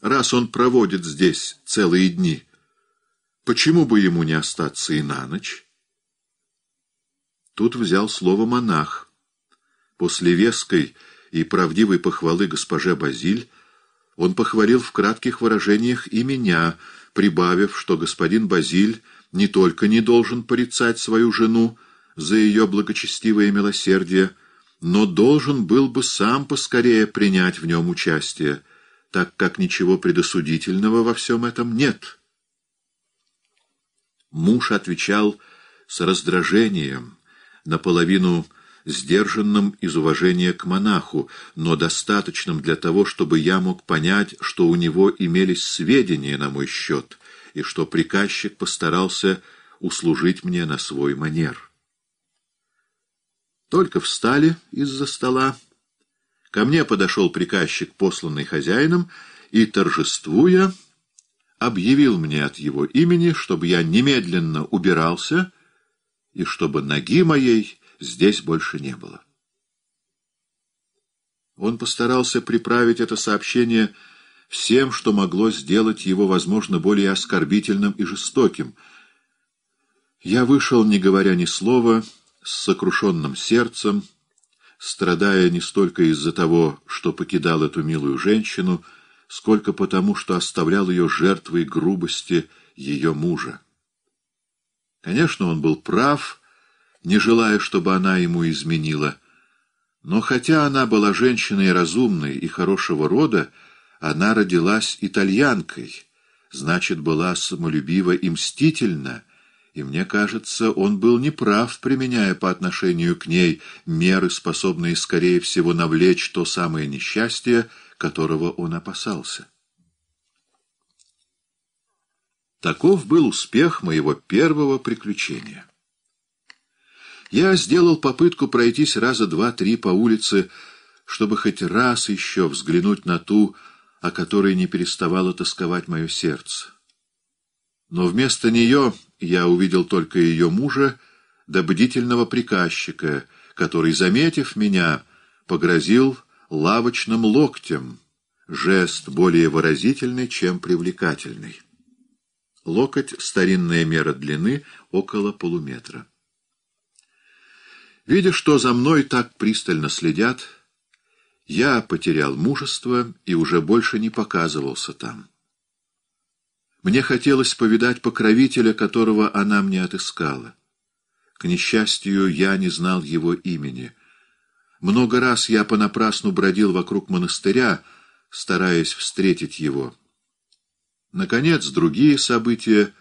S1: «Раз он проводит здесь целые дни, почему бы ему не остаться и на ночь?» Тут взял слово монах. После веской и правдивой похвалы госпоже Базиль он похвалил в кратких выражениях и меня, прибавив, что господин Базиль не только не должен порицать свою жену за ее благочестивое милосердие, но должен был бы сам поскорее принять в нем участие, так как ничего предосудительного во всем этом нет. Муж отвечал с раздражением — наполовину сдержанным из уважения к монаху, но достаточным для того, чтобы я мог понять, что у него имелись сведения на мой счет, и что приказчик постарался услужить мне на свой манер. Только встали из-за стола. Ко мне подошел приказчик, посланный хозяином, и, торжествуя, объявил мне от его имени, чтобы я немедленно убирался — и чтобы ноги моей здесь больше не было. Он постарался приправить это сообщение всем, что могло сделать его, возможно, более оскорбительным и жестоким. Я вышел, не говоря ни слова, с сокрушенным сердцем, страдая не столько из-за того, что покидал эту милую женщину, сколько потому, что оставлял ее жертвой грубости ее мужа. Конечно, он был прав, не желая, чтобы она ему изменила. Но хотя она была женщиной разумной и хорошего рода, она родилась итальянкой, значит, была самолюбива и мстительна, и мне кажется, он был неправ, применяя по отношению к ней меры, способные, скорее всего, навлечь то самое несчастье, которого он опасался. Таков был успех моего первого приключения. Я сделал попытку пройтись раза два-три по улице, чтобы хоть раз еще взглянуть на ту, о которой не переставало тосковать мое сердце. Но вместо нее я увидел только ее мужа, да бдительного приказчика, который, заметив меня, погрозил лавочным локтем, жест более выразительный, чем привлекательный. Локоть — старинная мера длины, около полуметра. Видя, что за мной так пристально следят, я потерял мужество и уже больше не показывался там. Мне хотелось повидать покровителя, которого она мне отыскала. К несчастью, я не знал его имени. Много раз я понапрасну бродил вокруг монастыря, стараясь встретить его — Наконец, другие события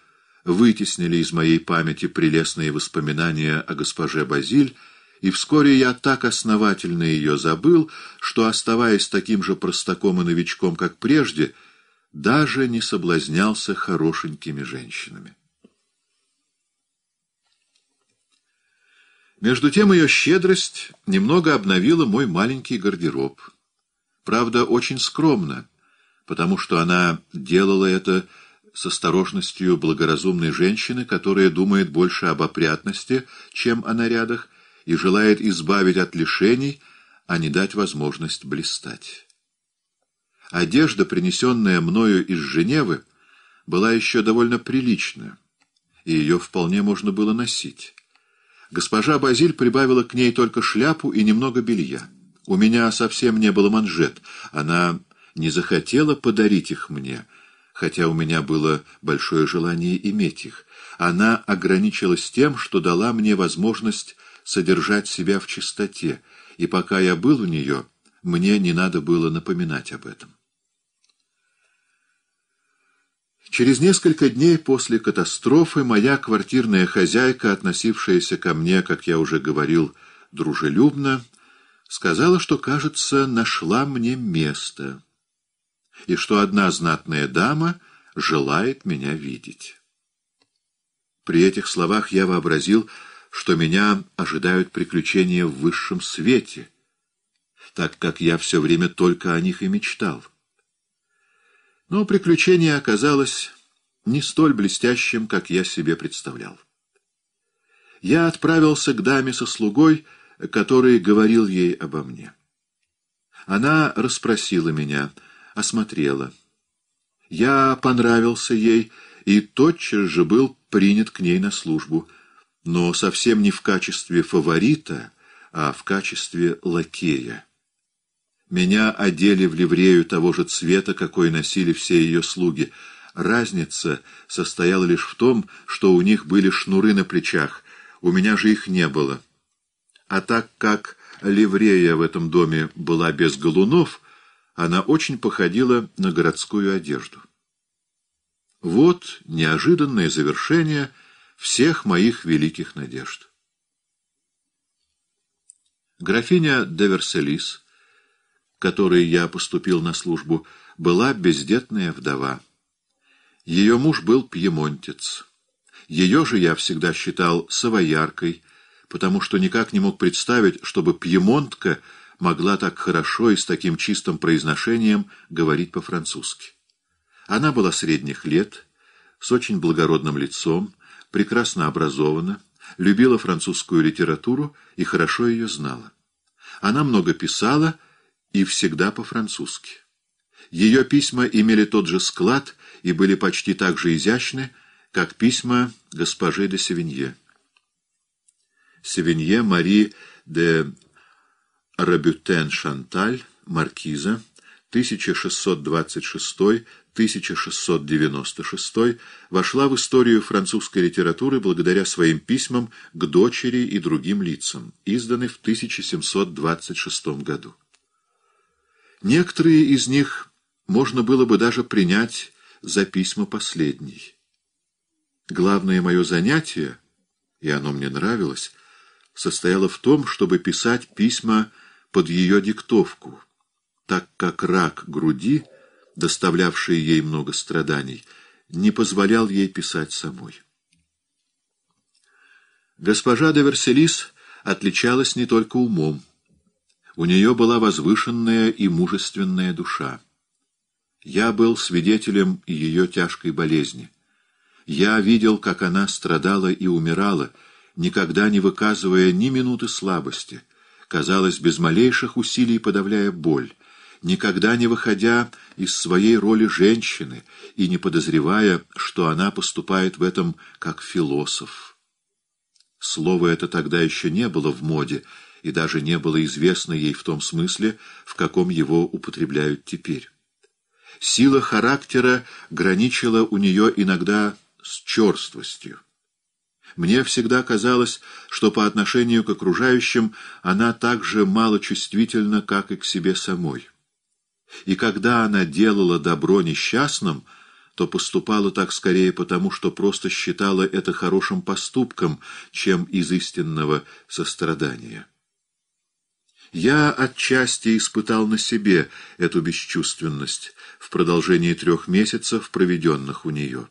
S1: вытеснили из моей памяти прелестные воспоминания о госпоже Базиль, и вскоре я так основательно ее забыл, что, оставаясь таким же простаком и новичком, как прежде, даже не соблазнялся хорошенькими женщинами. Между тем ее щедрость немного обновила мой маленький гардероб. Правда, очень скромно — потому что она делала это с осторожностью благоразумной женщины, которая думает больше об опрятности, чем о нарядах, и желает избавить от лишений, а не дать возможность блистать. Одежда, принесенная мною из Женевы, была еще довольно приличная, и ее вполне можно было носить. Госпожа Базиль прибавила к ней только шляпу и немного белья. У меня совсем не было манжет, она не захотела подарить их мне, хотя у меня было большое желание иметь их. Она ограничилась тем, что дала мне возможность содержать себя в чистоте, и пока я был у нее, мне не надо было напоминать об этом. Через несколько дней после катастрофы моя квартирная хозяйка, относившаяся ко мне, как я уже говорил, дружелюбно, сказала, что, кажется, нашла мне место и что одна знатная дама желает меня видеть. При этих словах я вообразил, что меня ожидают приключения в высшем свете, так как я все время только о них и мечтал. Но приключение оказалось не столь блестящим, как я себе представлял. Я отправился к даме со слугой, который говорил ей обо мне. Она расспросила меня — осмотрела. Я понравился ей и тотчас же был принят к ней на службу, но совсем не в качестве фаворита, а в качестве лакея. Меня одели в ливрею того же цвета, какой носили все ее слуги. Разница состояла лишь в том, что у них были шнуры на плечах, у меня же их не было. А так как ливрея в этом доме была без галунов, она очень походила на городскую одежду. Вот неожиданное завершение всех моих великих надежд. Графиня де Верселис, которой я поступил на службу, была бездетная вдова. Ее муж был пьемонтец. Ее же я всегда считал савояркой, потому что никак не мог представить, чтобы пьемонтка — могла так хорошо и с таким чистым произношением говорить по-французски. Она была средних лет, с очень благородным лицом, прекрасно образована, любила французскую литературу и хорошо ее знала. Она много писала и всегда по-французски. Ее письма имели тот же склад и были почти так же изящны, как письма госпожи де Севинье. Севинье Мари де Рабютен-Шанталь, маркиза, 1626-1696, вошла в историю французской литературы благодаря своим письмам к дочери и другим лицам, изданы в 1726 году. Некоторые из них можно было бы даже принять за письма последней. Главное мое занятие, и оно мне нравилось, состояло в том, чтобы писать письма под ее диктовку, так как рак груди, доставлявший ей много страданий, не позволял ей писать самой. Госпожа де Верселис отличалась не только умом. У нее была возвышенная и мужественная душа. Я был свидетелем ее тяжкой болезни. Я видел, как она страдала и умирала, никогда не выказывая ни минуты слабости — казалось, без малейших усилий подавляя боль, никогда не выходя из своей роли женщины и не подозревая, что она поступает в этом как философ. Слово это тогда еще не было в моде, и даже не было известно ей в том смысле, в каком его употребляют теперь. Сила характера граничила у нее иногда с черствостью. Мне всегда казалось, что по отношению к окружающим она так же мало чувствительна, как и к себе самой. И когда она делала добро несчастным, то поступала так скорее потому, что просто считала это хорошим поступком, чем из истинного сострадания. Я отчасти испытал на себе эту бесчувственность в продолжении трех месяцев, проведенных у нее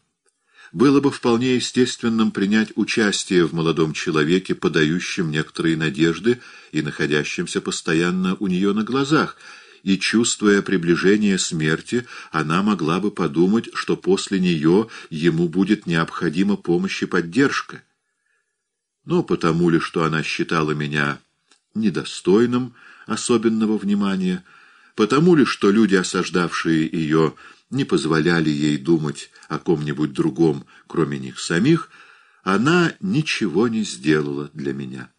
S1: было бы вполне естественным принять участие в молодом человеке, подающем некоторые надежды и находящемся постоянно у нее на глазах, и, чувствуя приближение смерти, она могла бы подумать, что после нее ему будет необходима помощь и поддержка. Но потому ли, что она считала меня недостойным особенного внимания, потому ли, что люди, осаждавшие ее, — не позволяли ей думать о ком-нибудь другом, кроме них самих, она ничего не сделала для меня.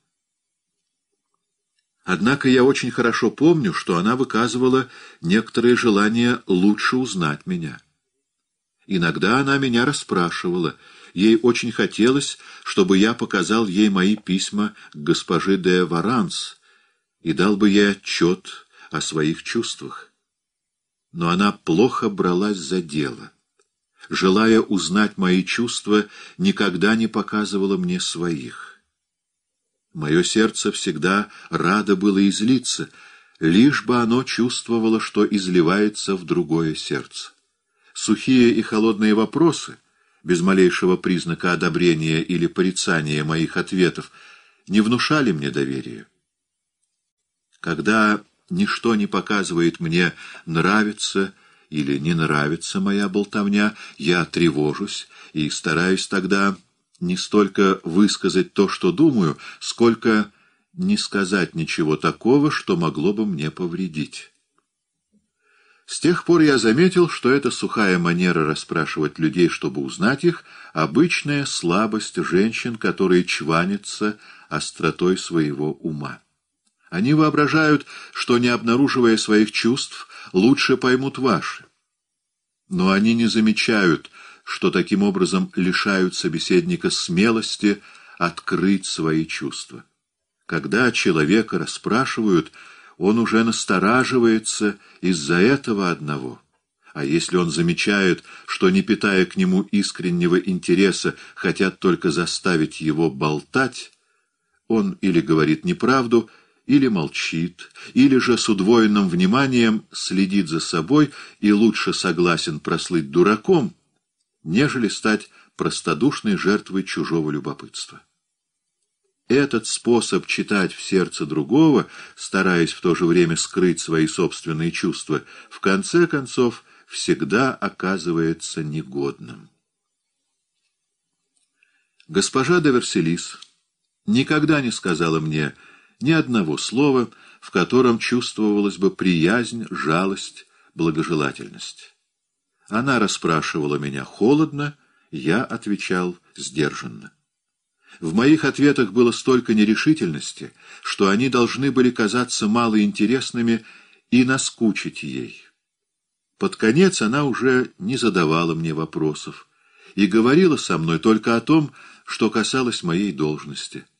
S1: Однако я очень хорошо помню, что она выказывала некоторое желание лучше узнать меня. Иногда она меня расспрашивала. Ей очень хотелось, чтобы я показал ей мои письма к госпоже де Варанс и дал бы ей отчет о своих чувствах но она плохо бралась за дело. Желая узнать мои чувства, никогда не показывала мне своих. Мое сердце всегда радо было излиться, лишь бы оно чувствовало, что изливается в другое сердце. Сухие и холодные вопросы, без малейшего признака одобрения или порицания моих ответов, не внушали мне доверия. Когда Ничто не показывает мне, нравится или не нравится моя болтовня, я тревожусь и стараюсь тогда не столько высказать то, что думаю, сколько не сказать ничего такого, что могло бы мне повредить. С тех пор я заметил, что эта сухая манера расспрашивать людей, чтобы узнать их, обычная слабость женщин, которые чванятся остротой своего ума. Они воображают, что, не обнаруживая своих чувств, лучше поймут ваши. Но они не замечают, что таким образом лишают собеседника смелости открыть свои чувства. Когда человека расспрашивают, он уже настораживается из-за этого одного. А если он замечает, что, не питая к нему искреннего интереса, хотят только заставить его болтать, он или говорит неправду, или молчит, или же с удвоенным вниманием следит за собой и лучше согласен прослыть дураком, нежели стать простодушной жертвой чужого любопытства. Этот способ читать в сердце другого, стараясь в то же время скрыть свои собственные чувства, в конце концов всегда оказывается негодным. Госпожа де Верселис никогда не сказала мне ни одного слова, в котором чувствовалась бы приязнь, жалость, благожелательность. Она расспрашивала меня холодно, я отвечал сдержанно. В моих ответах было столько нерешительности, что они должны были казаться малоинтересными и наскучить ей. Под конец она уже не задавала мне вопросов и говорила со мной только о том, что касалось моей должности —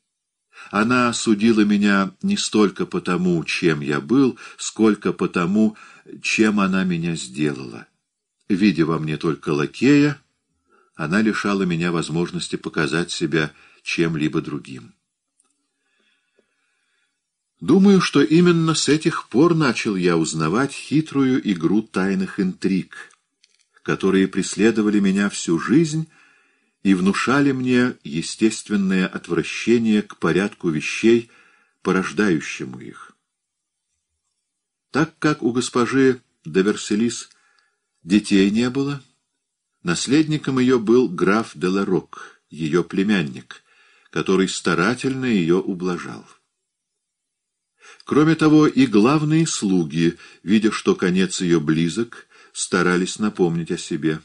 S1: она судила меня не столько потому, чем я был, сколько потому, чем она меня сделала. Видя во мне только лакея, она лишала меня возможности показать себя чем-либо другим. Думаю, что именно с этих пор начал я узнавать хитрую игру тайных интриг, которые преследовали меня всю жизнь, и внушали мне естественное отвращение к порядку вещей, порождающему их. Так как у госпожи де Верселис детей не было, наследником ее был граф де Ларок, ее племянник, который старательно ее ублажал. Кроме того, и главные слуги, видя, что конец ее близок, старались напомнить о себе.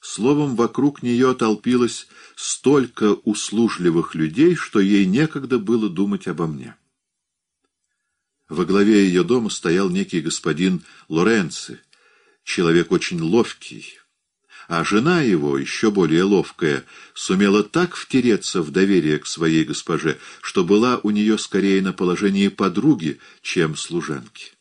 S1: Словом, вокруг нее толпилось столько услужливых людей, что ей некогда было думать обо мне. Во главе ее дома стоял некий господин Лоренци, человек очень ловкий, а жена его, еще более ловкая, сумела так втереться в доверие к своей госпоже, что была у нее скорее на положении подруги, чем служанки.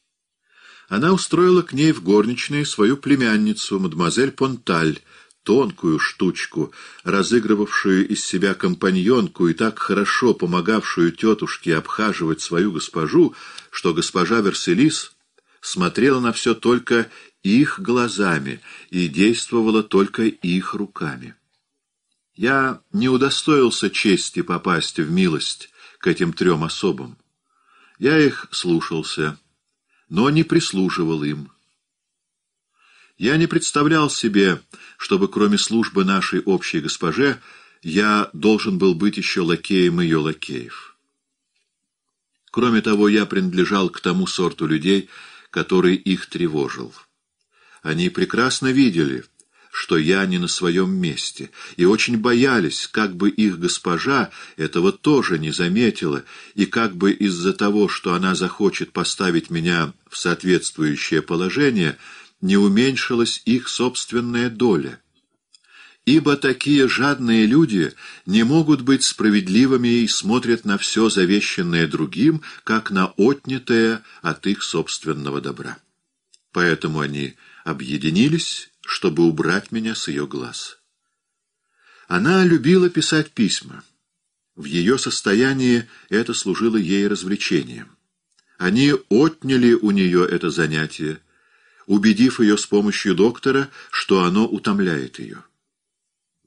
S1: Она устроила к ней в горничные свою племянницу, мадемуазель Понталь, тонкую штучку, разыгрывавшую из себя компаньонку и так хорошо помогавшую тетушке обхаживать свою госпожу, что госпожа Верселис смотрела на все только их глазами и действовала только их руками. Я не удостоился чести попасть в милость к этим трем особам. Я их слушался, но не прислуживал им. Я не представлял себе, чтобы кроме службы нашей общей госпоже я должен был быть еще лакеем ее лакеев. Кроме того, я принадлежал к тому сорту людей, который их тревожил. Они прекрасно видели, что я не на своем месте, и очень боялись, как бы их госпожа этого тоже не заметила, и как бы из-за того, что она захочет поставить меня в соответствующее положение, не уменьшилась их собственная доля. Ибо такие жадные люди не могут быть справедливыми и смотрят на все завещенное другим, как на отнятое от их собственного добра. Поэтому они объединились, чтобы убрать меня с ее глаз. Она любила писать письма. В ее состоянии это служило ей развлечением. Они отняли у нее это занятие, убедив ее с помощью доктора, что оно утомляет ее.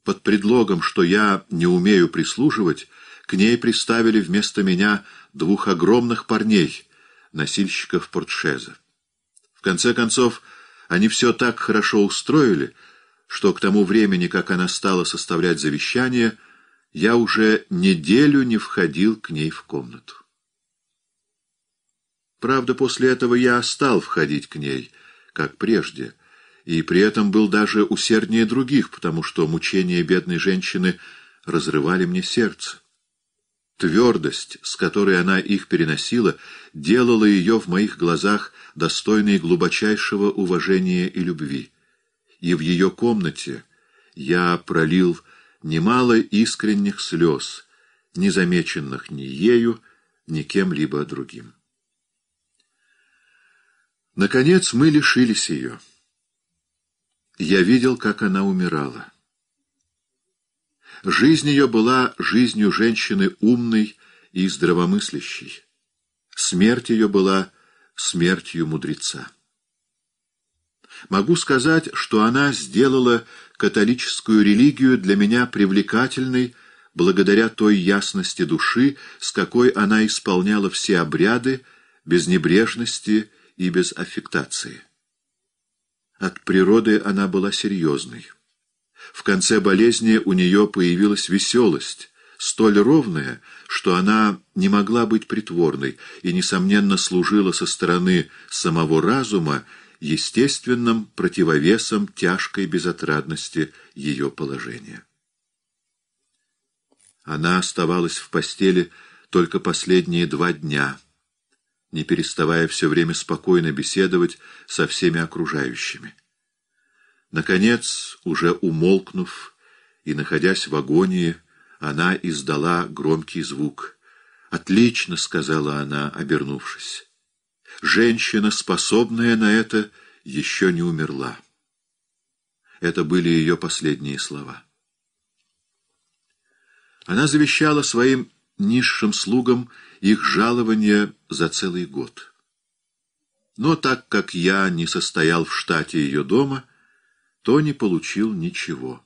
S1: Под предлогом, что я не умею прислуживать, к ней приставили вместо меня двух огромных парней, носильщиков портшеза. В конце концов, они все так хорошо устроили, что к тому времени, как она стала составлять завещание, я уже неделю не входил к ней в комнату. Правда, после этого я стал входить к ней — как прежде, и при этом был даже усерднее других, потому что мучения бедной женщины разрывали мне сердце. Твердость, с которой она их переносила, делала ее в моих глазах достойной глубочайшего уважения и любви. И в ее комнате я пролил немало искренних слез, незамеченных ни ею, ни кем-либо другим. Наконец мы лишились ее. Я видел, как она умирала. Жизнь ее была жизнью женщины умной и здравомыслящей. Смерть ее была смертью мудреца. Могу сказать, что она сделала католическую религию для меня привлекательной благодаря той ясности души, с какой она исполняла все обряды, без небрежности и без аффектации. От природы она была серьезной. В конце болезни у нее появилась веселость, столь ровная, что она не могла быть притворной и, несомненно, служила со стороны самого разума естественным противовесом тяжкой безотрадности ее положения. Она оставалась в постели только последние два дня — не переставая все время спокойно беседовать со всеми окружающими. Наконец, уже умолкнув и находясь в агонии, она издала громкий звук. «Отлично!» — сказала она, обернувшись. «Женщина, способная на это, еще не умерла». Это были ее последние слова. Она завещала своим низшим слугам их жалование за целый год. Но так как я не состоял в штате ее дома, то не получил ничего.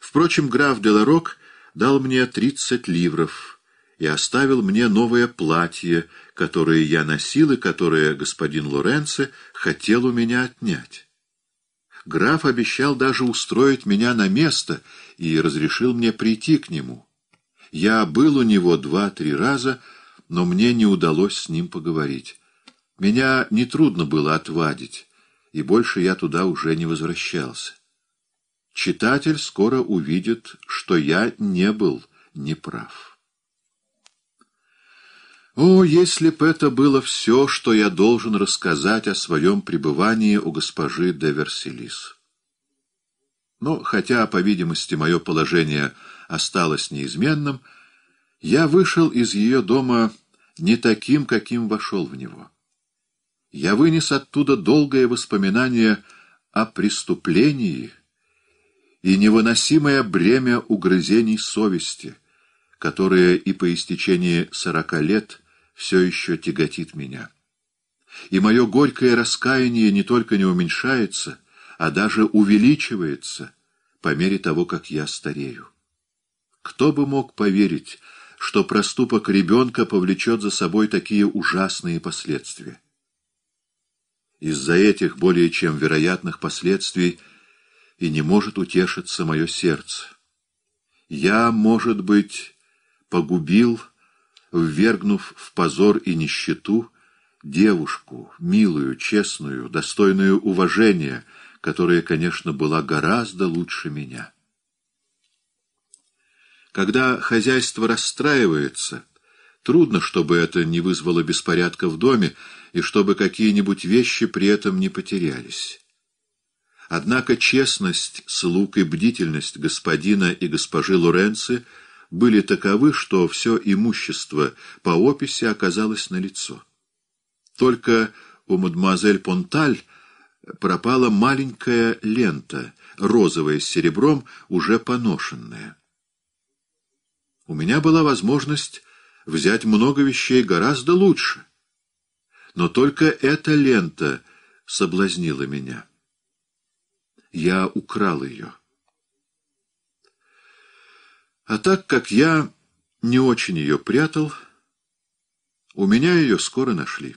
S1: Впрочем, граф Деларок дал мне тридцать ливров и оставил мне новое платье, которое я носил и которое господин Лоренцо хотел у меня отнять. Граф обещал даже устроить меня на место и разрешил мне прийти к нему. Я был у него два-три раза, но мне не удалось с ним поговорить. Меня нетрудно было отвадить, и больше я туда уже не возвращался. Читатель скоро увидит, что я не был неправ. О, если б это было все, что я должен рассказать о своем пребывании у госпожи де Верселис! Но хотя, по видимости, мое положение – осталось неизменным, я вышел из ее дома не таким, каким вошел в него. Я вынес оттуда долгое воспоминание о преступлении и невыносимое бремя угрызений совести, которое и по истечении сорока лет все еще тяготит меня. И мое горькое раскаяние не только не уменьшается, а даже увеличивается по мере того, как я старею. Кто бы мог поверить, что проступок ребенка повлечет за собой такие ужасные последствия? Из-за этих более чем вероятных последствий и не может утешиться мое сердце. Я, может быть, погубил, ввергнув в позор и нищету, девушку, милую, честную, достойную уважения, которая, конечно, была гораздо лучше меня. Когда хозяйство расстраивается, трудно, чтобы это не вызвало беспорядка в доме и чтобы какие-нибудь вещи при этом не потерялись. Однако честность, слуг и бдительность господина и госпожи Лоренци были таковы, что все имущество по описи оказалось налицо. Только у мадемуазель Понталь пропала маленькая лента, розовая с серебром, уже поношенная. У меня была возможность взять много вещей гораздо лучше. Но только эта лента соблазнила меня. Я украл ее. А так как я не очень ее прятал, у меня ее скоро нашли.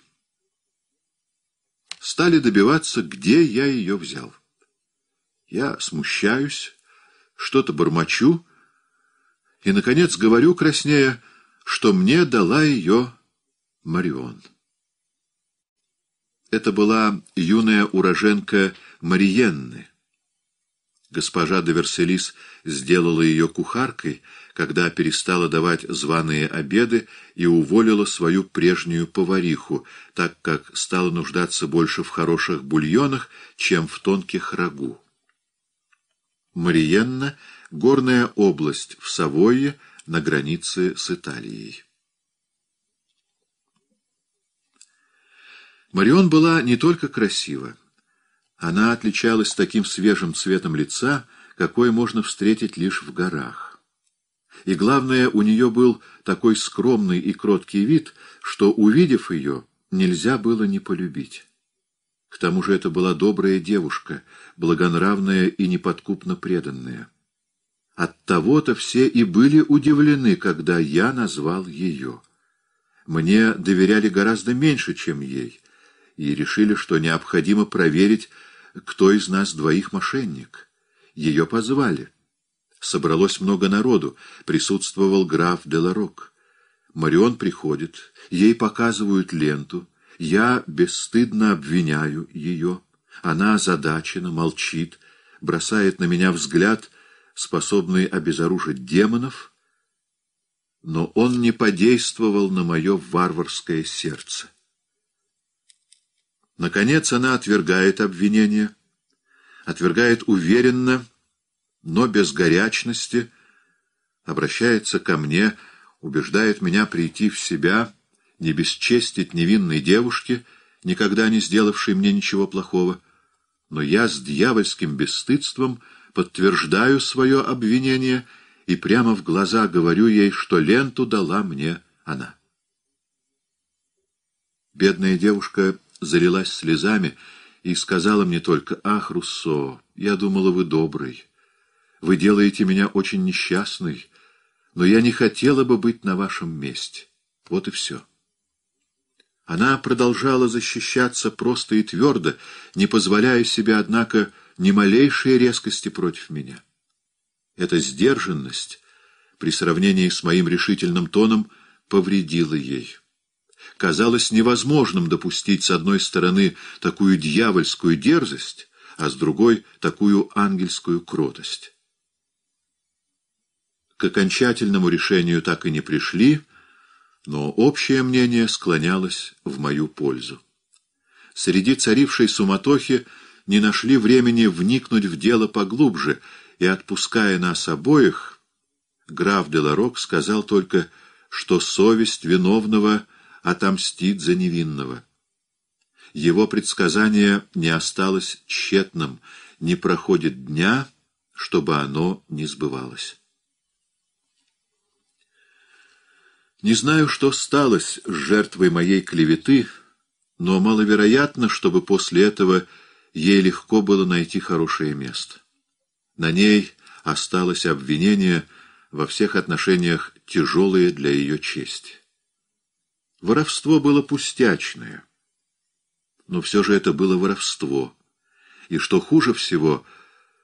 S1: Стали добиваться, где я ее взял. Я смущаюсь, что-то бормочу, и, наконец, говорю краснее, что мне дала ее Марион. Это была юная уроженка Мариенны. Госпожа де Верселис сделала ее кухаркой, когда перестала давать званые обеды и уволила свою прежнюю повариху, так как стала нуждаться больше в хороших бульонах, чем в тонких рагу. Мариенна — горная область в Савойе на границе с Италией. Марион была не только красива. Она отличалась таким свежим цветом лица, какой можно встретить лишь в горах. И главное, у нее был такой скромный и кроткий вид, что, увидев ее, нельзя было не полюбить. К тому же это была добрая девушка, благонравная и неподкупно преданная. Оттого-то все и были удивлены, когда я назвал ее. Мне доверяли гораздо меньше, чем ей, и решили, что необходимо проверить, кто из нас двоих мошенник. Ее позвали. Собралось много народу, присутствовал граф Деларок. Марион приходит, ей показывают ленту, я бесстыдно обвиняю ее. Она озадачена, молчит, бросает на меня взгляд — способный обезоружить демонов, но он не подействовал на мое варварское сердце. Наконец она отвергает обвинение, отвергает уверенно, но без горячности, обращается ко мне, убеждает меня прийти в себя, не бесчестить невинной девушки, никогда не сделавшей мне ничего плохого, но я с дьявольским бесстыдством — подтверждаю свое обвинение и прямо в глаза говорю ей, что ленту дала мне она. Бедная девушка залилась слезами и сказала мне только, «Ах, Руссо, я думала, вы добрый. Вы делаете меня очень несчастной, но я не хотела бы быть на вашем месте». Вот и все. Она продолжала защищаться просто и твердо, не позволяя себе, однако, ни малейшей резкости против меня. Эта сдержанность при сравнении с моим решительным тоном повредила ей. Казалось невозможным допустить с одной стороны такую дьявольскую дерзость, а с другой — такую ангельскую кротость. К окончательному решению так и не пришли, но общее мнение склонялось в мою пользу. Среди царившей суматохи не нашли времени вникнуть в дело поглубже, и, отпуская нас обоих, граф Деларок сказал только, что совесть виновного отомстит за невинного. Его предсказание не осталось тщетным, не проходит дня, чтобы оно не сбывалось. Не знаю, что сталось с жертвой моей клеветы, но маловероятно, чтобы после этого ей легко было найти хорошее место. На ней осталось обвинение во всех отношениях тяжелое для ее чести. Воровство было пустячное, но все же это было воровство, и, что хуже всего,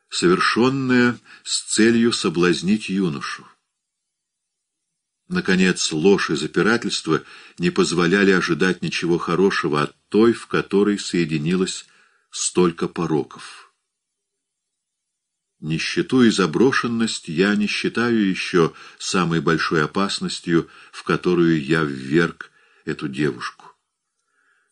S1: совершенное с целью соблазнить юношу. Наконец, ложь и запирательство не позволяли ожидать ничего хорошего от той, в которой соединилась столько пороков. Нищету и заброшенность я не считаю еще самой большой опасностью, в которую я вверг эту девушку.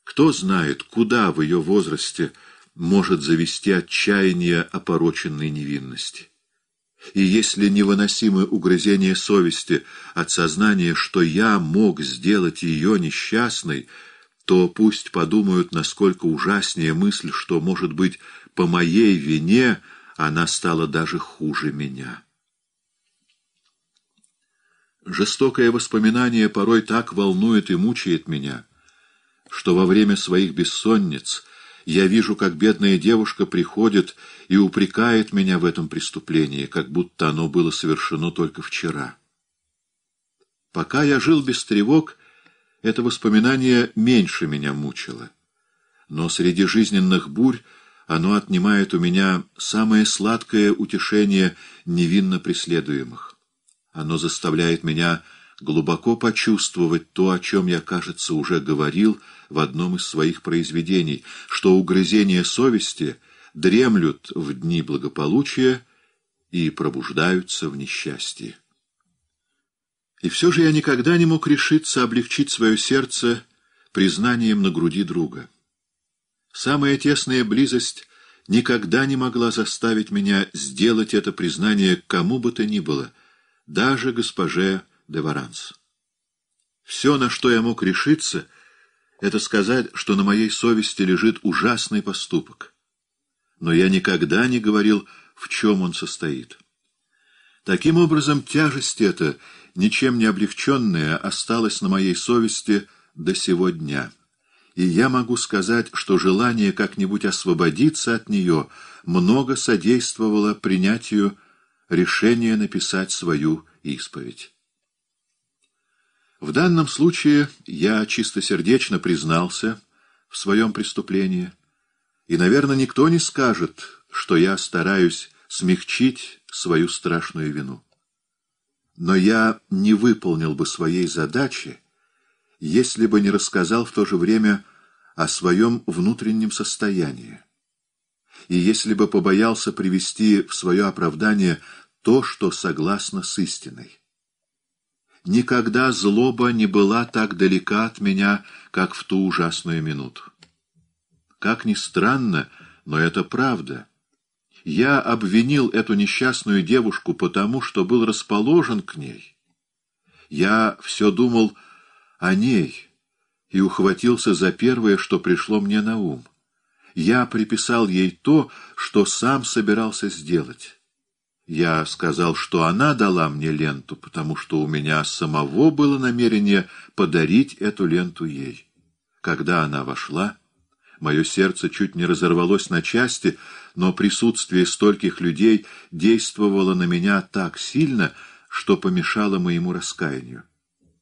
S1: Кто знает, куда в ее возрасте может завести отчаяние опороченной невинности. И если невыносимое угрызение совести от сознания, что я мог сделать ее несчастной, то пусть подумают, насколько ужаснее мысль, что, может быть, по моей вине она стала даже хуже меня. Жестокое воспоминание порой так волнует и мучает меня, что во время своих бессонниц я вижу, как бедная девушка приходит и упрекает меня в этом преступлении, как будто оно было совершено только вчера. Пока я жил без тревог, это воспоминание меньше меня мучило. Но среди жизненных бурь оно отнимает у меня самое сладкое утешение невинно преследуемых. Оно заставляет меня глубоко почувствовать то, о чем я, кажется, уже говорил в одном из своих произведений, что угрызения совести дремлют в дни благополучия и пробуждаются в несчастье. И все же я никогда не мог решиться облегчить свое сердце признанием на груди друга. Самая тесная близость никогда не могла заставить меня сделать это признание кому бы то ни было, даже госпоже де Варанс. Все, на что я мог решиться, это сказать, что на моей совести лежит ужасный поступок. Но я никогда не говорил, в чем он состоит. Таким образом, тяжесть эта, ничем не облегченная, осталась на моей совести до сего дня. И я могу сказать, что желание как-нибудь освободиться от нее много содействовало принятию решения написать свою исповедь. В данном случае я чистосердечно признался в своем преступлении, и, наверное, никто не скажет, что я стараюсь смягчить свою страшную вину. Но я не выполнил бы своей задачи, если бы не рассказал в то же время о своем внутреннем состоянии, и если бы побоялся привести в свое оправдание то, что согласно с истиной. Никогда злоба не была так далека от меня, как в ту ужасную минуту. Как ни странно, но это правда — я обвинил эту несчастную девушку потому, что был расположен к ней. Я все думал о ней и ухватился за первое, что пришло мне на ум. Я приписал ей то, что сам собирался сделать. Я сказал, что она дала мне ленту, потому что у меня самого было намерение подарить эту ленту ей. Когда она вошла... Мое сердце чуть не разорвалось на части, но присутствие стольких людей действовало на меня так сильно, что помешало моему раскаянию.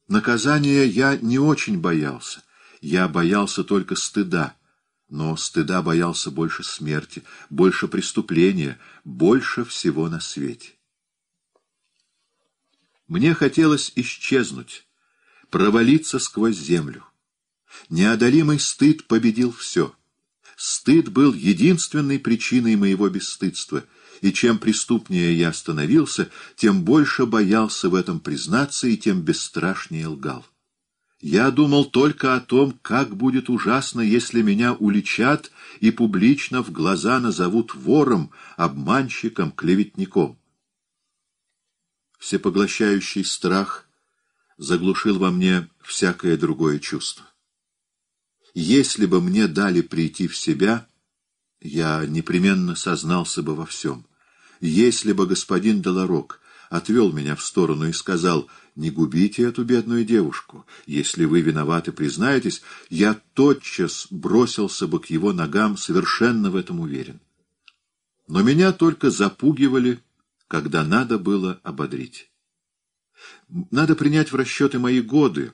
S1: Наказания я не очень боялся. Я боялся только стыда. Но стыда боялся больше смерти, больше преступления, больше всего на свете. Мне хотелось исчезнуть, провалиться сквозь землю. Неодолимый стыд победил все. Стыд был единственной причиной моего бесстыдства, и чем преступнее я становился, тем больше боялся в этом признаться и тем бесстрашнее лгал. Я думал только о том, как будет ужасно, если меня уличат и публично в глаза назовут вором, обманщиком, клеветником. Всепоглощающий страх заглушил во мне всякое другое чувство. Если бы мне дали прийти в себя, я непременно сознался бы во всем. Если бы господин Долорок отвел меня в сторону и сказал, «Не губите эту бедную девушку. Если вы виноваты, признаетесь», я тотчас бросился бы к его ногам, совершенно в этом уверен. Но меня только запугивали, когда надо было ободрить. Надо принять в расчеты мои годы,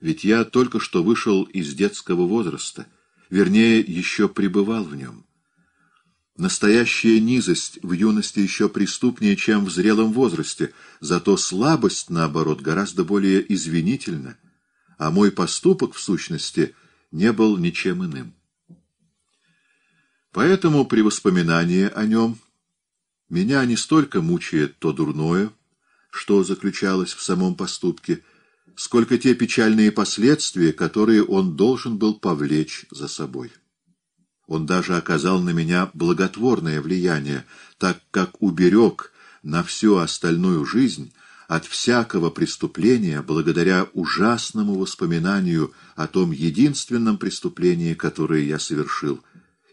S1: ведь я только что вышел из детского возраста, вернее, еще пребывал в нем. Настоящая низость в юности еще преступнее, чем в зрелом возрасте, зато слабость, наоборот, гораздо более извинительна, а мой поступок, в сущности, не был ничем иным. Поэтому при воспоминании о нем меня не столько мучает то дурное, что заключалось в самом поступке, сколько те печальные последствия, которые он должен был повлечь за собой. Он даже оказал на меня благотворное влияние, так как уберег на всю остальную жизнь от всякого преступления благодаря ужасному воспоминанию о том единственном преступлении, которое я совершил.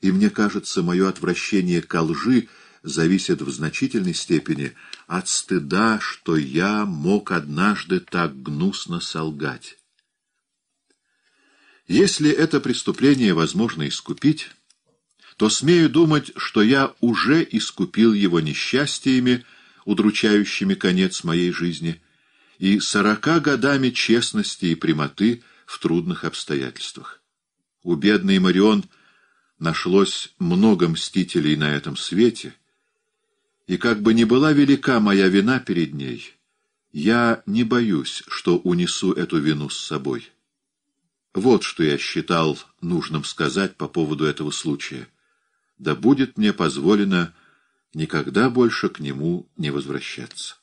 S1: И мне кажется, мое отвращение ко лжи — зависит в значительной степени от стыда, что я мог однажды так гнусно солгать. Если это преступление возможно искупить, то смею думать, что я уже искупил его несчастьями, удручающими конец моей жизни, и сорока годами честности и прямоты в трудных обстоятельствах. У бедной Марион нашлось много мстителей на этом свете — и как бы ни была велика моя вина перед ней, я не боюсь, что унесу эту вину с собой. Вот что я считал нужным сказать по поводу этого случая. Да будет мне позволено никогда больше к нему не возвращаться.